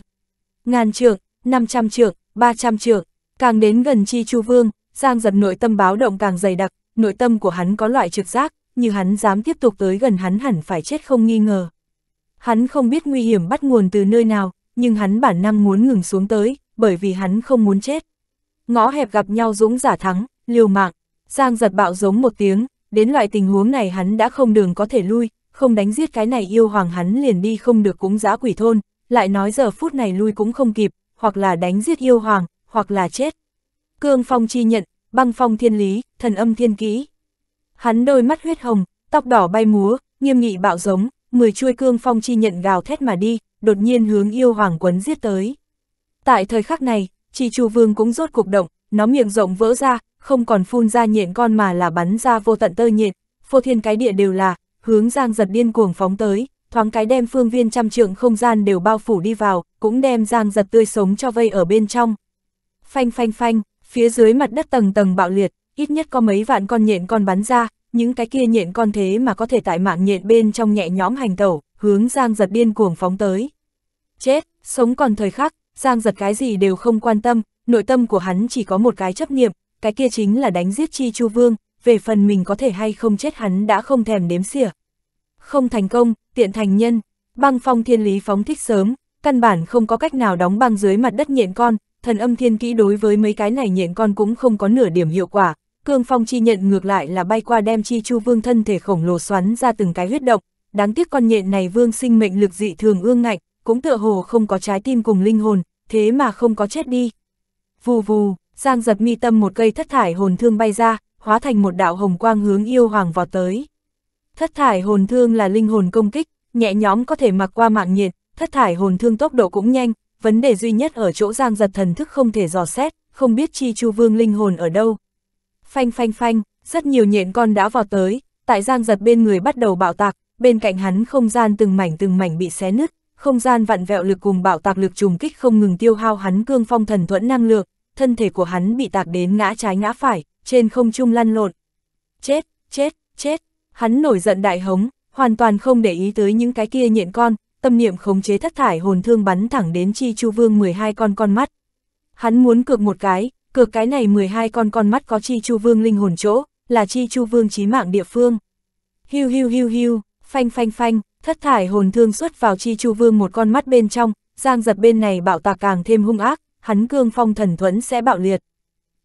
Ngàn trượng, 500 trượng, 300 trượng, càng đến gần Chi Chu Vương, Giang giật nội tâm báo động càng dày đặc, nội tâm của hắn có loại trực giác, như hắn dám tiếp tục tới gần hắn hẳn phải chết không nghi ngờ. Hắn không biết nguy hiểm bắt nguồn từ nơi nào, nhưng hắn bản năng muốn ngừng xuống tới, bởi vì hắn không muốn chết. Ngõ hẹp gặp nhau dũng giả thắng, liều mạng, Giang giật bạo giống một tiếng, đến loại tình huống này hắn đã không đường có thể lui, không đánh giết cái này yêu hoàng hắn liền đi không được cúng giã quỷ thôn, lại nói giờ phút này lui cũng không kịp, hoặc là đánh giết yêu hoàng, hoặc là chết cương phong chi nhận, băng phong thiên lý, thần âm thiên kỹ. Hắn đôi mắt huyết hồng, tóc đỏ bay múa, nghiêm nghị bạo giống, mười chuôi cương phong chi nhận gào thét mà đi, đột nhiên hướng yêu hoàng quấn giết tới. Tại thời khắc này, chỉ chu vương cũng rốt cuộc động, nó miệng rộng vỡ ra, không còn phun ra nhện con mà là bắn ra vô tận tơ nhện, phô thiên cái địa đều là, hướng giang giật điên cuồng phóng tới, thoáng cái đem phương viên trăm trượng không gian đều bao phủ đi vào, cũng đem giang giật tươi sống cho vây ở bên trong. Phanh phanh phanh, Phía dưới mặt đất tầng tầng bạo liệt, ít nhất có mấy vạn con nhện con bắn ra, những cái kia nhện con thế mà có thể tại mạng nhện bên trong nhẹ nhóm hành tẩu, hướng Giang giật điên cuồng phóng tới. Chết, sống còn thời khắc, Giang giật cái gì đều không quan tâm, nội tâm của hắn chỉ có một cái chấp niệm cái kia chính là đánh giết chi chu vương, về phần mình có thể hay không chết hắn đã không thèm đếm xỉa. Không thành công, tiện thành nhân, băng phong thiên lý phóng thích sớm, căn bản không có cách nào đóng băng dưới mặt đất nhện con, thần âm thiên kỹ đối với mấy cái này nhện con cũng không có nửa điểm hiệu quả, cương phong chi nhận ngược lại là bay qua đem chi chu vương thân thể khổng lồ xoắn ra từng cái huyết động, đáng tiếc con nhện này vương sinh mệnh lực dị thường ương ngạnh, cũng tựa hồ không có trái tim cùng linh hồn, thế mà không có chết đi. Vù vù, Giang giật mi tâm một cây thất thải hồn thương bay ra, hóa thành một đạo hồng quang hướng yêu hoàng vọt tới. Thất thải hồn thương là linh hồn công kích, nhẹ nhõm có thể mặc qua mạng nhện thất thải hồn thương tốc độ cũng nhanh, vấn đề duy nhất ở chỗ giang giật thần thức không thể dò xét, không biết chi chu vương linh hồn ở đâu. Phanh phanh phanh, rất nhiều nhện con đã vào tới, tại giang giật bên người bắt đầu bạo tạc, bên cạnh hắn không gian từng mảnh từng mảnh bị xé nứt, không gian vặn vẹo lực cùng bạo tạc lực trùng kích không ngừng tiêu hao hắn cương phong thần thuẫn năng lượng, thân thể của hắn bị tạc đến ngã trái ngã phải, trên không trung lăn lộn. Chết, chết, chết, hắn nổi giận đại hống, hoàn toàn không để ý tới những cái kia nhện con, tâm niệm khống chế thất thải hồn thương bắn thẳng đến Chi Chu Vương 12 con con mắt. Hắn muốn cược một cái, cược cái này 12 con con mắt có Chi Chu Vương linh hồn chỗ, là Chi Chu Vương chí mạng địa phương. Hiu hiu hiu hiu, phanh phanh phanh, thất thải hồn thương xuất vào Chi Chu Vương một con mắt bên trong, giang giật bên này bạo tạc càng thêm hung ác, hắn cương phong thần thuẫn sẽ bạo liệt.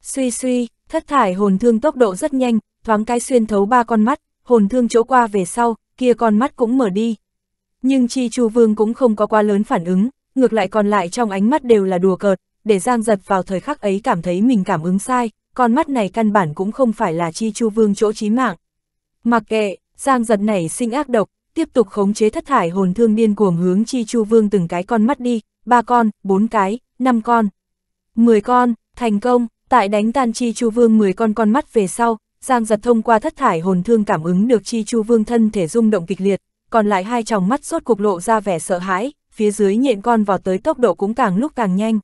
Suy suy, thất thải hồn thương tốc độ rất nhanh, thoáng cái xuyên thấu ba con mắt, hồn thương chỗ qua về sau, kia con mắt cũng mở đi, nhưng Chi Chu Vương cũng không có quá lớn phản ứng, ngược lại còn lại trong ánh mắt đều là đùa cợt, để Giang Giật vào thời khắc ấy cảm thấy mình cảm ứng sai, con mắt này căn bản cũng không phải là Chi Chu Vương chỗ chí mạng. Mặc kệ, Giang Giật này sinh ác độc, tiếp tục khống chế thất thải hồn thương điên cuồng hướng Chi Chu Vương từng cái con mắt đi, ba con, bốn cái, năm con, mười con, thành công, tại đánh tan Chi Chu Vương mười con con mắt về sau, Giang Giật thông qua thất thải hồn thương cảm ứng được Chi Chu Vương thân thể rung động kịch liệt, còn lại hai tròng mắt sốt cục lộ ra vẻ sợ hãi, phía dưới nhện con vào tới tốc độ cũng càng lúc càng nhanh.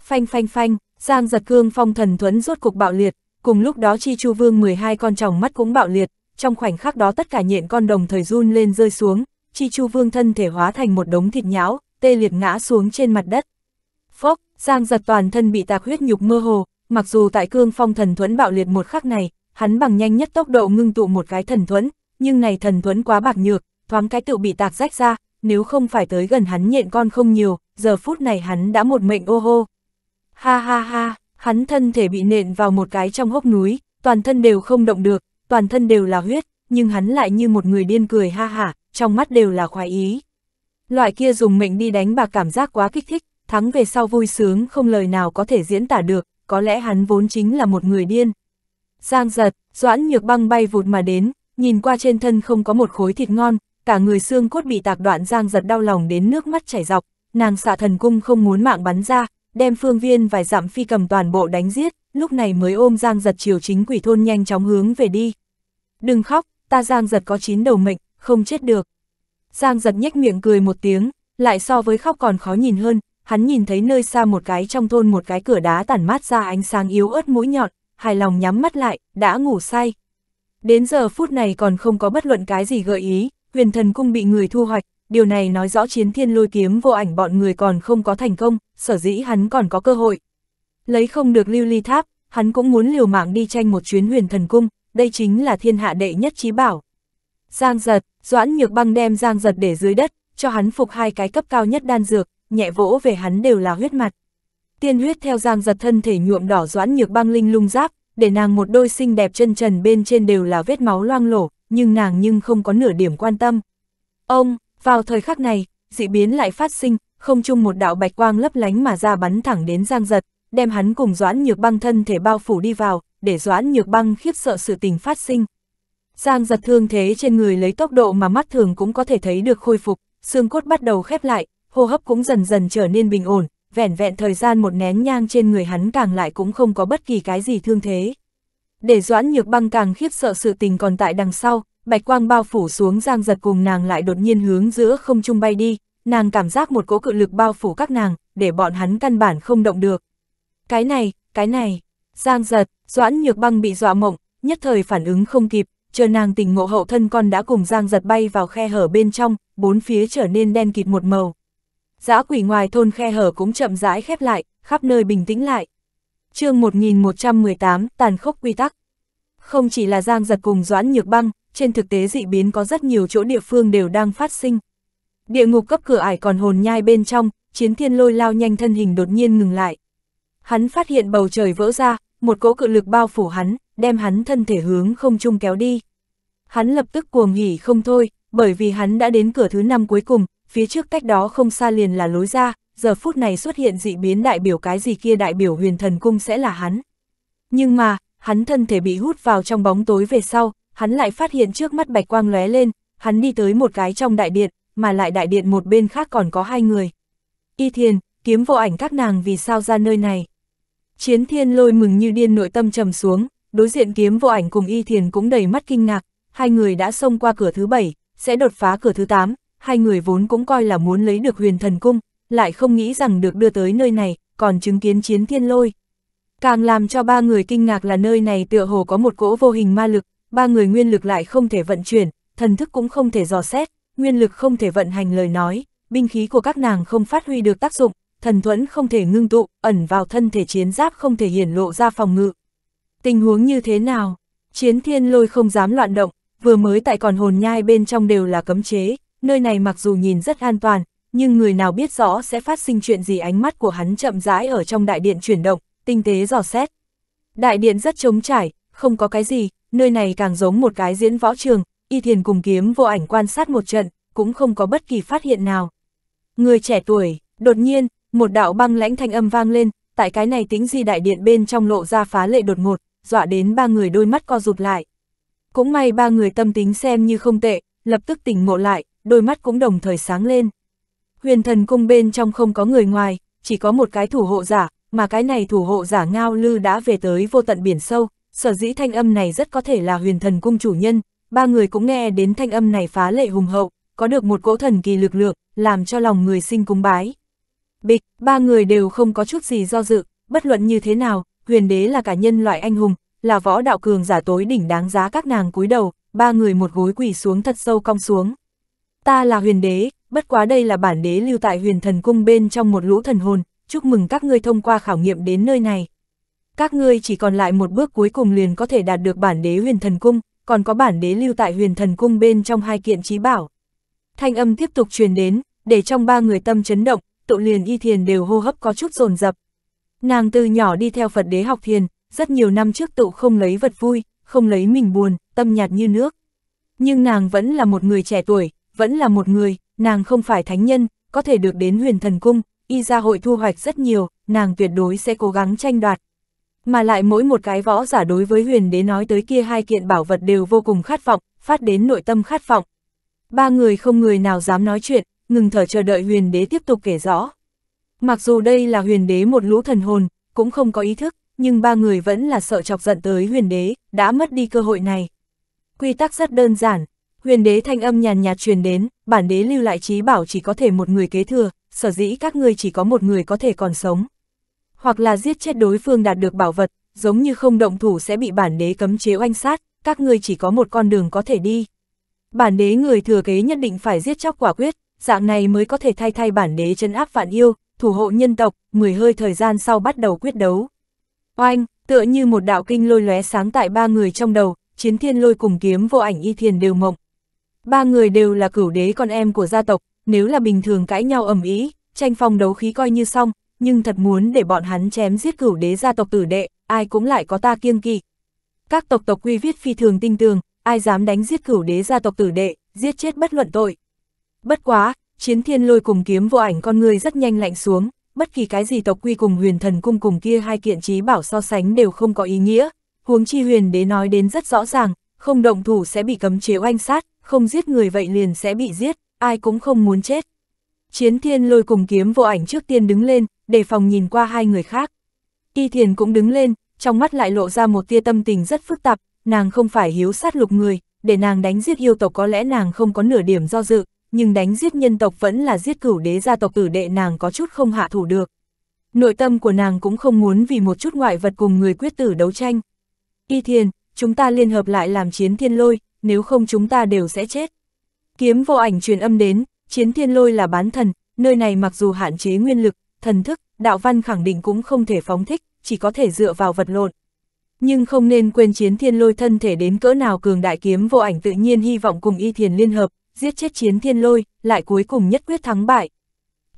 Phanh phanh phanh, Giang giật cương phong thần thuấn rốt cục bạo liệt, cùng lúc đó chi chu vương 12 con tròng mắt cũng bạo liệt, trong khoảnh khắc đó tất cả nhện con đồng thời run lên rơi xuống, chi chu vương thân thể hóa thành một đống thịt nhão, tê liệt ngã xuống trên mặt đất. Phốc, Giang giật toàn thân bị tạc huyết nhục mơ hồ, mặc dù tại cương phong thần thuẫn bạo liệt một khắc này, hắn bằng nhanh nhất tốc độ ngưng tụ một cái thần thuẫn, nhưng này thần thuẫn quá bạc nhược, thoáng cái tự bị tạc rách ra, nếu không phải tới gần hắn nhện con không nhiều, giờ phút này hắn đã một mệnh ô hô. Ha ha ha, hắn thân thể bị nện vào một cái trong hốc núi, toàn thân đều không động được, toàn thân đều là huyết, nhưng hắn lại như một người điên cười ha ha, trong mắt đều là khoái ý. Loại kia dùng mệnh đi đánh bạc cảm giác quá kích thích, thắng về sau vui sướng không lời nào có thể diễn tả được, có lẽ hắn vốn chính là một người điên. Giang giật, doãn nhược băng bay vụt mà đến, nhìn qua trên thân không có một khối thịt ngon, cả người xương cốt bị tạc đoạn giang giật đau lòng đến nước mắt chảy dọc, nàng xạ thần cung không muốn mạng bắn ra, đem phương viên vài dặm phi cầm toàn bộ đánh giết, lúc này mới ôm giang giật chiều chính quỷ thôn nhanh chóng hướng về đi. Đừng khóc, ta giang giật có chín đầu mệnh, không chết được. Giang giật nhếch miệng cười một tiếng, lại so với khóc còn khó nhìn hơn, hắn nhìn thấy nơi xa một cái trong thôn một cái cửa đá tản mát ra ánh sáng yếu ớt mũi nhọn, hài lòng nhắm mắt lại, đã ngủ say. Đến giờ phút này còn không có bất luận cái gì gợi ý, huyền thần cung bị người thu hoạch, điều này nói rõ chiến thiên lôi kiếm vô ảnh bọn người còn không có thành công, sở dĩ hắn còn có cơ hội. Lấy không được lưu ly tháp, hắn cũng muốn liều mạng đi tranh một chuyến huyền thần cung, đây chính là thiên hạ đệ nhất trí bảo. Giang giật, doãn nhược băng đem giang giật để dưới đất, cho hắn phục hai cái cấp cao nhất đan dược, nhẹ vỗ về hắn đều là huyết mặt. Tiên huyết theo giang giật thân thể nhuộm đỏ doãn nhược băng linh lung giáp, để nàng một đôi xinh đẹp chân trần bên trên đều là vết máu loang lổ, nhưng nàng nhưng không có nửa điểm quan tâm. Ông, vào thời khắc này, dị biến lại phát sinh, không chung một đạo bạch quang lấp lánh mà ra bắn thẳng đến Giang Giật, đem hắn cùng Doãn Nhược Băng thân thể bao phủ đi vào, để Doãn Nhược Băng khiếp sợ sự tình phát sinh. Giang Giật thương thế trên người lấy tốc độ mà mắt thường cũng có thể thấy được khôi phục, xương cốt bắt đầu khép lại, hô hấp cũng dần dần trở nên bình ổn, vẻn vẹn thời gian một nén nhang trên người hắn càng lại cũng không có bất kỳ cái gì thương thế. Để Doãn Nhược Băng càng khiếp sợ sự tình còn tại đằng sau, bạch quang bao phủ xuống Giang Giật cùng nàng lại đột nhiên hướng giữa không trung bay đi, nàng cảm giác một cỗ cự lực bao phủ các nàng, để bọn hắn căn bản không động được. Cái này, cái này, Giang Giật, Doãn Nhược Băng bị dọa mộng, nhất thời phản ứng không kịp, chờ nàng tỉnh ngộ hậu thân con đã cùng Giang Giật bay vào khe hở bên trong, bốn phía trở nên đen kịt một màu. Dã quỷ ngoài thôn khe hở cũng chậm rãi khép lại, khắp nơi bình tĩnh lại chương 1118, tàn khốc quy tắc. Không chỉ là Giang Giật cùng Doãn Nhược Băng, trên thực tế dị biến có rất nhiều chỗ địa phương đều đang phát sinh. Địa ngục cấp cửa ải còn hồn nhai bên trong, chiến thiên lôi lao nhanh thân hình đột nhiên ngừng lại. Hắn phát hiện bầu trời vỡ ra, một cỗ cự lực bao phủ hắn, đem hắn thân thể hướng không trung kéo đi. Hắn lập tức cuồng hỉ không thôi, bởi vì hắn đã đến cửa thứ năm cuối cùng, phía trước cách đó không xa liền là lối ra, giờ phút này xuất hiện dị biến đại biểu cái gì kia đại biểu huyền thần cung sẽ là hắn. Nhưng mà, hắn thân thể bị hút vào trong bóng tối về sau, hắn lại phát hiện trước mắt bạch quang lóe lên, hắn đi tới một cái trong đại điện, mà lại đại điện một bên khác còn có hai người. Y thiền, kiếm vô ảnh các nàng vì sao ra nơi này. Chiến thiên lôi mừng như điên nội tâm trầm xuống, đối diện kiếm vô ảnh cùng y thiền cũng đầy mắt kinh ngạc, hai người đã xông qua cửa thứ bảy, sẽ đột phá cửa thứ tám, hai người vốn cũng coi là muốn lấy được huyền thần cung, lại không nghĩ rằng được đưa tới nơi này, còn chứng kiến chiến thiên lôi. Càng làm cho ba người kinh ngạc là nơi này tựa hồ có một cỗ vô hình ma lực, ba người nguyên lực lại không thể vận chuyển, thần thức cũng không thể dò xét, nguyên lực không thể vận hành lời nói, binh khí của các nàng không phát huy được tác dụng, thần thuẫn không thể ngưng tụ, ẩn vào thân thể chiến giáp không thể hiển lộ ra phòng ngự. Tình huống như thế nào? Chiến thiên lôi không dám loạn động, vừa mới tại còn hồn nhai bên trong đều là cấm chế, nơi này mặc dù nhìn rất an toàn, nhưng người nào biết rõ sẽ phát sinh chuyện gì ánh mắt của hắn chậm rãi ở trong đại điện chuyển động, tinh tế dò xét. Đại điện rất trống trải, không có cái gì, nơi này càng giống một cái diễn võ trường, y thiền cùng kiếm vô ảnh quan sát một trận, cũng không có bất kỳ phát hiện nào. Người trẻ tuổi, đột nhiên, một đạo băng lãnh thanh âm vang lên, tại cái này tính gì đại điện bên trong lộ ra phá lệ đột ngột, dọa đến ba người đôi mắt co rụt lại. Cũng may ba người tâm tính xem như không tệ, lập tức tỉnh ngộ lại, đôi mắt cũng đồng thời sáng lên huyền thần cung bên trong không có người ngoài, chỉ có một cái thủ hộ giả, mà cái này thủ hộ giả ngao lư đã về tới vô tận biển sâu, sở dĩ thanh âm này rất có thể là huyền thần cung chủ nhân, ba người cũng nghe đến thanh âm này phá lệ hùng hậu, có được một cỗ thần kỳ lực lượng, làm cho lòng người sinh cung bái. Bịch, ba người đều không có chút gì do dự, bất luận như thế nào, huyền đế là cả nhân loại anh hùng, là võ đạo cường giả tối đỉnh đáng giá các nàng cúi đầu, ba người một gối quỳ xuống thật sâu cong xuống. Ta là huyền đế, bất quá đây là bản đế lưu tại huyền thần cung bên trong một lũ thần hồn, chúc mừng các ngươi thông qua khảo nghiệm đến nơi này. Các ngươi chỉ còn lại một bước cuối cùng liền có thể đạt được bản đế huyền thần cung, còn có bản đế lưu tại huyền thần cung bên trong hai kiện trí bảo. Thanh âm tiếp tục truyền đến, để trong ba người tâm chấn động, tụ liền y thiền đều hô hấp có chút rồn rập Nàng từ nhỏ đi theo Phật đế học thiền, rất nhiều năm trước tụ không lấy vật vui, không lấy mình buồn, tâm nhạt như nước. Nhưng nàng vẫn là một người trẻ tuổi, vẫn là một người, nàng không phải thánh nhân, có thể được đến huyền thần cung, y ra hội thu hoạch rất nhiều, nàng tuyệt đối sẽ cố gắng tranh đoạt. Mà lại mỗi một cái võ giả đối với huyền đế nói tới kia hai kiện bảo vật đều vô cùng khát vọng, phát đến nội tâm khát vọng. Ba người không người nào dám nói chuyện, ngừng thở chờ đợi huyền đế tiếp tục kể rõ. Mặc dù đây là huyền đế một lũ thần hồn, cũng không có ý thức, nhưng ba người vẫn là sợ chọc giận tới huyền đế, đã mất đi cơ hội này. Quy tắc rất đơn giản, huyền đế thanh âm nhàn nhạt truyền đến, bản đế lưu lại trí bảo chỉ có thể một người kế thừa, sở dĩ các ngươi chỉ có một người có thể còn sống. Hoặc là giết chết đối phương đạt được bảo vật, giống như không động thủ sẽ bị bản đế cấm chế oanh sát, các ngươi chỉ có một con đường có thể đi. Bản đế người thừa kế nhất định phải giết chóc quả quyết, dạng này mới có thể thay thay bản đế chân áp vạn yêu, thủ hộ nhân tộc, mười hơi thời gian sau bắt đầu quyết đấu. Oanh, tựa như một đạo kinh lôi lóe sáng tại ba người trong đầu, chiến thiên lôi cùng kiếm vô ảnh y thiền đều mộng, Ba người đều là cửu đế con em của gia tộc, nếu là bình thường cãi nhau ầm ĩ, tranh phong đấu khí coi như xong, nhưng thật muốn để bọn hắn chém giết cửu đế gia tộc tử đệ, ai cũng lại có ta kiêng kỵ. Các tộc tộc quy viết phi thường tinh tường, ai dám đánh giết cửu đế gia tộc tử đệ, giết chết bất luận tội. Bất quá, chiến thiên lôi cùng kiếm vô ảnh con người rất nhanh lạnh xuống, bất kỳ cái gì tộc quy cùng huyền thần cung cùng kia hai kiện trí bảo so sánh đều không có ý nghĩa, huống chi huyền đế nói đến rất rõ ràng, không động thủ sẽ bị cấm chế oanh sát, không giết người vậy liền sẽ bị giết, ai cũng không muốn chết. Chiến thiên lôi cùng kiếm vô ảnh trước tiên đứng lên, để phòng nhìn qua hai người khác. Y thiền cũng đứng lên, trong mắt lại lộ ra một tia tâm tình rất phức tạp, nàng không phải hiếu sát lục người, để nàng đánh giết yêu tộc có lẽ nàng không có nửa điểm do dự, nhưng đánh giết nhân tộc vẫn là giết cửu đế gia tộc tử đệ nàng có chút không hạ thủ được. Nội tâm của nàng cũng không muốn vì một chút ngoại vật cùng người quyết tử đấu tranh. Y thiền, chúng ta liên hợp lại làm chiến thiên lôi, nếu không chúng ta đều sẽ chết. Kiếm vô ảnh truyền âm đến, chiến thiên lôi là bán thần, nơi này mặc dù hạn chế nguyên lực, thần thức, đạo văn khẳng định cũng không thể phóng thích, chỉ có thể dựa vào vật lộn. Nhưng không nên quên chiến thiên lôi thân thể đến cỡ nào cường đại kiếm vô ảnh tự nhiên hy vọng cùng y thiền liên hợp, giết chết chiến thiên lôi, lại cuối cùng nhất quyết thắng bại.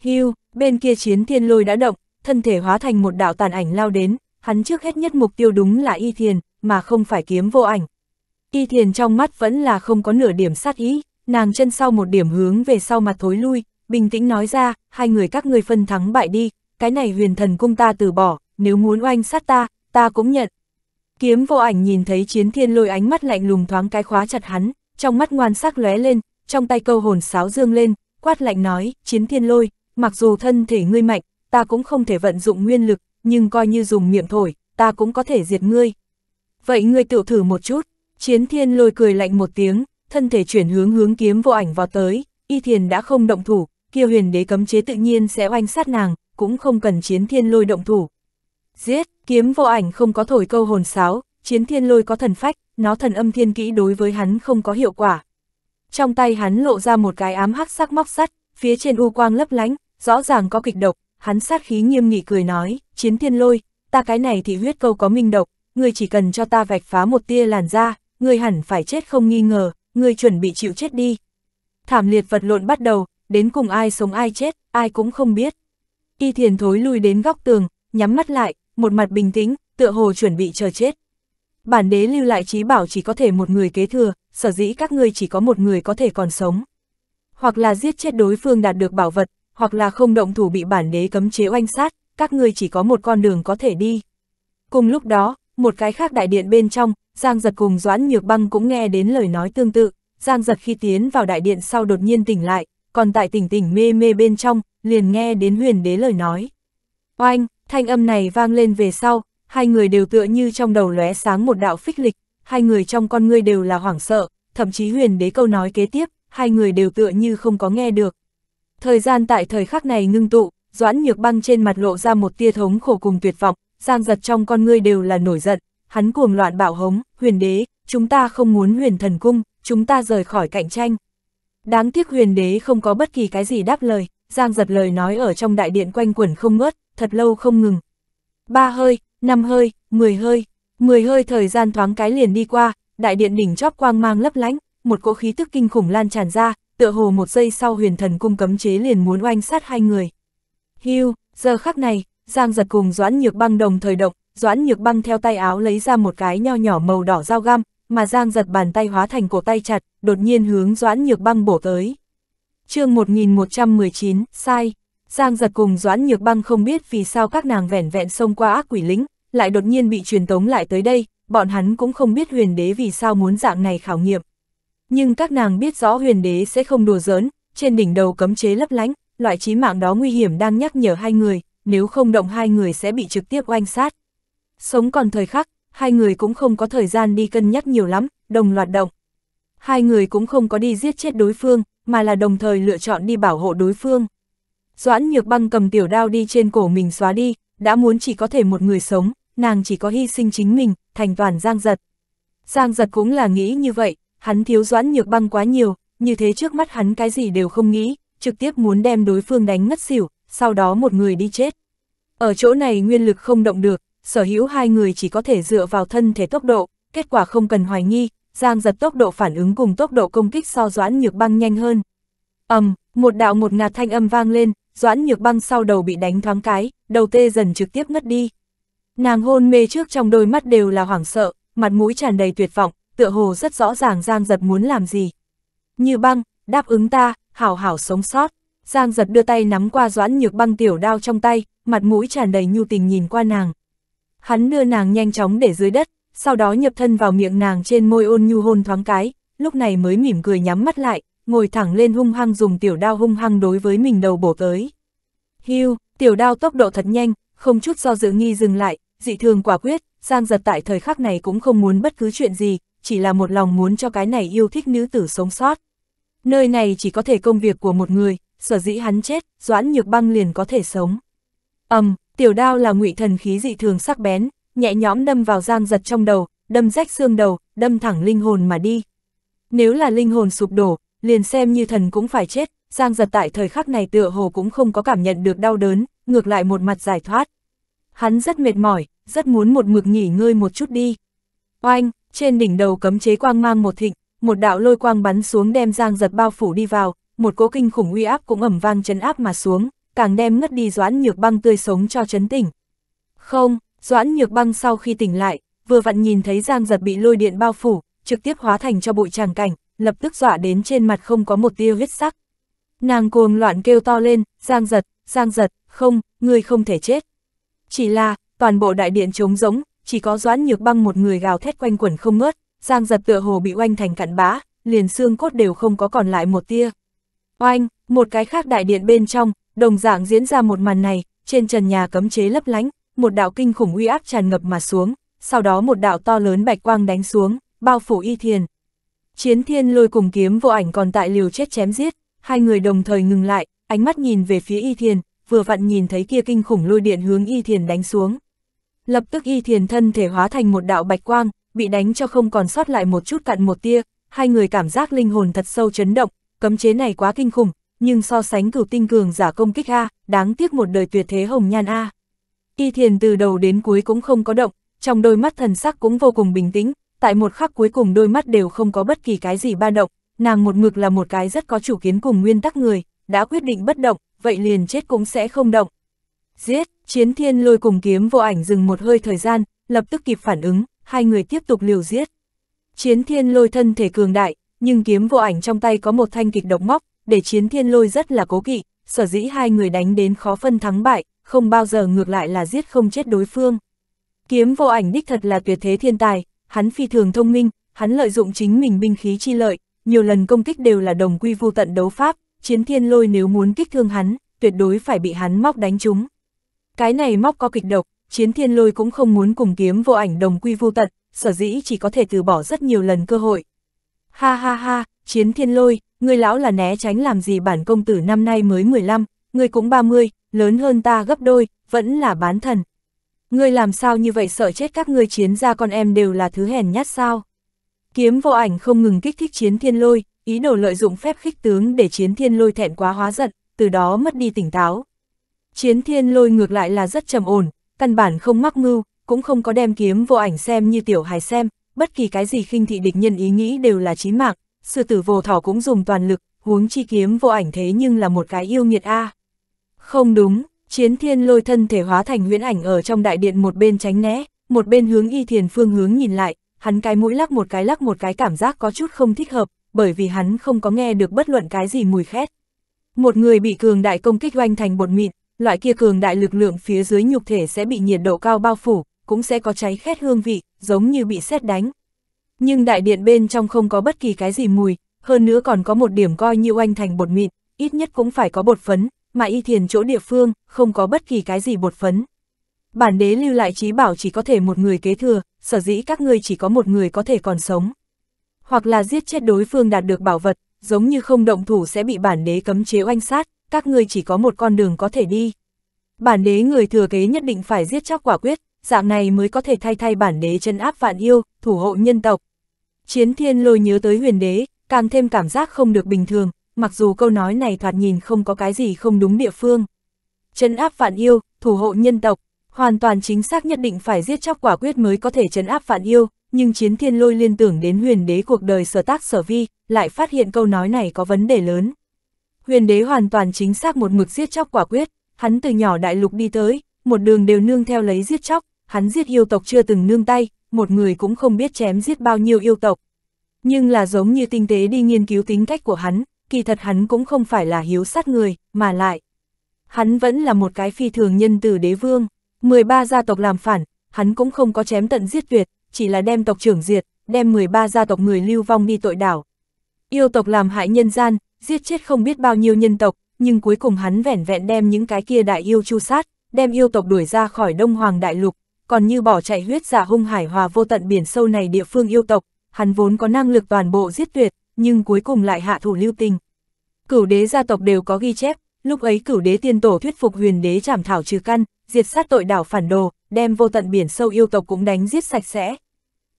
Hưu, bên kia chiến thiên lôi đã động, thân thể hóa thành một đạo tàn ảnh lao đến, hắn trước hết nhất mục tiêu đúng là y thiền, mà không phải kiếm vô ảnh y thiền trong mắt vẫn là không có nửa điểm sát ý, nàng chân sau một điểm hướng về sau mặt thối lui, bình tĩnh nói ra, hai người các ngươi phân thắng bại đi, cái này huyền thần cung ta từ bỏ, nếu muốn oanh sát ta, ta cũng nhận. Kiếm vô ảnh nhìn thấy chiến thiên lôi ánh mắt lạnh lùng thoáng cái khóa chặt hắn, trong mắt ngoan sắc lóe lên, trong tay câu hồn sáo dương lên, quát lạnh nói, chiến thiên lôi, mặc dù thân thể ngươi mạnh, ta cũng không thể vận dụng nguyên lực, nhưng coi như dùng miệng thổi, ta cũng có thể diệt ngươi. Vậy ngươi tự thử một chút, Chiến thiên lôi cười lạnh một tiếng, thân thể chuyển hướng hướng kiếm vô ảnh vào tới, y thiền đã không động thủ, kia huyền đế cấm chế tự nhiên sẽ oanh sát nàng, cũng không cần chiến thiên lôi động thủ. Giết, kiếm vô ảnh không có thổi câu hồn sáo, chiến thiên lôi có thần phách, nó thần âm thiên kỹ đối với hắn không có hiệu quả. Trong tay hắn lộ ra một cái ám hắc sắc móc sắt, phía trên u quang lấp lánh, rõ ràng có kịch độc, hắn sát khí nghiêm nghị cười nói, chiến thiên lôi, ta cái này thì huyết câu có minh độc, người chỉ cần cho ta vạch phá một tia làn da, ngươi hẳn phải chết không nghi ngờ, ngươi chuẩn bị chịu chết đi. Thảm liệt vật lộn bắt đầu, đến cùng ai sống ai chết, ai cũng không biết. Y thiền thối lui đến góc tường, nhắm mắt lại, một mặt bình tĩnh, tựa hồ chuẩn bị chờ chết. Bản đế lưu lại trí bảo chỉ có thể một người kế thừa, sở dĩ các ngươi chỉ có một người có thể còn sống. Hoặc là giết chết đối phương đạt được bảo vật, hoặc là không động thủ bị bản đế cấm chế oanh sát, các ngươi chỉ có một con đường có thể đi. Cùng lúc đó, một cái khác đại điện bên trong, Giang Giật cùng Doãn Nhược Băng cũng nghe đến lời nói tương tự, Giang Giật khi tiến vào đại điện sau đột nhiên tỉnh lại, còn tại tỉnh tỉnh mê mê bên trong, liền nghe đến huyền đế lời nói. Oanh, thanh âm này vang lên về sau, hai người đều tựa như trong đầu lóe sáng một đạo phích lịch, hai người trong con ngươi đều là hoảng sợ, thậm chí huyền đế câu nói kế tiếp, hai người đều tựa như không có nghe được. Thời gian tại thời khắc này ngưng tụ, Doãn Nhược Băng trên mặt lộ ra một tia thống khổ cùng tuyệt vọng, giang giật trong con ngươi đều là nổi giận, hắn cuồng loạn bạo hống, huyền đế, chúng ta không muốn huyền thần cung, chúng ta rời khỏi cạnh tranh. Đáng tiếc huyền đế không có bất kỳ cái gì đáp lời, giang giật lời nói ở trong đại điện quanh quẩn không ngớt, thật lâu không ngừng. Ba hơi, năm hơi, mười hơi, mười hơi thời gian thoáng cái liền đi qua, đại điện đỉnh chóp quang mang lấp lánh, một cỗ khí tức kinh khủng lan tràn ra, tựa hồ một giây sau huyền thần cung cấm chế liền muốn oanh sát hai người. Hưu, giờ khắc này, Giang giật cùng Doãn Nhược Băng đồng thời động, Doãn Nhược Băng theo tay áo lấy ra một cái nho nhỏ màu đỏ dao găm, mà Giang giật bàn tay hóa thành cổ tay chặt, đột nhiên hướng Doãn Nhược Băng bổ tới. chương 1119, sai. Giang giật cùng Doãn Nhược Băng không biết vì sao các nàng vẻn vẹn xông qua ác quỷ lính, lại đột nhiên bị truyền tống lại tới đây, bọn hắn cũng không biết huyền đế vì sao muốn dạng này khảo nghiệm. Nhưng các nàng biết rõ huyền đế sẽ không đùa giỡn, trên đỉnh đầu cấm chế lấp lánh, loại trí mạng đó nguy hiểm đang nhắc nhở hai người, nếu không động hai người sẽ bị trực tiếp oanh sát. Sống còn thời khắc, hai người cũng không có thời gian đi cân nhắc nhiều lắm, đồng loạt động. Hai người cũng không có đi giết chết đối phương, mà là đồng thời lựa chọn đi bảo hộ đối phương. Doãn nhược băng cầm tiểu đao đi trên cổ mình xóa đi, đã muốn chỉ có thể một người sống, nàng chỉ có hy sinh chính mình, thành toàn giang giật. Giang giật cũng là nghĩ như vậy, hắn thiếu doãn nhược băng quá nhiều, như thế trước mắt hắn cái gì đều không nghĩ, trực tiếp muốn đem đối phương đánh ngất xỉu, sau đó một người đi chết. Ở chỗ này nguyên lực không động được, sở hữu hai người chỉ có thể dựa vào thân thể tốc độ, kết quả không cần hoài nghi, Giang giật tốc độ phản ứng cùng tốc độ công kích so Doãn Nhược Băng nhanh hơn. ầm, um, một đạo một ngạt thanh âm vang lên, Doãn Nhược Băng sau đầu bị đánh thoáng cái, đầu tê dần trực tiếp ngất đi. Nàng hôn mê trước trong đôi mắt đều là hoảng sợ, mặt mũi tràn đầy tuyệt vọng, tựa hồ rất rõ ràng Giang giật muốn làm gì. Như băng, đáp ứng ta, hảo hảo sống sót. Giang giật đưa tay nắm qua doãn nhược băng tiểu đao trong tay, mặt mũi tràn đầy nhu tình nhìn qua nàng. Hắn đưa nàng nhanh chóng để dưới đất, sau đó nhập thân vào miệng nàng trên môi ôn nhu hôn thoáng cái, lúc này mới mỉm cười nhắm mắt lại, ngồi thẳng lên hung hăng dùng tiểu đao hung hăng đối với mình đầu bổ tới. Hưu, tiểu đao tốc độ thật nhanh, không chút do dự nghi dừng lại, dị thường quả quyết, Giang giật tại thời khắc này cũng không muốn bất cứ chuyện gì, chỉ là một lòng muốn cho cái này yêu thích nữ tử sống sót. Nơi này chỉ có thể công việc của một người, sở dĩ hắn chết, Doãn Nhược Băng liền có thể sống. Ầm, um, tiểu đao là ngụy thần khí dị thường sắc bén, nhẹ nhõm đâm vào Giang Giật trong đầu, đâm rách xương đầu, đâm thẳng linh hồn mà đi. Nếu là linh hồn sụp đổ, liền xem như thần cũng phải chết, Giang Giật tại thời khắc này tựa hồ cũng không có cảm nhận được đau đớn, ngược lại một mặt giải thoát. Hắn rất mệt mỏi, rất muốn một mực nghỉ ngơi một chút đi. Oanh, trên đỉnh đầu cấm chế quang mang một thịnh, một đạo lôi quang bắn xuống đem Giang Giật bao phủ đi vào, một cỗ kinh khủng uy áp cũng ẩm vang chấn áp mà xuống, càng đem ngất đi Doãn Nhược Băng tươi sống cho chấn tỉnh. Không, Doãn Nhược Băng sau khi tỉnh lại, vừa vặn nhìn thấy Giang Giật bị lôi điện bao phủ, trực tiếp hóa thành cho bụi tràng cảnh, lập tức dọa đến trên mặt không có một tia huyết sắc. Nàng cuồng loạn kêu to lên, Giang Giật, Giang Giật, không, ngươi không thể chết. Chỉ là, toàn bộ đại điện trống rỗng, chỉ có Doãn Nhược Băng một người gào thét quanh quẩn không ngớt, Giang Giật tựa hồ bị oanh thành cặn bã, liền xương cốt đều không có còn lại một tia. Oanh, một cái khác đại điện bên trong, đồng dạng diễn ra một màn này, trên trần nhà cấm chế lấp lánh, một đạo kinh khủng uy áp tràn ngập mà xuống, sau đó một đạo to lớn bạch quang đánh xuống, bao phủ y thiền. Chiến thiên lôi cùng kiếm vô ảnh còn tại liều chết chém giết, hai người đồng thời ngừng lại, ánh mắt nhìn về phía y thiền, vừa vặn nhìn thấy kia kinh khủng lôi điện hướng y thiền đánh xuống. Lập tức y thiền thân thể hóa thành một đạo bạch quang, bị đánh cho không còn sót lại một chút cặn một tia, hai người cảm giác linh hồn thật sâu chấn động, cấm chế này quá kinh khủng, nhưng so sánh cửu tinh cường giả công kích A, đáng tiếc một đời tuyệt thế hồng nhan A. Y thiền từ đầu đến cuối cũng không có động, trong đôi mắt thần sắc cũng vô cùng bình tĩnh, tại một khắc cuối cùng đôi mắt đều không có bất kỳ cái gì ba động, nàng một mực là một cái rất có chủ kiến cùng nguyên tắc người, đã quyết định bất động, vậy liền chết cũng sẽ không động. Giết, chiến thiên lôi cùng kiếm vô ảnh dừng một hơi thời gian, lập tức kịp phản ứng, hai người tiếp tục liều giết. Chiến thiên lôi thân thể cường đại, nhưng kiếm vô ảnh trong tay có một thanh kịch độc móc, để chiến thiên lôi rất là cố kỵ, sở dĩ hai người đánh đến khó phân thắng bại, không bao giờ ngược lại là giết không chết đối phương. Kiếm vô ảnh đích thật là tuyệt thế thiên tài, hắn phi thường thông minh, hắn lợi dụng chính mình binh khí chi lợi, nhiều lần công kích đều là đồng quy vô tận đấu pháp, chiến thiên lôi nếu muốn kích thương hắn, tuyệt đối phải bị hắn móc đánh trúng. Cái này móc có kịch độc, chiến thiên lôi cũng không muốn cùng kiếm vô ảnh đồng quy vô tận, sở dĩ chỉ có thể từ bỏ rất nhiều lần cơ hội. Ha ha ha, chiến thiên lôi, người lão là né tránh làm gì bản công tử năm nay mới 15, người cũng 30, lớn hơn ta gấp đôi, vẫn là bán thần. Người làm sao như vậy sợ chết các ngươi chiến gia con em đều là thứ hèn nhát sao. Kiếm vô ảnh không ngừng kích thích chiến thiên lôi, ý đồ lợi dụng phép khích tướng để chiến thiên lôi thẹn quá hóa giận, từ đó mất đi tỉnh táo. Chiến thiên lôi ngược lại là rất trầm ổn, căn bản không mắc mưu, cũng không có đem kiếm vô ảnh xem như tiểu hài xem, bất kỳ cái gì khinh thị địch nhân ý nghĩ đều là chí mạng, sư tử vô thỏ cũng dùng toàn lực, huống chi kiếm vô ảnh thế nhưng là một cái yêu nghiệt a. À. Không đúng, chiến thiên lôi thân thể hóa thành huyễn ảnh ở trong đại điện một bên tránh né, một bên hướng y thiền phương hướng nhìn lại, hắn cái mũi lắc một cái lắc một cái cảm giác có chút không thích hợp, bởi vì hắn không có nghe được bất luận cái gì mùi khét. Một người bị cường đại công kích oanh thành bột mịn, loại kia cường đại lực lượng phía dưới nhục thể sẽ bị nhiệt độ cao bao phủ, cũng sẽ có cháy khét hương vị, giống như bị xét đánh. Nhưng đại điện bên trong không có bất kỳ cái gì mùi, hơn nữa còn có một điểm coi như oanh thành bột mịn, ít nhất cũng phải có bột phấn, mà y thiền chỗ địa phương, không có bất kỳ cái gì bột phấn. Bản đế lưu lại trí bảo chỉ có thể một người kế thừa, sở dĩ các ngươi chỉ có một người có thể còn sống. Hoặc là giết chết đối phương đạt được bảo vật, giống như không động thủ sẽ bị bản đế cấm chế oanh sát, các ngươi chỉ có một con đường có thể đi. Bản đế người thừa kế nhất định phải giết chóc quả quyết, dạng này mới có thể thay thay bản đế chân áp vạn yêu, thủ hộ nhân tộc. Chiến thiên lôi nhớ tới huyền đế, càng thêm cảm giác không được bình thường, mặc dù câu nói này thoạt nhìn không có cái gì không đúng địa phương. Chân áp vạn yêu, thủ hộ nhân tộc, hoàn toàn chính xác nhất định phải giết chóc quả quyết mới có thể chân áp vạn yêu, nhưng chiến thiên lôi liên tưởng đến huyền đế cuộc đời sở tác sở vi, lại phát hiện câu nói này có vấn đề lớn. Huyền đế hoàn toàn chính xác một mực giết chóc quả quyết, hắn từ nhỏ đại lục đi tới, một đường đều nương theo lấy giết chóc, hắn giết yêu tộc chưa từng nương tay, một người cũng không biết chém giết bao nhiêu yêu tộc. Nhưng là giống như tinh tế đi nghiên cứu tính cách của hắn, kỳ thật hắn cũng không phải là hiếu sát người, mà lại. Hắn vẫn là một cái phi thường nhân từ đế vương, 13 gia tộc làm phản, hắn cũng không có chém tận giết tuyệt, chỉ là đem tộc trưởng diệt, đem 13 gia tộc người lưu vong đi tội đảo. Yêu tộc làm hại nhân gian, giết chết không biết bao nhiêu nhân tộc, nhưng cuối cùng hắn vẻn vẹn đem những cái kia đại yêu chu sát, đem yêu tộc đuổi ra khỏi Đông Hoàng Đại Lục, còn như bỏ chạy huyết giả hung hải hòa vô tận biển sâu này địa phương yêu tộc, hắn vốn có năng lực toàn bộ giết tuyệt, nhưng cuối cùng lại hạ thủ lưu tình. Cửu đế gia tộc đều có ghi chép, lúc ấy cửu đế tiên tổ thuyết phục huyền đế trảm thảo trừ căn, diệt sát tội đảo phản đồ, đem vô tận biển sâu yêu tộc cũng đánh giết sạch sẽ.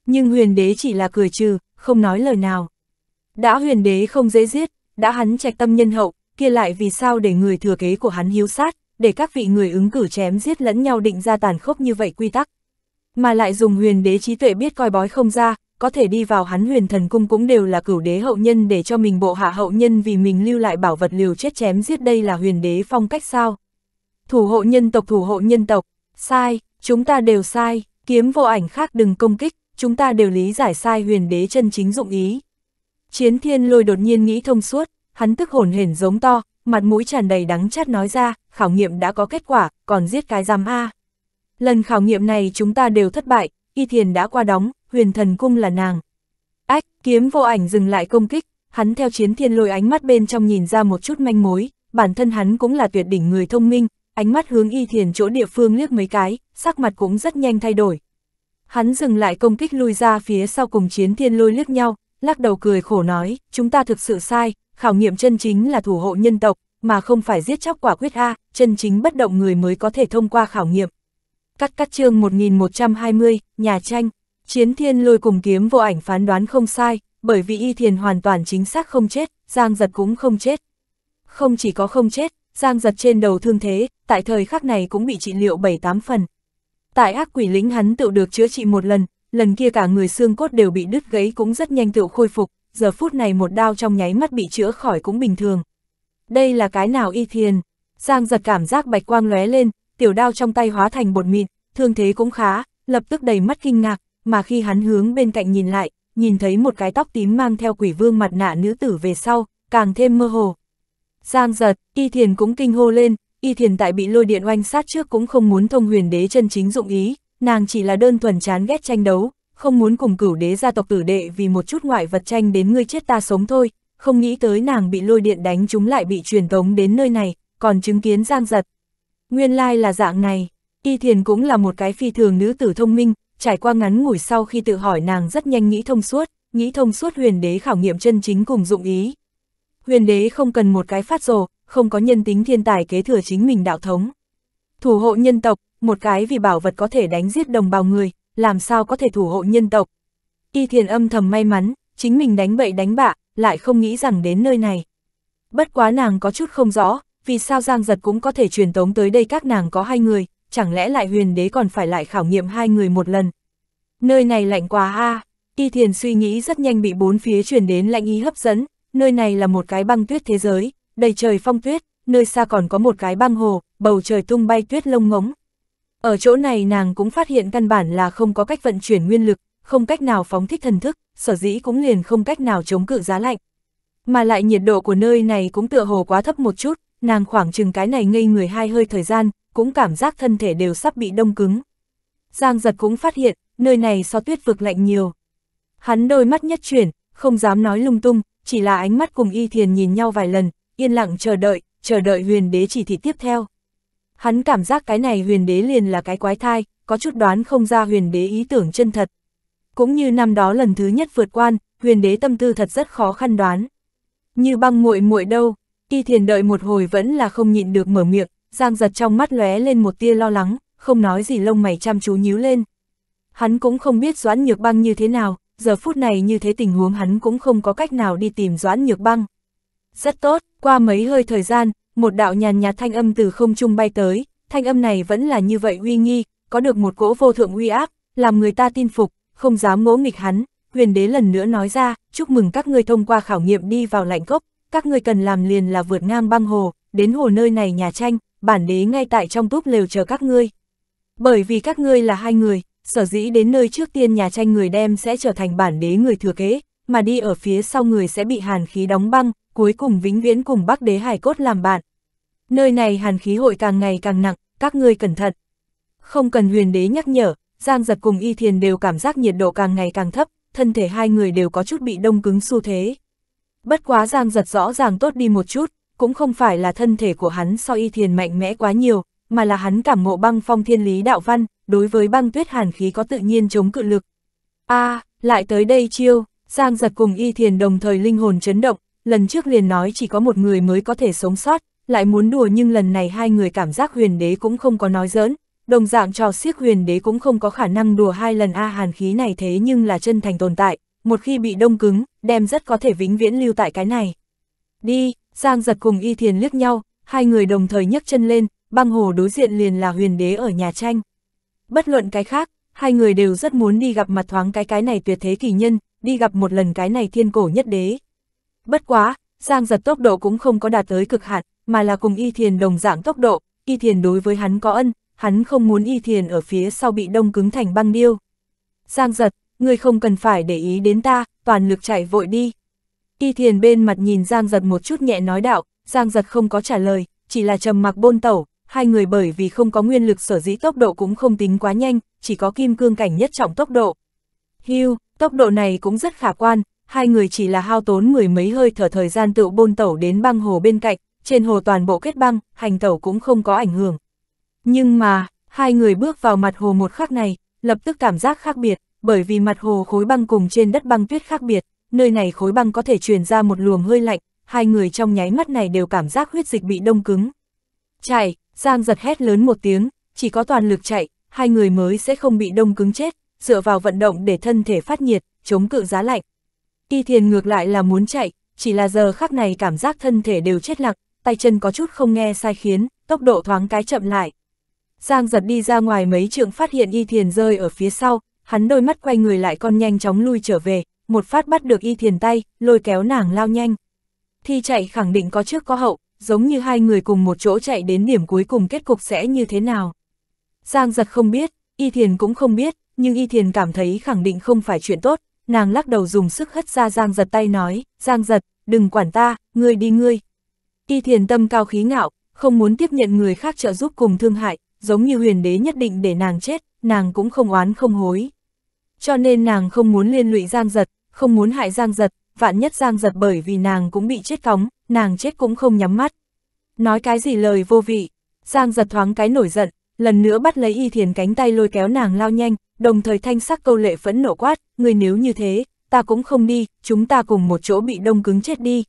Nhưng huyền đế chỉ là cười trừ, không nói lời nào. Đã huyền đế không dễ giết, đã hắn trạch tâm nhân hậu, kia lại vì sao để người thừa kế của hắn hiếu sát để các vị người ứng cử chém giết lẫn nhau định ra tàn khốc như vậy quy tắc. Mà lại dùng huyền đế trí tuệ biết coi bói không ra, có thể đi vào hắn huyền thần cung cũng đều là cửu đế hậu nhân để cho mình bộ hạ hậu nhân vì mình lưu lại bảo vật liều chết chém giết đây là huyền đế phong cách sao. Thủ hộ nhân tộc thủ hộ nhân tộc, sai, chúng ta đều sai, kiếm vô ảnh khác đừng công kích, chúng ta đều lý giải sai huyền đế chân chính dụng ý. Chiến thiên lôi đột nhiên nghĩ thông suốt, hắn tức hồn hển giống to, mặt mũi tràn đầy đắng chát nói ra, khảo nghiệm đã có kết quả, còn giết cái giam A. Lần khảo nghiệm này chúng ta đều thất bại, y thiền đã qua đóng, huyền thần cung là nàng. Ách, kiếm vô ảnh dừng lại công kích, hắn theo chiến thiên lôi ánh mắt bên trong nhìn ra một chút manh mối, bản thân hắn cũng là tuyệt đỉnh người thông minh, ánh mắt hướng y thiền chỗ địa phương liếc mấy cái, sắc mặt cũng rất nhanh thay đổi. Hắn dừng lại công kích lui ra phía sau cùng chiến thiên lôi liếc nhau, lắc đầu cười khổ nói, chúng ta thực sự sai, khảo nghiệm chân chính là thủ hộ nhân tộc, mà không phải giết chóc quả quyết A, chân chính bất động người mới có thể thông qua khảo nghiệm. Cắt cắt chương 1120, nhà tranh, chiến thiên lôi cùng kiếm vô ảnh phán đoán không sai, bởi vì y thiền hoàn toàn chính xác không chết, giang giật cũng không chết. Không chỉ có không chết, giang giật trên đầu thương thế, tại thời khắc này cũng bị trị liệu 7-8 phần. Tại ác quỷ lính hắn tự được chữa trị một lần, lần kia cả người xương cốt đều bị đứt gãy cũng rất nhanh tự khôi phục, giờ phút này một đao trong nháy mắt bị chữa khỏi cũng bình thường. Đây là cái nào y thiền? Giang giật cảm giác bạch quang lóe lên, tiểu đao trong tay hóa thành bột mịn, thương thế cũng khá, lập tức đầy mắt kinh ngạc, mà khi hắn hướng bên cạnh nhìn lại, nhìn thấy một cái tóc tím mang theo quỷ vương mặt nạ nữ tử về sau, càng thêm mơ hồ. Giang giật, y thiền cũng kinh hô lên, y thiền tại bị lôi điện oanh sát trước cũng không muốn thông huyền đế chân chính dụng ý, nàng chỉ là đơn thuần chán ghét tranh đấu, không muốn cùng cửu đế gia tộc tử đệ vì một chút ngoại vật tranh đến ngươi chết ta sống thôi, không nghĩ tới nàng bị lôi điện đánh chúng lại bị truyền tống đến nơi này, còn chứng kiến giang giật. Nguyên lai là dạng này, y thiền cũng là một cái phi thường nữ tử thông minh, trải qua ngắn ngủi sau khi tự hỏi nàng rất nhanh nghĩ thông suốt, nghĩ thông suốt huyền đế khảo nghiệm chân chính cùng dụng ý. Huyền đế không cần một cái phát rồ, không có nhân tính thiên tài kế thừa chính mình đạo thống. Thủ hộ nhân tộc, một cái vì bảo vật có thể đánh giết đồng bào người, làm sao có thể thủ hộ nhân tộc. Y thiền âm thầm may mắn, chính mình đánh bậy đánh bạ, lại không nghĩ rằng đến nơi này. Bất quá nàng có chút không rõ, vì sao Giang Giật cũng có thể truyền tống tới đây các nàng có hai người, chẳng lẽ lại huyền đế còn phải lại khảo nghiệm hai người một lần. Nơi này lạnh quá ha. Y thiền suy nghĩ rất nhanh bị bốn phía truyền đến lạnh ý hấp dẫn, nơi này là một cái băng tuyết thế giới, đầy trời phong tuyết, nơi xa còn có một cái băng hồ, bầu trời tung bay tuyết lông ngống. Ở chỗ này nàng cũng phát hiện căn bản là không có cách vận chuyển nguyên lực, không cách nào phóng thích thần thức, sở dĩ cũng liền không cách nào chống cự giá lạnh. Mà lại nhiệt độ của nơi này cũng tựa hồ quá thấp một chút, nàng khoảng chừng cái này ngây người hai hơi thời gian, cũng cảm giác thân thể đều sắp bị đông cứng. Giang giật cũng phát hiện, nơi này so tuyết vực lạnh nhiều. Hắn đôi mắt nhất chuyển, không dám nói lung tung, chỉ là ánh mắt cùng y thiền nhìn nhau vài lần, yên lặng chờ đợi, chờ đợi huyền đế chỉ thị tiếp theo. Hắn cảm giác cái này huyền đế liền là cái quái thai, có chút đoán không ra huyền đế ý tưởng chân thật. Cũng như năm đó lần thứ nhất vượt quan, huyền đế tâm tư thật rất khó khăn đoán. Như băng muội muội đâu, y thiền đợi một hồi vẫn là không nhịn được mở miệng, giang giật trong mắt lóe lên một tia lo lắng, không nói gì lông mày chăm chú nhíu lên. Hắn cũng không biết doãn nhược băng như thế nào, giờ phút này như thế tình huống hắn cũng không có cách nào đi tìm doãn nhược băng. Rất tốt, qua mấy hơi thời gian, một đạo nhàn nhạt thanh âm từ không trung bay tới, thanh âm này vẫn là như vậy uy nghi, có được một cỗ vô thượng uy áp, làm người ta tin phục, không dám ngỗ nghịch hắn, huyền đế lần nữa nói ra, chúc mừng các ngươi thông qua khảo nghiệm đi vào lạnh cốc, các ngươi cần làm liền là vượt ngang băng hồ, đến hồ nơi này nhà tranh, bản đế ngay tại trong túp lều chờ các ngươi. Bởi vì các ngươi là hai người, sở dĩ đến nơi trước tiên nhà tranh người đem sẽ trở thành bản đế người thừa kế, mà đi ở phía sau người sẽ bị hàn khí đóng băng, cuối cùng vĩnh viễn cùng bắc đế hải cốt làm bạn, nơi này hàn khí hội càng ngày càng nặng, các ngươi cẩn thận. Không cần huyền đế nhắc nhở, Giang giật cùng y thiền đều cảm giác nhiệt độ càng ngày càng thấp, thân thể hai người đều có chút bị đông cứng xu thế. Bất quá Giang giật rõ ràng tốt đi một chút, cũng không phải là thân thể của hắn so y thiền mạnh mẽ quá nhiều, mà là hắn cảm ngộ băng phong thiên lý đạo văn, đối với băng tuyết hàn khí có tự nhiên chống cự lực. a à, lại tới đây chiêu, Giang giật cùng y thiền đồng thời linh hồn chấn động, lần trước liền nói chỉ có một người mới có thể sống sót, lại muốn đùa nhưng lần này hai người cảm giác huyền đế cũng không có nói giỡn, đồng dạng trò siếc huyền đế cũng không có khả năng đùa hai lần A hàn khí này thế nhưng là chân thành tồn tại, một khi bị đông cứng, đem rất có thể vĩnh viễn lưu tại cái này. Đi, Giang giật cùng y thiền liếc nhau, hai người đồng thời nhấc chân lên, băng hồ đối diện liền là huyền đế ở nhà tranh. Bất luận cái khác, hai người đều rất muốn đi gặp mặt thoáng cái cái này tuyệt thế kỳ nhân, đi gặp một lần cái này thiên cổ nhất đế. Bất quá, Giang giật tốc độ cũng không có đạt tới cực hạn, mà là cùng Y Thiền đồng dạng tốc độ, Y Thiền đối với hắn có ân, hắn không muốn Y Thiền ở phía sau bị đông cứng thành băng điêu. Giang giật, ngươi không cần phải để ý đến ta, toàn lực chạy vội đi. Y Thiền bên mặt nhìn Giang giật một chút nhẹ nói đạo, Giang giật không có trả lời, chỉ là trầm mặc bôn tẩu, hai người bởi vì không có nguyên lực sở dĩ tốc độ cũng không tính quá nhanh, chỉ có kim cương cảnh nhất trọng tốc độ. Hưu, tốc độ này cũng rất khả quan, hai người chỉ là hao tốn mười mấy hơi thở thời gian tự bôn tẩu đến băng hồ bên cạnh, trên hồ toàn bộ kết băng, hành tẩu cũng không có ảnh hưởng. Nhưng mà, hai người bước vào mặt hồ một khắc này, lập tức cảm giác khác biệt, bởi vì mặt hồ khối băng cùng trên đất băng tuyết khác biệt, nơi này khối băng có thể truyền ra một luồng hơi lạnh, hai người trong nháy mắt này đều cảm giác huyết dịch bị đông cứng. Chạy, Giang giật hét lớn một tiếng, chỉ có toàn lực chạy, hai người mới sẽ không bị đông cứng chết, dựa vào vận động để thân thể phát nhiệt, chống cự giá lạnh. Y thiền ngược lại là muốn chạy, chỉ là giờ khắc này cảm giác thân thể đều chết lặng, tay chân có chút không nghe sai khiến, tốc độ thoáng cái chậm lại. Giang giật đi ra ngoài mấy trượng phát hiện y thiền rơi ở phía sau, hắn đôi mắt quay người lại con nhanh chóng lui trở về, một phát bắt được y thiền tay, lôi kéo nàng lao nhanh. Thi chạy khẳng định có trước có hậu, giống như hai người cùng một chỗ chạy đến điểm cuối cùng kết cục sẽ như thế nào. Giang giật không biết, y thiền cũng không biết, nhưng y thiền cảm thấy khẳng định không phải chuyện tốt, nàng lắc đầu dùng sức hất ra Giang giật tay nói, Giang giật, đừng quản ta, ngươi đi ngươi, Y thiền tâm cao khí ngạo, không muốn tiếp nhận người khác trợ giúp cùng thương hại, giống như huyền đế nhất định để nàng chết, nàng cũng không oán không hối. Cho nên nàng không muốn liên lụy giang giật, không muốn hại giang giật, vạn nhất giang giật bởi vì nàng cũng bị chết cóng, nàng chết cũng không nhắm mắt. Nói cái gì lời vô vị, giang giật thoáng cái nổi giận, lần nữa bắt lấy y thiền cánh tay lôi kéo nàng lao nhanh, đồng thời thanh sắc câu lệ phẫn nổ quát, người nếu như thế, ta cũng không đi, chúng ta cùng một chỗ bị đông cứng chết đi,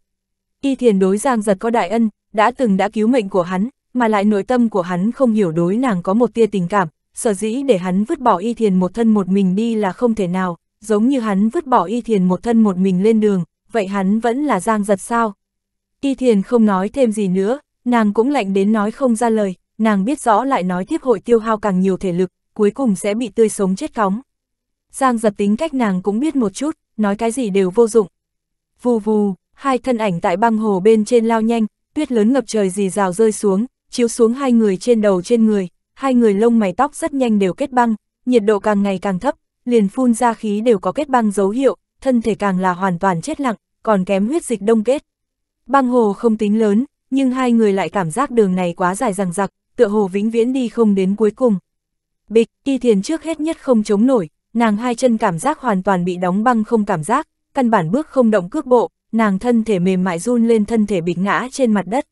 Y thiền đối Giang Giật có đại ân, đã từng đã cứu mệnh của hắn, mà lại nội tâm của hắn không hiểu đối nàng có một tia tình cảm, sở dĩ để hắn vứt bỏ Y thiền một thân một mình đi là không thể nào, giống như hắn vứt bỏ Y thiền một thân một mình lên đường, vậy hắn vẫn là Giang Giật sao? Y thiền không nói thêm gì nữa, nàng cũng lạnh đến nói không ra lời, nàng biết rõ lại nói tiếp hội tiêu hao càng nhiều thể lực, cuối cùng sẽ bị tươi sống chết cóng. Giang giật tính cách nàng cũng biết một chút, nói cái gì đều vô dụng. Vù vù, Hai thân ảnh tại băng hồ bên trên lao nhanh, tuyết lớn ngập trời dì rào rơi xuống, chiếu xuống hai người trên đầu trên người, hai người lông mày tóc rất nhanh đều kết băng, nhiệt độ càng ngày càng thấp, liền phun ra khí đều có kết băng dấu hiệu, thân thể càng là hoàn toàn chết lặng, còn kém huyết dịch đông kết. Băng hồ không tính lớn, nhưng hai người lại cảm giác đường này quá dài rằng giặc, tựa hồ vĩnh viễn đi không đến cuối cùng. Bịch, y thiền trước hết nhất không chống nổi, nàng hai chân cảm giác hoàn toàn bị đóng băng không cảm giác, căn bản bước không động cước bộ, nàng thân thể mềm mại run lên thân thể bịch ngã trên mặt đất.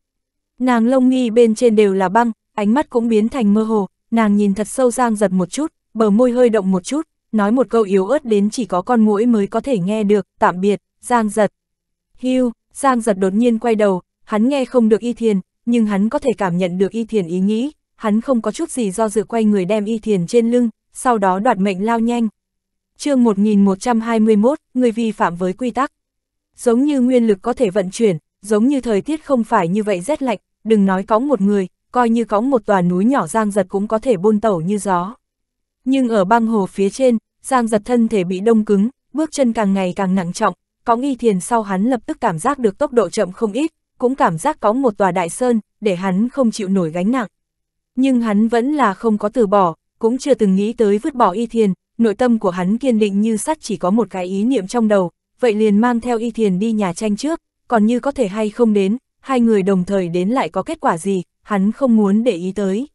Nàng lông nghi bên trên đều là băng, ánh mắt cũng biến thành mơ hồ, nàng nhìn thật sâu Giang giật một chút, bờ môi hơi động một chút, nói một câu yếu ớt đến chỉ có con mũi mới có thể nghe được, tạm biệt, Giang giật. hiu Giang giật đột nhiên quay đầu, hắn nghe không được y thiền, nhưng hắn có thể cảm nhận được y thiền ý nghĩ, hắn không có chút gì do dự quay người đem y thiền trên lưng, sau đó đoạt mệnh lao nhanh. chương 1121, người vi phạm với quy tắc giống như nguyên lực có thể vận chuyển, giống như thời tiết không phải như vậy rét lạnh, đừng nói có một người, coi như có một tòa núi nhỏ giang giật cũng có thể buôn tẩu như gió. Nhưng ở băng hồ phía trên, giang giật thân thể bị đông cứng, bước chân càng ngày càng nặng trọng, có nghi thiền sau hắn lập tức cảm giác được tốc độ chậm không ít, cũng cảm giác có một tòa đại sơn, để hắn không chịu nổi gánh nặng. Nhưng hắn vẫn là không có từ bỏ, cũng chưa từng nghĩ tới vứt bỏ y thiền, nội tâm của hắn kiên định như sắt chỉ có một cái ý niệm trong đầu, vậy liền mang theo Y Thiền đi nhà tranh trước, còn như có thể hay không đến, hai người đồng thời đến lại có kết quả gì, hắn không muốn để ý tới.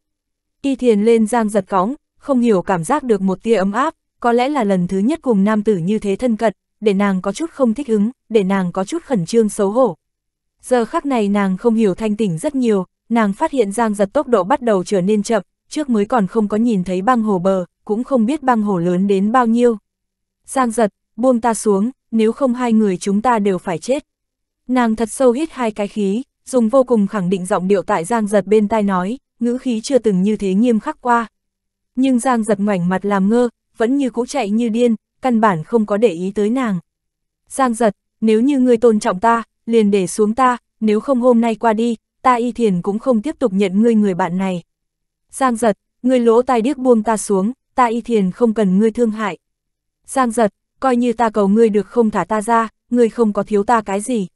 Y Thiền lên giang giật cóng, không hiểu cảm giác được một tia ấm áp, có lẽ là lần thứ nhất cùng nam tử như thế thân cận, để nàng có chút không thích ứng, để nàng có chút khẩn trương xấu hổ. Giờ khắc này nàng không hiểu thanh tỉnh rất nhiều, nàng phát hiện giang giật tốc độ bắt đầu trở nên chậm, trước mới còn không có nhìn thấy băng hồ bờ, cũng không biết băng hồ lớn đến bao nhiêu. Giang giật, buông ta xuống, nếu không hai người chúng ta đều phải chết. Nàng thật sâu hít hai cái khí, dùng vô cùng khẳng định giọng điệu tại Giang Giật bên tai nói, ngữ khí chưa từng như thế nghiêm khắc qua. Nhưng Giang Giật ngoảnh mặt làm ngơ, vẫn như cũ chạy như điên, căn bản không có để ý tới nàng. Giang Giật, nếu như ngươi tôn trọng ta, liền để xuống ta, nếu không hôm nay qua đi, ta y thiền cũng không tiếp tục nhận ngươi người bạn này. Giang Giật, ngươi lỗ tai điếc buông ta xuống, ta y thiền không cần ngươi thương hại. Giang Giật, coi như ta cầu ngươi được không thả ta ra, ngươi không có thiếu ta cái gì.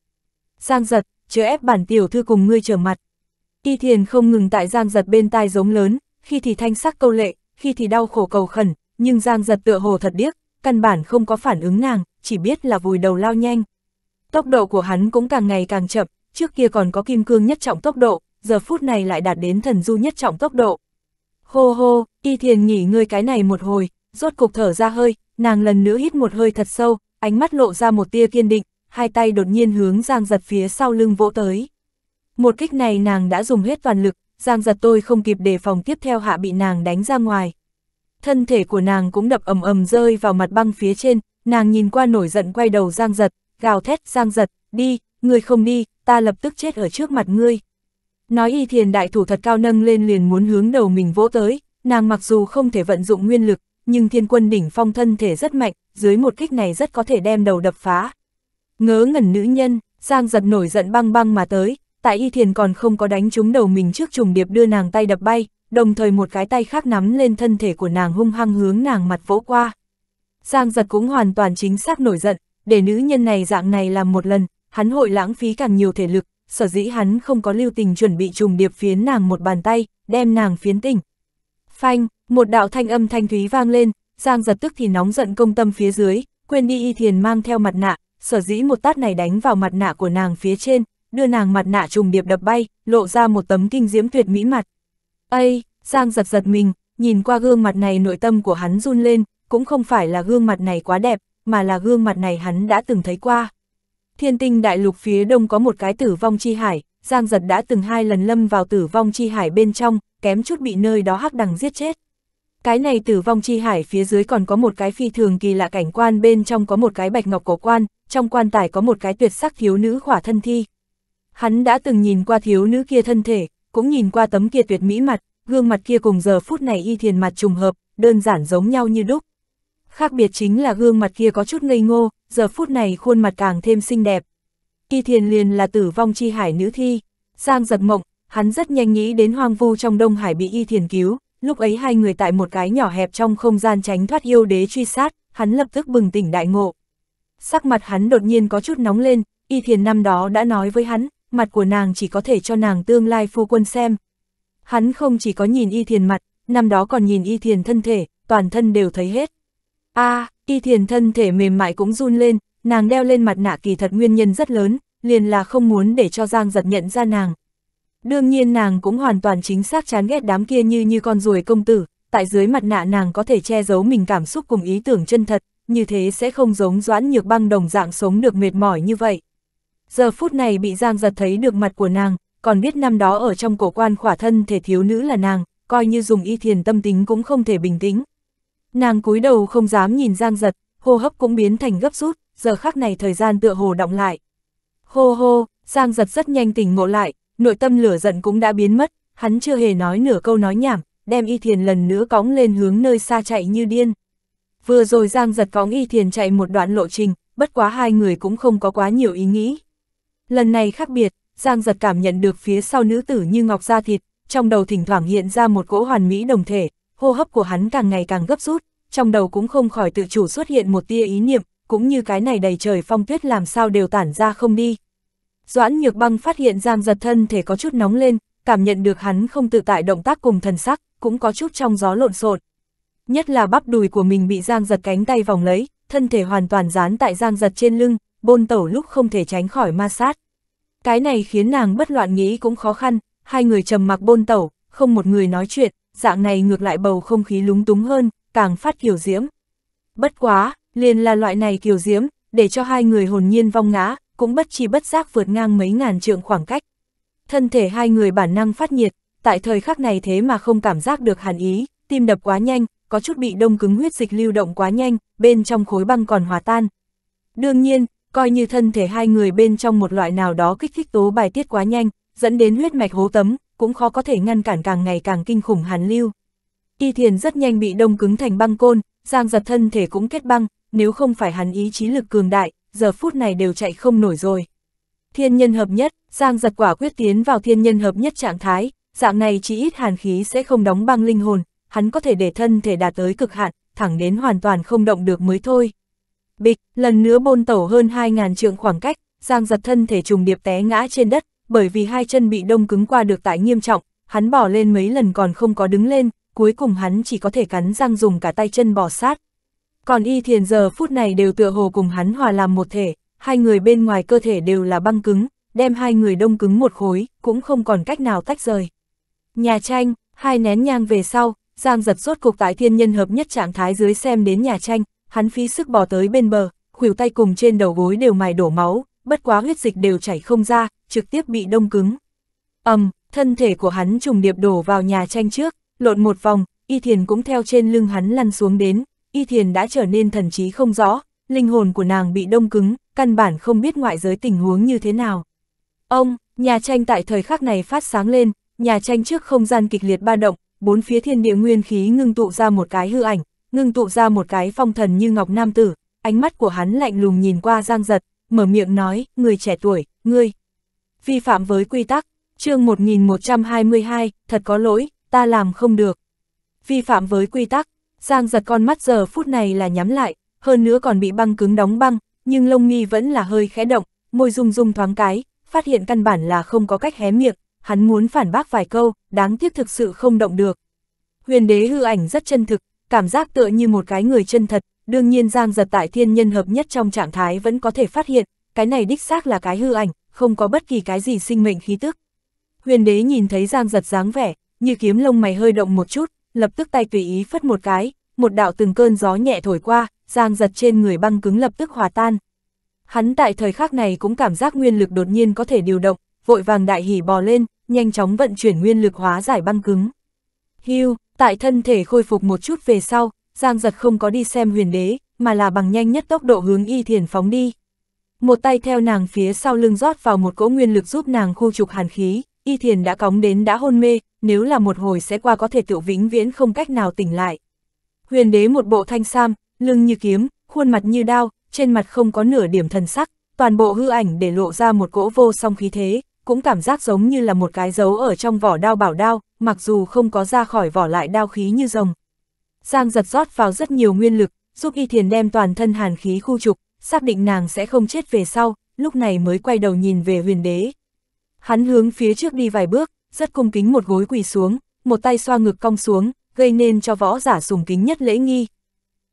Giang giật, chớ ép bản tiểu thư cùng ngươi trở mặt. Y thiền không ngừng tại giang giật bên tai giống lớn, khi thì thanh sắc câu lệ, khi thì đau khổ cầu khẩn, nhưng giang giật tựa hồ thật điếc, căn bản không có phản ứng nàng, chỉ biết là vùi đầu lao nhanh. Tốc độ của hắn cũng càng ngày càng chậm, trước kia còn có kim cương nhất trọng tốc độ, giờ phút này lại đạt đến thần du nhất trọng tốc độ. Hô hô, y thiền nghỉ ngơi cái này một hồi, rốt cục thở ra hơi, nàng lần nữa hít một hơi thật sâu, ánh mắt lộ ra một tia kiên định, hai tay đột nhiên hướng Giang Giật phía sau lưng vỗ tới. Một kích này nàng đã dùng hết toàn lực, Giang Giật tôi không kịp đề phòng tiếp theo hạ bị nàng đánh ra ngoài. Thân thể của nàng cũng đập ầm ầm rơi vào mặt băng phía trên, nàng nhìn qua nổi giận quay đầu Giang Giật, gào thét Giang Giật, đi, ngươi không đi, ta lập tức chết ở trước mặt ngươi. Nói y thiền đại thủ thật cao nâng lên liền muốn hướng đầu mình vỗ tới, nàng mặc dù không thể vận dụng nguyên lực, nhưng thiên quân đỉnh phong thân thể rất mạnh, dưới một kích này rất có thể đem đầu đập phá. Ngớ ngẩn nữ nhân, Giang giật nổi giận băng băng mà tới, tại y thiền còn không có đánh trúng đầu mình trước trùng điệp đưa nàng tay đập bay, đồng thời một cái tay khác nắm lên thân thể của nàng hung hăng hướng nàng mặt vỗ qua. Giang giật cũng hoàn toàn chính xác nổi giận, để nữ nhân này dạng này làm một lần, hắn hội lãng phí càng nhiều thể lực, sở dĩ hắn không có lưu tình chuẩn bị trùng điệp phiến nàng một bàn tay, đem nàng phiến tỉnh. Phanh, một đạo thanh âm thanh thúy vang lên, Giang giật tức thì nóng giận công tâm phía dưới, quên đi y thiền mang theo mặt nạ, sở dĩ một tát này đánh vào mặt nạ của nàng phía trên, đưa nàng mặt nạ trùng điệp đập bay, lộ ra một tấm kinh diễm tuyệt mỹ mặt. Ây, Giang giật giật mình, nhìn qua gương mặt này nội tâm của hắn run lên, cũng không phải là gương mặt này quá đẹp, mà là gương mặt này hắn đã từng thấy qua. Thiên tinh đại lục phía đông có một cái tử vong chi hải, Giang giật đã từng hai lần lâm vào tử vong chi hải bên trong, kém chút bị nơi đó hắc đằng giết chết. Cái này tử vong chi hải phía dưới còn có một cái phi thường kỳ lạ cảnh quan bên trong có một cái bạch ngọc cổ quan, trong quan tài có một cái tuyệt sắc thiếu nữ khỏa thân thi. Hắn đã từng nhìn qua thiếu nữ kia thân thể, cũng nhìn qua tấm kia tuyệt mỹ mặt, gương mặt kia cùng giờ phút này y thiền mặt trùng hợp, đơn giản giống nhau như đúc. Khác biệt chính là gương mặt kia có chút ngây ngô, giờ phút này khuôn mặt càng thêm xinh đẹp. Y thiền liền là tử vong chi hải nữ thi, sang giật mộng, hắn rất nhanh nghĩ đến hoang vu trong Đông Hải bị y thiền cứu, Lúc ấy hai người tại một cái nhỏ hẹp trong không gian tránh thoát yêu đế truy sát, hắn lập tức bừng tỉnh đại ngộ. Sắc mặt hắn đột nhiên có chút nóng lên, y thiền năm đó đã nói với hắn, mặt của nàng chỉ có thể cho nàng tương lai phu quân xem. Hắn không chỉ có nhìn y thiền mặt, năm đó còn nhìn y thiền thân thể, toàn thân đều thấy hết. a à, y thiền thân thể mềm mại cũng run lên, nàng đeo lên mặt nạ kỳ thật nguyên nhân rất lớn, liền là không muốn để cho Giang giật nhận ra nàng, Đương nhiên nàng cũng hoàn toàn chính xác chán ghét đám kia như như con ruồi công tử, tại dưới mặt nạ nàng có thể che giấu mình cảm xúc cùng ý tưởng chân thật, như thế sẽ không giống doãn nhược băng đồng dạng sống được mệt mỏi như vậy. Giờ phút này bị Giang giật thấy được mặt của nàng, còn biết năm đó ở trong cổ quan khỏa thân thể thiếu nữ là nàng, coi như dùng y thiền tâm tính cũng không thể bình tĩnh. Nàng cúi đầu không dám nhìn Giang giật, hô hấp cũng biến thành gấp rút, giờ khắc này thời gian tựa hồ động lại. Hô hô, Giang giật rất nhanh tỉnh ngộ lại, nội tâm lửa giận cũng đã biến mất, hắn chưa hề nói nửa câu nói nhảm, đem y thiền lần nữa cóng lên hướng nơi xa chạy như điên. Vừa rồi Giang giật cóng y thiền chạy một đoạn lộ trình, bất quá hai người cũng không có quá nhiều ý nghĩ. Lần này khác biệt, Giang giật cảm nhận được phía sau nữ tử như ngọc da thịt, trong đầu thỉnh thoảng hiện ra một cỗ hoàn mỹ đồng thể, hô hấp của hắn càng ngày càng gấp rút, trong đầu cũng không khỏi tự chủ xuất hiện một tia ý niệm, cũng như cái này đầy trời phong tuyết làm sao đều tản ra không đi, Doãn Nhược Băng phát hiện Giang Giật thân thể có chút nóng lên, cảm nhận được hắn không tự tại động tác cùng thần sắc, cũng có chút trong gió lộn xộn. Nhất là bắp đùi của mình bị Giang Giật cánh tay vòng lấy, thân thể hoàn toàn dán tại Giang Giật trên lưng, bôn tẩu lúc không thể tránh khỏi ma sát. Cái này khiến nàng bất loạn nghĩ cũng khó khăn, hai người trầm mặc bôn tẩu, không một người nói chuyện, dạng này ngược lại bầu không khí lúng túng hơn, càng phát kiều diễm. Bất quá, liền là loại này kiều diễm, để cho hai người hồn nhiên vong ngã, cũng bất chi bất giác vượt ngang mấy ngàn trượng khoảng cách. Thân thể hai người bản năng phát nhiệt, tại thời khắc này thế mà không cảm giác được hàn ý, tim đập quá nhanh, có chút bị đông cứng huyết dịch lưu động quá nhanh, bên trong khối băng còn hòa tan. Đương nhiên, coi như thân thể hai người bên trong một loại nào đó kích thích tố bài tiết quá nhanh, dẫn đến huyết mạch hố tấm, cũng khó có thể ngăn cản càng ngày càng kinh khủng hàn lưu. Y thiền rất nhanh bị đông cứng thành băng côn, giang giật thân thể cũng kết băng, nếu không phải hàn ý chí lực cường đại, giờ phút này đều chạy không nổi rồi. Thiên nhân hợp nhất, Giang giật quả quyết tiến vào thiên nhân hợp nhất trạng thái, dạng này chỉ ít hàn khí sẽ không đóng băng linh hồn, hắn có thể để thân thể đạt tới cực hạn, thẳng đến hoàn toàn không động được mới thôi. Bịch, lần nữa bôn tẩu hơn 2.000 trượng khoảng cách, Giang giật thân thể trùng điệp té ngã trên đất, bởi vì hai chân bị đông cứng qua được tại nghiêm trọng, hắn bỏ lên mấy lần còn không có đứng lên, cuối cùng hắn chỉ có thể cắn răng dùng cả tay chân bò sát, còn y thiền giờ phút này đều tựa hồ cùng hắn hòa làm một thể, hai người bên ngoài cơ thể đều là băng cứng, đem hai người đông cứng một khối, cũng không còn cách nào tách rời. Nhà tranh, hai nén nhang về sau, Giang giật sốt cục tại thiên nhân hợp nhất trạng thái dưới xem đến nhà tranh, hắn phí sức bỏ tới bên bờ, khuỷu tay cùng trên đầu gối đều mài đổ máu, bất quá huyết dịch đều chảy không ra, trực tiếp bị đông cứng. ầm, thân thể của hắn trùng điệp đổ vào nhà tranh trước, lộn một vòng, y thiền cũng theo trên lưng hắn lăn xuống đến, Y Thiền đã trở nên thần trí không rõ, linh hồn của nàng bị đông cứng, căn bản không biết ngoại giới tình huống như thế nào. Ông, nhà tranh tại thời khắc này phát sáng lên, nhà tranh trước không gian kịch liệt ba động, bốn phía thiên địa nguyên khí ngưng tụ ra một cái hư ảnh, ngưng tụ ra một cái phong thần như ngọc nam tử, ánh mắt của hắn lạnh lùng nhìn qua giang giật, mở miệng nói, người trẻ tuổi, ngươi, vi phạm với quy tắc, chương 1122, thật có lỗi, ta làm không được. Vi phạm với quy tắc, Giang giật con mắt giờ phút này là nhắm lại, hơn nữa còn bị băng cứng đóng băng, nhưng lông mi vẫn là hơi khẽ động, môi rung rung thoáng cái, phát hiện căn bản là không có cách hé miệng, hắn muốn phản bác vài câu, đáng tiếc thực sự không động được. Huyền đế hư ảnh rất chân thực, cảm giác tựa như một cái người chân thật, đương nhiên Giang giật tại thiên nhân hợp nhất trong trạng thái vẫn có thể phát hiện, cái này đích xác là cái hư ảnh, không có bất kỳ cái gì sinh mệnh khí tức. Huyền đế nhìn thấy Giang giật dáng vẻ, như kiếm lông mày hơi động một chút, lập tức tay tùy ý phất một cái, một đạo từng cơn gió nhẹ thổi qua, giang giật trên người băng cứng lập tức hòa tan. Hắn tại thời khắc này cũng cảm giác nguyên lực đột nhiên có thể điều động, vội vàng đại hỉ bò lên, nhanh chóng vận chuyển nguyên lực hóa giải băng cứng. Hưu, tại thân thể khôi phục một chút về sau, Giang Giật không có đi xem huyền đế, mà là bằng nhanh nhất tốc độ hướng y thiền phóng đi. Một tay theo nàng phía sau lưng rót vào một cỗ nguyên lực giúp nàng khu trục hàn khí. Y Thiền đã cóng đến đã hôn mê, nếu là một hồi sẽ qua có thể tiểu vĩnh viễn không cách nào tỉnh lại. Huyền đế một bộ thanh sam, lưng như kiếm, khuôn mặt như đao, trên mặt không có nửa điểm thần sắc, toàn bộ hư ảnh để lộ ra một cỗ vô song khí thế, cũng cảm giác giống như là một cái dấu ở trong vỏ đao bảo đao, mặc dù không có ra khỏi vỏ lại đao khí như rồng. Giang giật rót vào rất nhiều nguyên lực, giúp Y Thiền đem toàn thân hàn khí khu trục, xác định nàng sẽ không chết về sau, lúc này mới quay đầu nhìn về huyền đế. Hắn hướng phía trước đi vài bước, rất cung kính một gối quỳ xuống, một tay xoa ngực cong xuống, gây nên cho võ giả sùng kính nhất lễ nghi.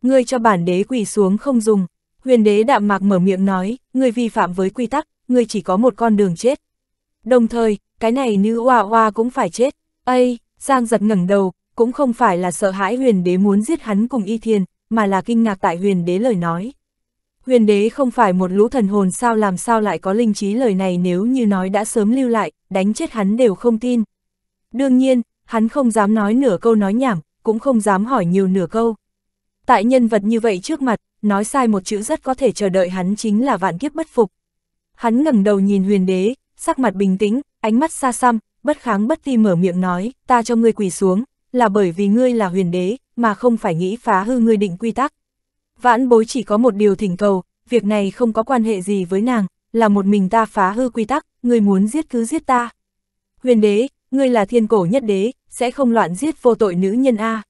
Ngươi cho bản đế quỳ xuống không dùng, huyền đế đạm mạc mở miệng nói, ngươi vi phạm với quy tắc, ngươi chỉ có một con đường chết. Đồng thời, cái này nữ hoa hoa cũng phải chết. Ây, Giang giật ngẩng đầu, cũng không phải là sợ hãi huyền đế muốn giết hắn cùng y thiền, mà là kinh ngạc tại huyền đế lời nói huyền đế không phải một lũ thần hồn sao làm sao lại có linh trí lời này nếu như nói đã sớm lưu lại, đánh chết hắn đều không tin. Đương nhiên, hắn không dám nói nửa câu nói nhảm, cũng không dám hỏi nhiều nửa câu. Tại nhân vật như vậy trước mặt, nói sai một chữ rất có thể chờ đợi hắn chính là vạn kiếp bất phục. Hắn ngẩng đầu nhìn huyền đế, sắc mặt bình tĩnh, ánh mắt xa xăm, bất kháng bất ti mở miệng nói, ta cho ngươi quỳ xuống, là bởi vì ngươi là huyền đế, mà không phải nghĩ phá hư ngươi định quy tắc, Vãn bối chỉ có một điều thỉnh cầu, việc này không có quan hệ gì với nàng, là một mình ta phá hư quy tắc, người muốn giết cứ giết ta. Huyền đế, ngươi là thiên cổ nhất đế, sẽ không loạn giết vô tội nữ nhân A.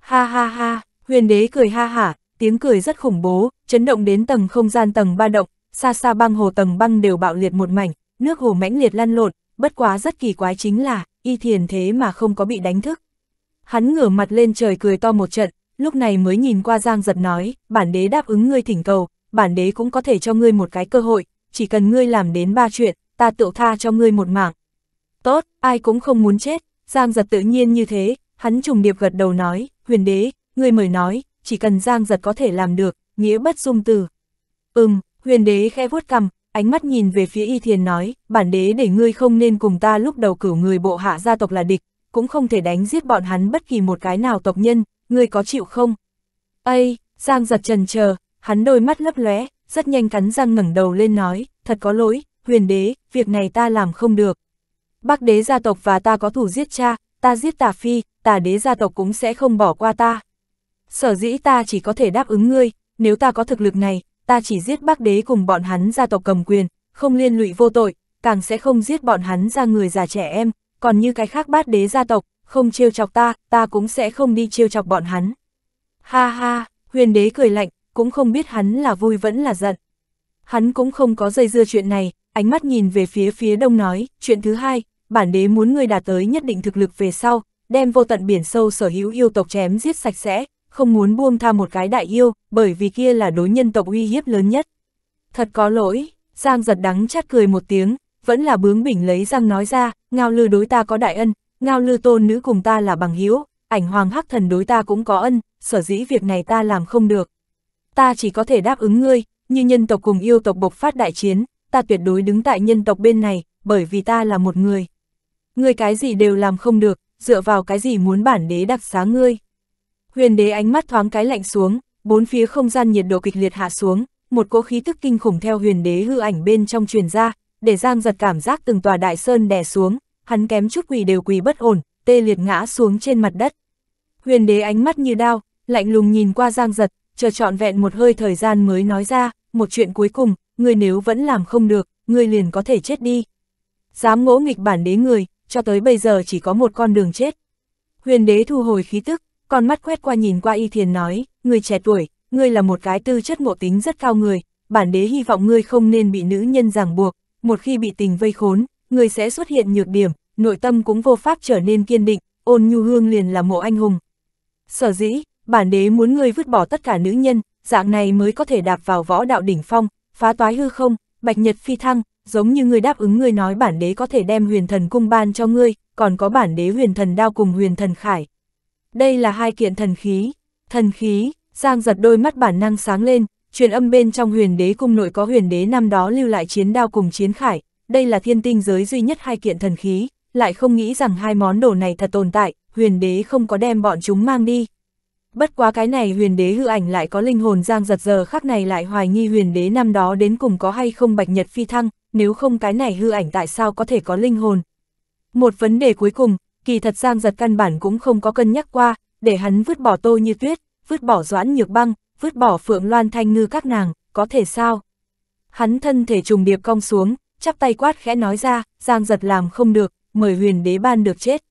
Ha ha ha, huyền đế cười ha hả, tiếng cười rất khủng bố, chấn động đến tầng không gian tầng ba động, xa xa băng hồ tầng băng đều bạo liệt một mảnh, nước hồ mãnh liệt lăn lộn, bất quá rất kỳ quái chính là, y thiền thế mà không có bị đánh thức. Hắn ngửa mặt lên trời cười to một trận, lúc này mới nhìn qua Giang giật nói, bản đế đáp ứng ngươi thỉnh cầu, bản đế cũng có thể cho ngươi một cái cơ hội, chỉ cần ngươi làm đến ba chuyện, ta tự tha cho ngươi một mạng. Tốt, ai cũng không muốn chết, Giang giật tự nhiên như thế, hắn trùng điệp gật đầu nói, huyền đế, ngươi mời nói, chỉ cần Giang giật có thể làm được, nghĩa bất dung từ. Ừm, huyền đế khẽ vuốt cằm, ánh mắt nhìn về phía y thiền nói, bản đế để ngươi không nên cùng ta lúc đầu cử người bộ hạ gia tộc là địch, cũng không thể đánh giết bọn hắn bất kỳ một cái nào tộc nhân, ngươi có chịu không? Ây, Giang giật trần chờ hắn đôi mắt lấp lóe, rất nhanh cắn răng ngẩng đầu lên nói, thật có lỗi, huyền đế, việc này ta làm không được. Bác đế gia tộc và ta có thủ giết cha, ta giết tà phi, tà đế gia tộc cũng sẽ không bỏ qua ta. Sở dĩ ta chỉ có thể đáp ứng ngươi, nếu ta có thực lực này, ta chỉ giết bác đế cùng bọn hắn gia tộc cầm quyền, không liên lụy vô tội, càng sẽ không giết bọn hắn ra người già trẻ em, còn như cái khác bát đế gia tộc, không trêu chọc ta, ta cũng sẽ không đi trêu chọc bọn hắn. Ha ha, huyền đế cười lạnh, cũng không biết hắn là vui vẫn là giận. Hắn cũng không có dây dưa chuyện này, ánh mắt nhìn về phía phía đông nói, chuyện thứ hai, bản đế muốn người đạt tới nhất định thực lực về sau, đem vô tận biển sâu sở hữu yêu tộc chém giết sạch sẽ, không muốn buông tha một cái đại yêu, bởi vì kia là đối nhân tộc uy hiếp lớn nhất. Thật có lỗi, Giang giật đắng chát cười một tiếng, vẫn là bướng bỉnh lấy răng nói ra, ngao lư đối ta có đại ân, ngao lư tôn nữ cùng ta là bằng hữu ảnh hoàng hắc thần đối ta cũng có ân, sở dĩ việc này ta làm không được. Ta chỉ có thể đáp ứng ngươi, như nhân tộc cùng yêu tộc bộc phát đại chiến, ta tuyệt đối đứng tại nhân tộc bên này, bởi vì ta là một người. Ngươi cái gì đều làm không được, dựa vào cái gì muốn bản đế đặc xá ngươi. Huyền đế ánh mắt thoáng cái lạnh xuống, bốn phía không gian nhiệt độ kịch liệt hạ xuống, một cỗ khí tức kinh khủng theo huyền đế hư ảnh bên trong truyền ra, để Giang giật cảm giác từng tòa đại sơn đè xuống, hắn kém chút quỳ đều quỳ bất ổn, tê liệt ngã xuống trên mặt đất. Huyền đế ánh mắt như đao, lạnh lùng nhìn qua giang giật, chờ trọn vẹn một hơi thời gian mới nói ra, một chuyện cuối cùng, người nếu vẫn làm không được, người liền có thể chết đi. Dám ngỗ nghịch bản đế người, cho tới bây giờ chỉ có một con đường chết. Huyền đế thu hồi khí tức, con mắt quét qua nhìn qua y thiền nói, người trẻ tuổi, người là một cái tư chất ngộ tính rất cao người, bản đế hy vọng ngươi không nên bị nữ nhân ràng buộc, một khi bị tình vây khốn, người sẽ xuất hiện nhược điểm, nội tâm cũng vô pháp trở nên kiên định, ôn nhu hương liền là mộ anh hùng. Sở dĩ, bản đế muốn người vứt bỏ tất cả nữ nhân, dạng này mới có thể đạp vào võ đạo đỉnh phong, phá toái hư không, bạch nhật phi thăng, giống như người đáp ứng người nói bản đế có thể đem huyền thần cung ban cho ngươi, còn có bản đế huyền thần đao cùng huyền thần khải. Đây là hai kiện thần khí. Thần khí, Giang giật đôi mắt bản năng sáng lên, truyền âm bên trong huyền đế cung nội có huyền đế năm đó lưu lại chiến đao cùng chiến khải, đây là thiên tinh giới duy nhất hai kiện thần khí, lại không nghĩ rằng hai món đồ này thật tồn tại, huyền đế không có đem bọn chúng mang đi. Bất quá cái này huyền đế hư ảnh lại có linh hồn giang giật giờ khắc này lại hoài nghi huyền đế năm đó đến cùng có hay không bạch nhật phi thăng, nếu không cái này hư ảnh tại sao có thể có linh hồn. Một vấn đề cuối cùng, kỳ thật giang giật căn bản cũng không có cân nhắc qua, để hắn vứt bỏ tô như tuyết, vứt bỏ doãn nhược băng, vứt bỏ phượng loan thanh ngư các nàng, có thể sao? Hắn thân thể trùng điệp cong xuống, chắp tay quát khẽ nói ra, Giang giật làm không được, mời huyền đế ban được chết.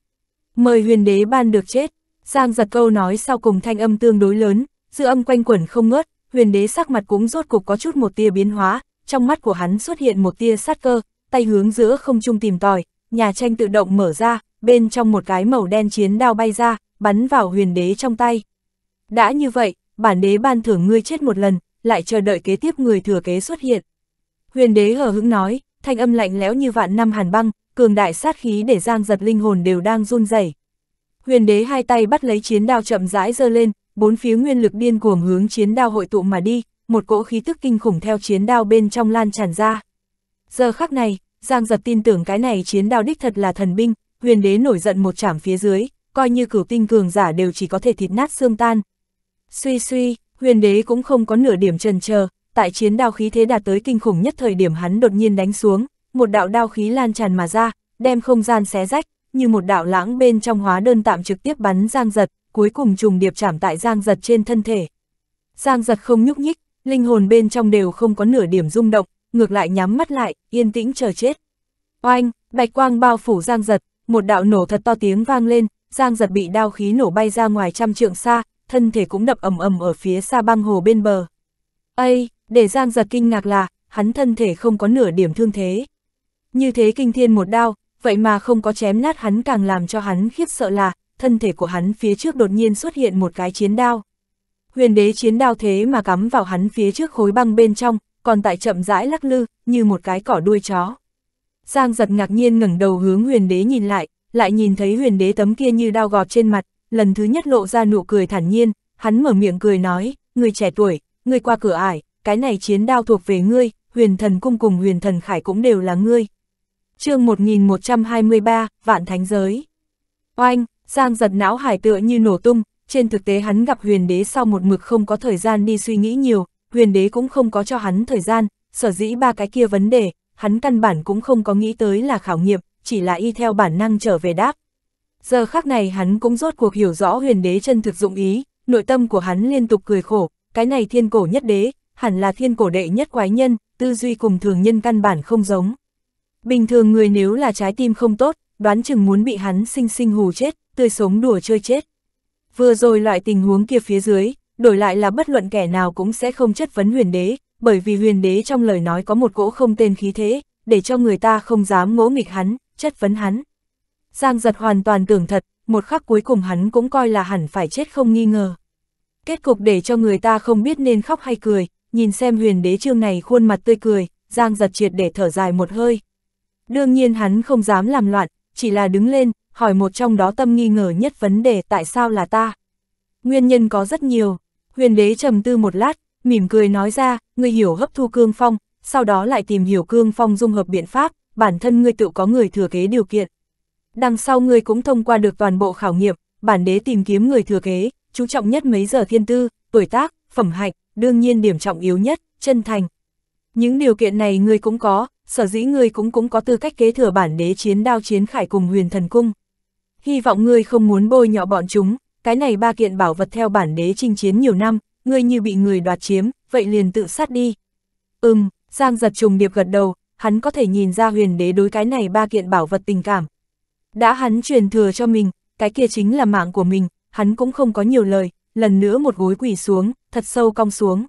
Mời huyền đế ban được chết, Giang giật câu nói sau cùng thanh âm tương đối lớn, dư âm quanh quẩn không ngớt, huyền đế sắc mặt cũng rốt cục có chút một tia biến hóa, trong mắt của hắn xuất hiện một tia sát cơ, tay hướng giữa không trung tìm tòi, nhà tranh tự động mở ra, bên trong một cái màu đen chiến đao bay ra, bắn vào huyền đế trong tay. Đã như vậy, bản đế ban thưởng ngươi chết một lần, lại chờ đợi kế tiếp người thừa kế xuất hiện. Huyền đế hờ hững nói, thanh âm lạnh lẽo như vạn năm hàn băng, cường đại sát khí để giang giật linh hồn đều đang run rẩy. Huyền đế hai tay bắt lấy chiến đao chậm rãi giơ lên, bốn phía nguyên lực điên cuồng hướng chiến đao hội tụ mà đi, một cỗ khí tức kinh khủng theo chiến đao bên trong lan tràn ra. Giờ khắc này, Giang Giật tin tưởng cái này chiến đao đích thật là thần binh, huyền đế nổi giận một chảm phía dưới, coi như cửu tinh cường giả đều chỉ có thể thịt nát xương tan. Suy suy, huyền đế cũng không có nửa điểm trần chờ tại chiến đao khí thế đạt tới kinh khủng nhất thời điểm hắn đột nhiên đánh xuống, một đạo đao khí lan tràn mà ra, đem không gian xé rách, như một đạo lãng bên trong hóa đơn tạm trực tiếp bắn Giang Giật, cuối cùng trùng điệp chạm tại Giang Giật trên thân thể. Giang Giật không nhúc nhích, linh hồn bên trong đều không có nửa điểm rung động, ngược lại nhắm mắt lại, yên tĩnh chờ chết. Oanh, bạch quang bao phủ Giang Giật, một đạo nổ thật to tiếng vang lên, Giang Giật bị đao khí nổ bay ra ngoài trăm trượng xa, thân thể cũng đập ầm ầm ở phía xa băng hồ bên bờ. Ây, để Giang giật kinh ngạc là, hắn thân thể không có nửa điểm thương thế. Như thế kinh thiên một đao, vậy mà không có chém nát hắn càng làm cho hắn khiếp sợ là, thân thể của hắn phía trước đột nhiên xuất hiện một cái chiến đao. Huyền đế chiến đao thế mà cắm vào hắn phía trước khối băng bên trong, còn tại chậm rãi lắc lư, như một cái cỏ đuôi chó. Giang giật ngạc nhiên ngẩng đầu hướng huyền đế nhìn lại, lại nhìn thấy huyền đế tấm kia như đao gọt trên mặt, lần thứ nhất lộ ra nụ cười thản nhiên, hắn mở miệng cười nói, người trẻ tuổi, ngươi qua cửa ải, cái này chiến đao thuộc về ngươi, huyền thần cung cùng huyền thần khải cũng đều là ngươi. chương 1123, Vạn Thánh Giới. Oanh, Giang giật não hải tựa như nổ tung, trên thực tế hắn gặp huyền đế sau một mực không có thời gian đi suy nghĩ nhiều, huyền đế cũng không có cho hắn thời gian, sở dĩ ba cái kia vấn đề, hắn căn bản cũng không có nghĩ tới là khảo nghiệm, chỉ là y theo bản năng trở về đáp. Giờ khác này hắn cũng rốt cuộc hiểu rõ huyền đế chân thực dụng ý, nội tâm của hắn liên tục cười khổ, cái này thiên cổ nhất đế, hẳn là thiên cổ đệ nhất quái nhân, tư duy cùng thường nhân căn bản không giống. Bình thường người nếu là trái tim không tốt, đoán chừng muốn bị hắn sinh sinh hù chết, tươi sống đùa chơi chết. Vừa rồi loại tình huống kia phía dưới, đổi lại là bất luận kẻ nào cũng sẽ không chất vấn huyền đế, bởi vì huyền đế trong lời nói có một cỗ không tên khí thế, để cho người ta không dám ngỗ nghịch hắn, chất vấn hắn. Giang giật hoàn toàn tưởng thật, một khắc cuối cùng hắn cũng coi là hẳn phải chết không nghi ngờ. Kết cục để cho người ta không biết nên khóc hay cười, nhìn xem huyền đế trương này khuôn mặt tươi cười, Giang giật triệt để thở dài một hơi. Đương nhiên hắn không dám làm loạn, chỉ là đứng lên, hỏi một trong đó tâm nghi ngờ nhất vấn đề tại sao là ta. Nguyên nhân có rất nhiều, huyền đế trầm tư một lát, mỉm cười nói ra, ngươi hiểu hấp thu cương phong, sau đó lại tìm hiểu cương phong dung hợp biện pháp, bản thân ngươi tự có người thừa kế điều kiện. Đằng sau ngươi cũng thông qua được toàn bộ khảo nghiệm, bản đế tìm kiếm người thừa kế, chú trọng nhất mấy giờ thiên tư, tuổi tác, phẩm hạnh, đương nhiên điểm trọng yếu nhất, chân thành. Những điều kiện này người cũng có, sở dĩ người cũng cũng có tư cách kế thừa bản đế chiến đao chiến khải cùng huyền thần cung. Hy vọng người không muốn bôi nhọ bọn chúng, cái này ba kiện bảo vật theo bản đế chinh chiến nhiều năm, người như bị người đoạt chiếm, vậy liền tự sát đi. Ừm, Giang giật trùng điệp gật đầu, hắn có thể nhìn ra huyền đế đối cái này ba kiện bảo vật tình cảm. Đã hắn truyền thừa cho mình, cái kia chính là mạng của mình, hắn cũng không có nhiều lời, lần nữa một gối quỷ xuống, thật sâu cong xuống.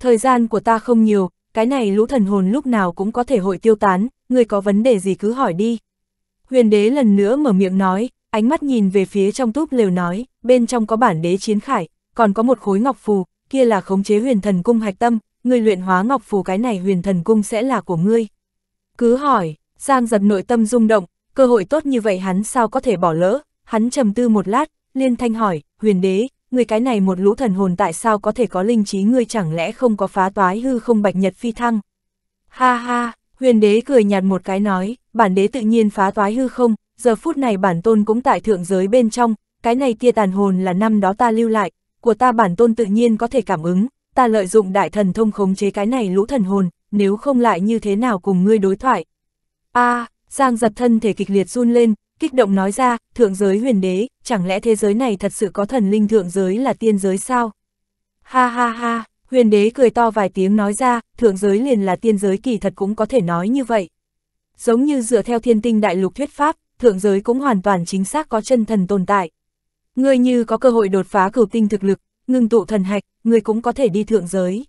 Thời gian của ta không nhiều, cái này lũ thần hồn lúc nào cũng có thể hội tiêu tán, người có vấn đề gì cứ hỏi đi. Huyền đế lần nữa mở miệng nói, ánh mắt nhìn về phía trong túp lều nói, bên trong có bản đế chiến khải, còn có một khối ngọc phù, kia là khống chế huyền thần cung hạch tâm, người luyện hóa ngọc phù cái này huyền thần cung sẽ là của ngươi. Cứ hỏi, Giang giật nội tâm rung động, cơ hội tốt như vậy hắn sao có thể bỏ lỡ, hắn trầm tư một lát, Liên Thanh hỏi, huyền đế, người cái này một lũ thần hồn tại sao có thể có linh trí ngươi chẳng lẽ không có phá toái hư không bạch nhật phi thăng? Ha ha, huyền đế cười nhạt một cái nói, bản đế tự nhiên phá toái hư không, giờ phút này bản tôn cũng tại thượng giới bên trong, cái này tia tàn hồn là năm đó ta lưu lại, của ta bản tôn tự nhiên có thể cảm ứng, ta lợi dụng đại thần thông khống chế cái này lũ thần hồn, nếu không lại như thế nào cùng ngươi đối thoại. A, Giang giật thân thể kịch liệt run lên, kích động nói ra, thượng giới huyền đế, chẳng lẽ thế giới này thật sự có thần linh thượng giới là tiên giới sao? Ha ha ha, huyền đế cười to vài tiếng nói ra, thượng giới liền là tiên giới kỳ thật cũng có thể nói như vậy. Giống như dựa theo thiên tinh đại lục thuyết pháp, thượng giới cũng hoàn toàn chính xác có chân thần tồn tại. Ngươi như có cơ hội đột phá cửu tinh thực lực, ngưng tụ thần hạch, ngươi cũng có thể đi thượng giới.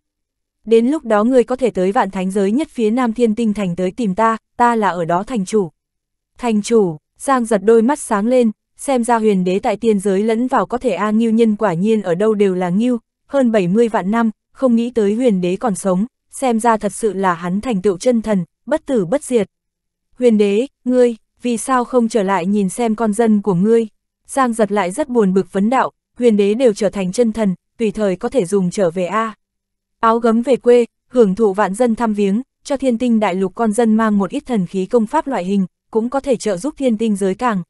Đến lúc đó ngươi có thể tới vạn thánh giới nhất phía nam thiên tinh thành tới tìm ta, ta là ở đó thành chủ. Thành chủ, Giang giật đôi mắt sáng lên, xem ra huyền đế tại tiên giới lẫn vào có thể A Nghiêu nhân quả nhiên ở đâu đều là Nghiêu, hơn 70 vạn năm, không nghĩ tới huyền đế còn sống, xem ra thật sự là hắn thành tựu chân thần, bất tử bất diệt. Huyền đế, ngươi, vì sao không trở lại nhìn xem con dân của ngươi? Giang giật lại rất buồn bực vấn đạo, huyền đế đều trở thành chân thần, tùy thời có thể dùng trở về A. Áo gấm về quê, hưởng thụ vạn dân thăm viếng, cho thiên tinh đại lục con dân mang một ít thần khí công pháp loại hình, cũng có thể trợ giúp thiên tinh giới càng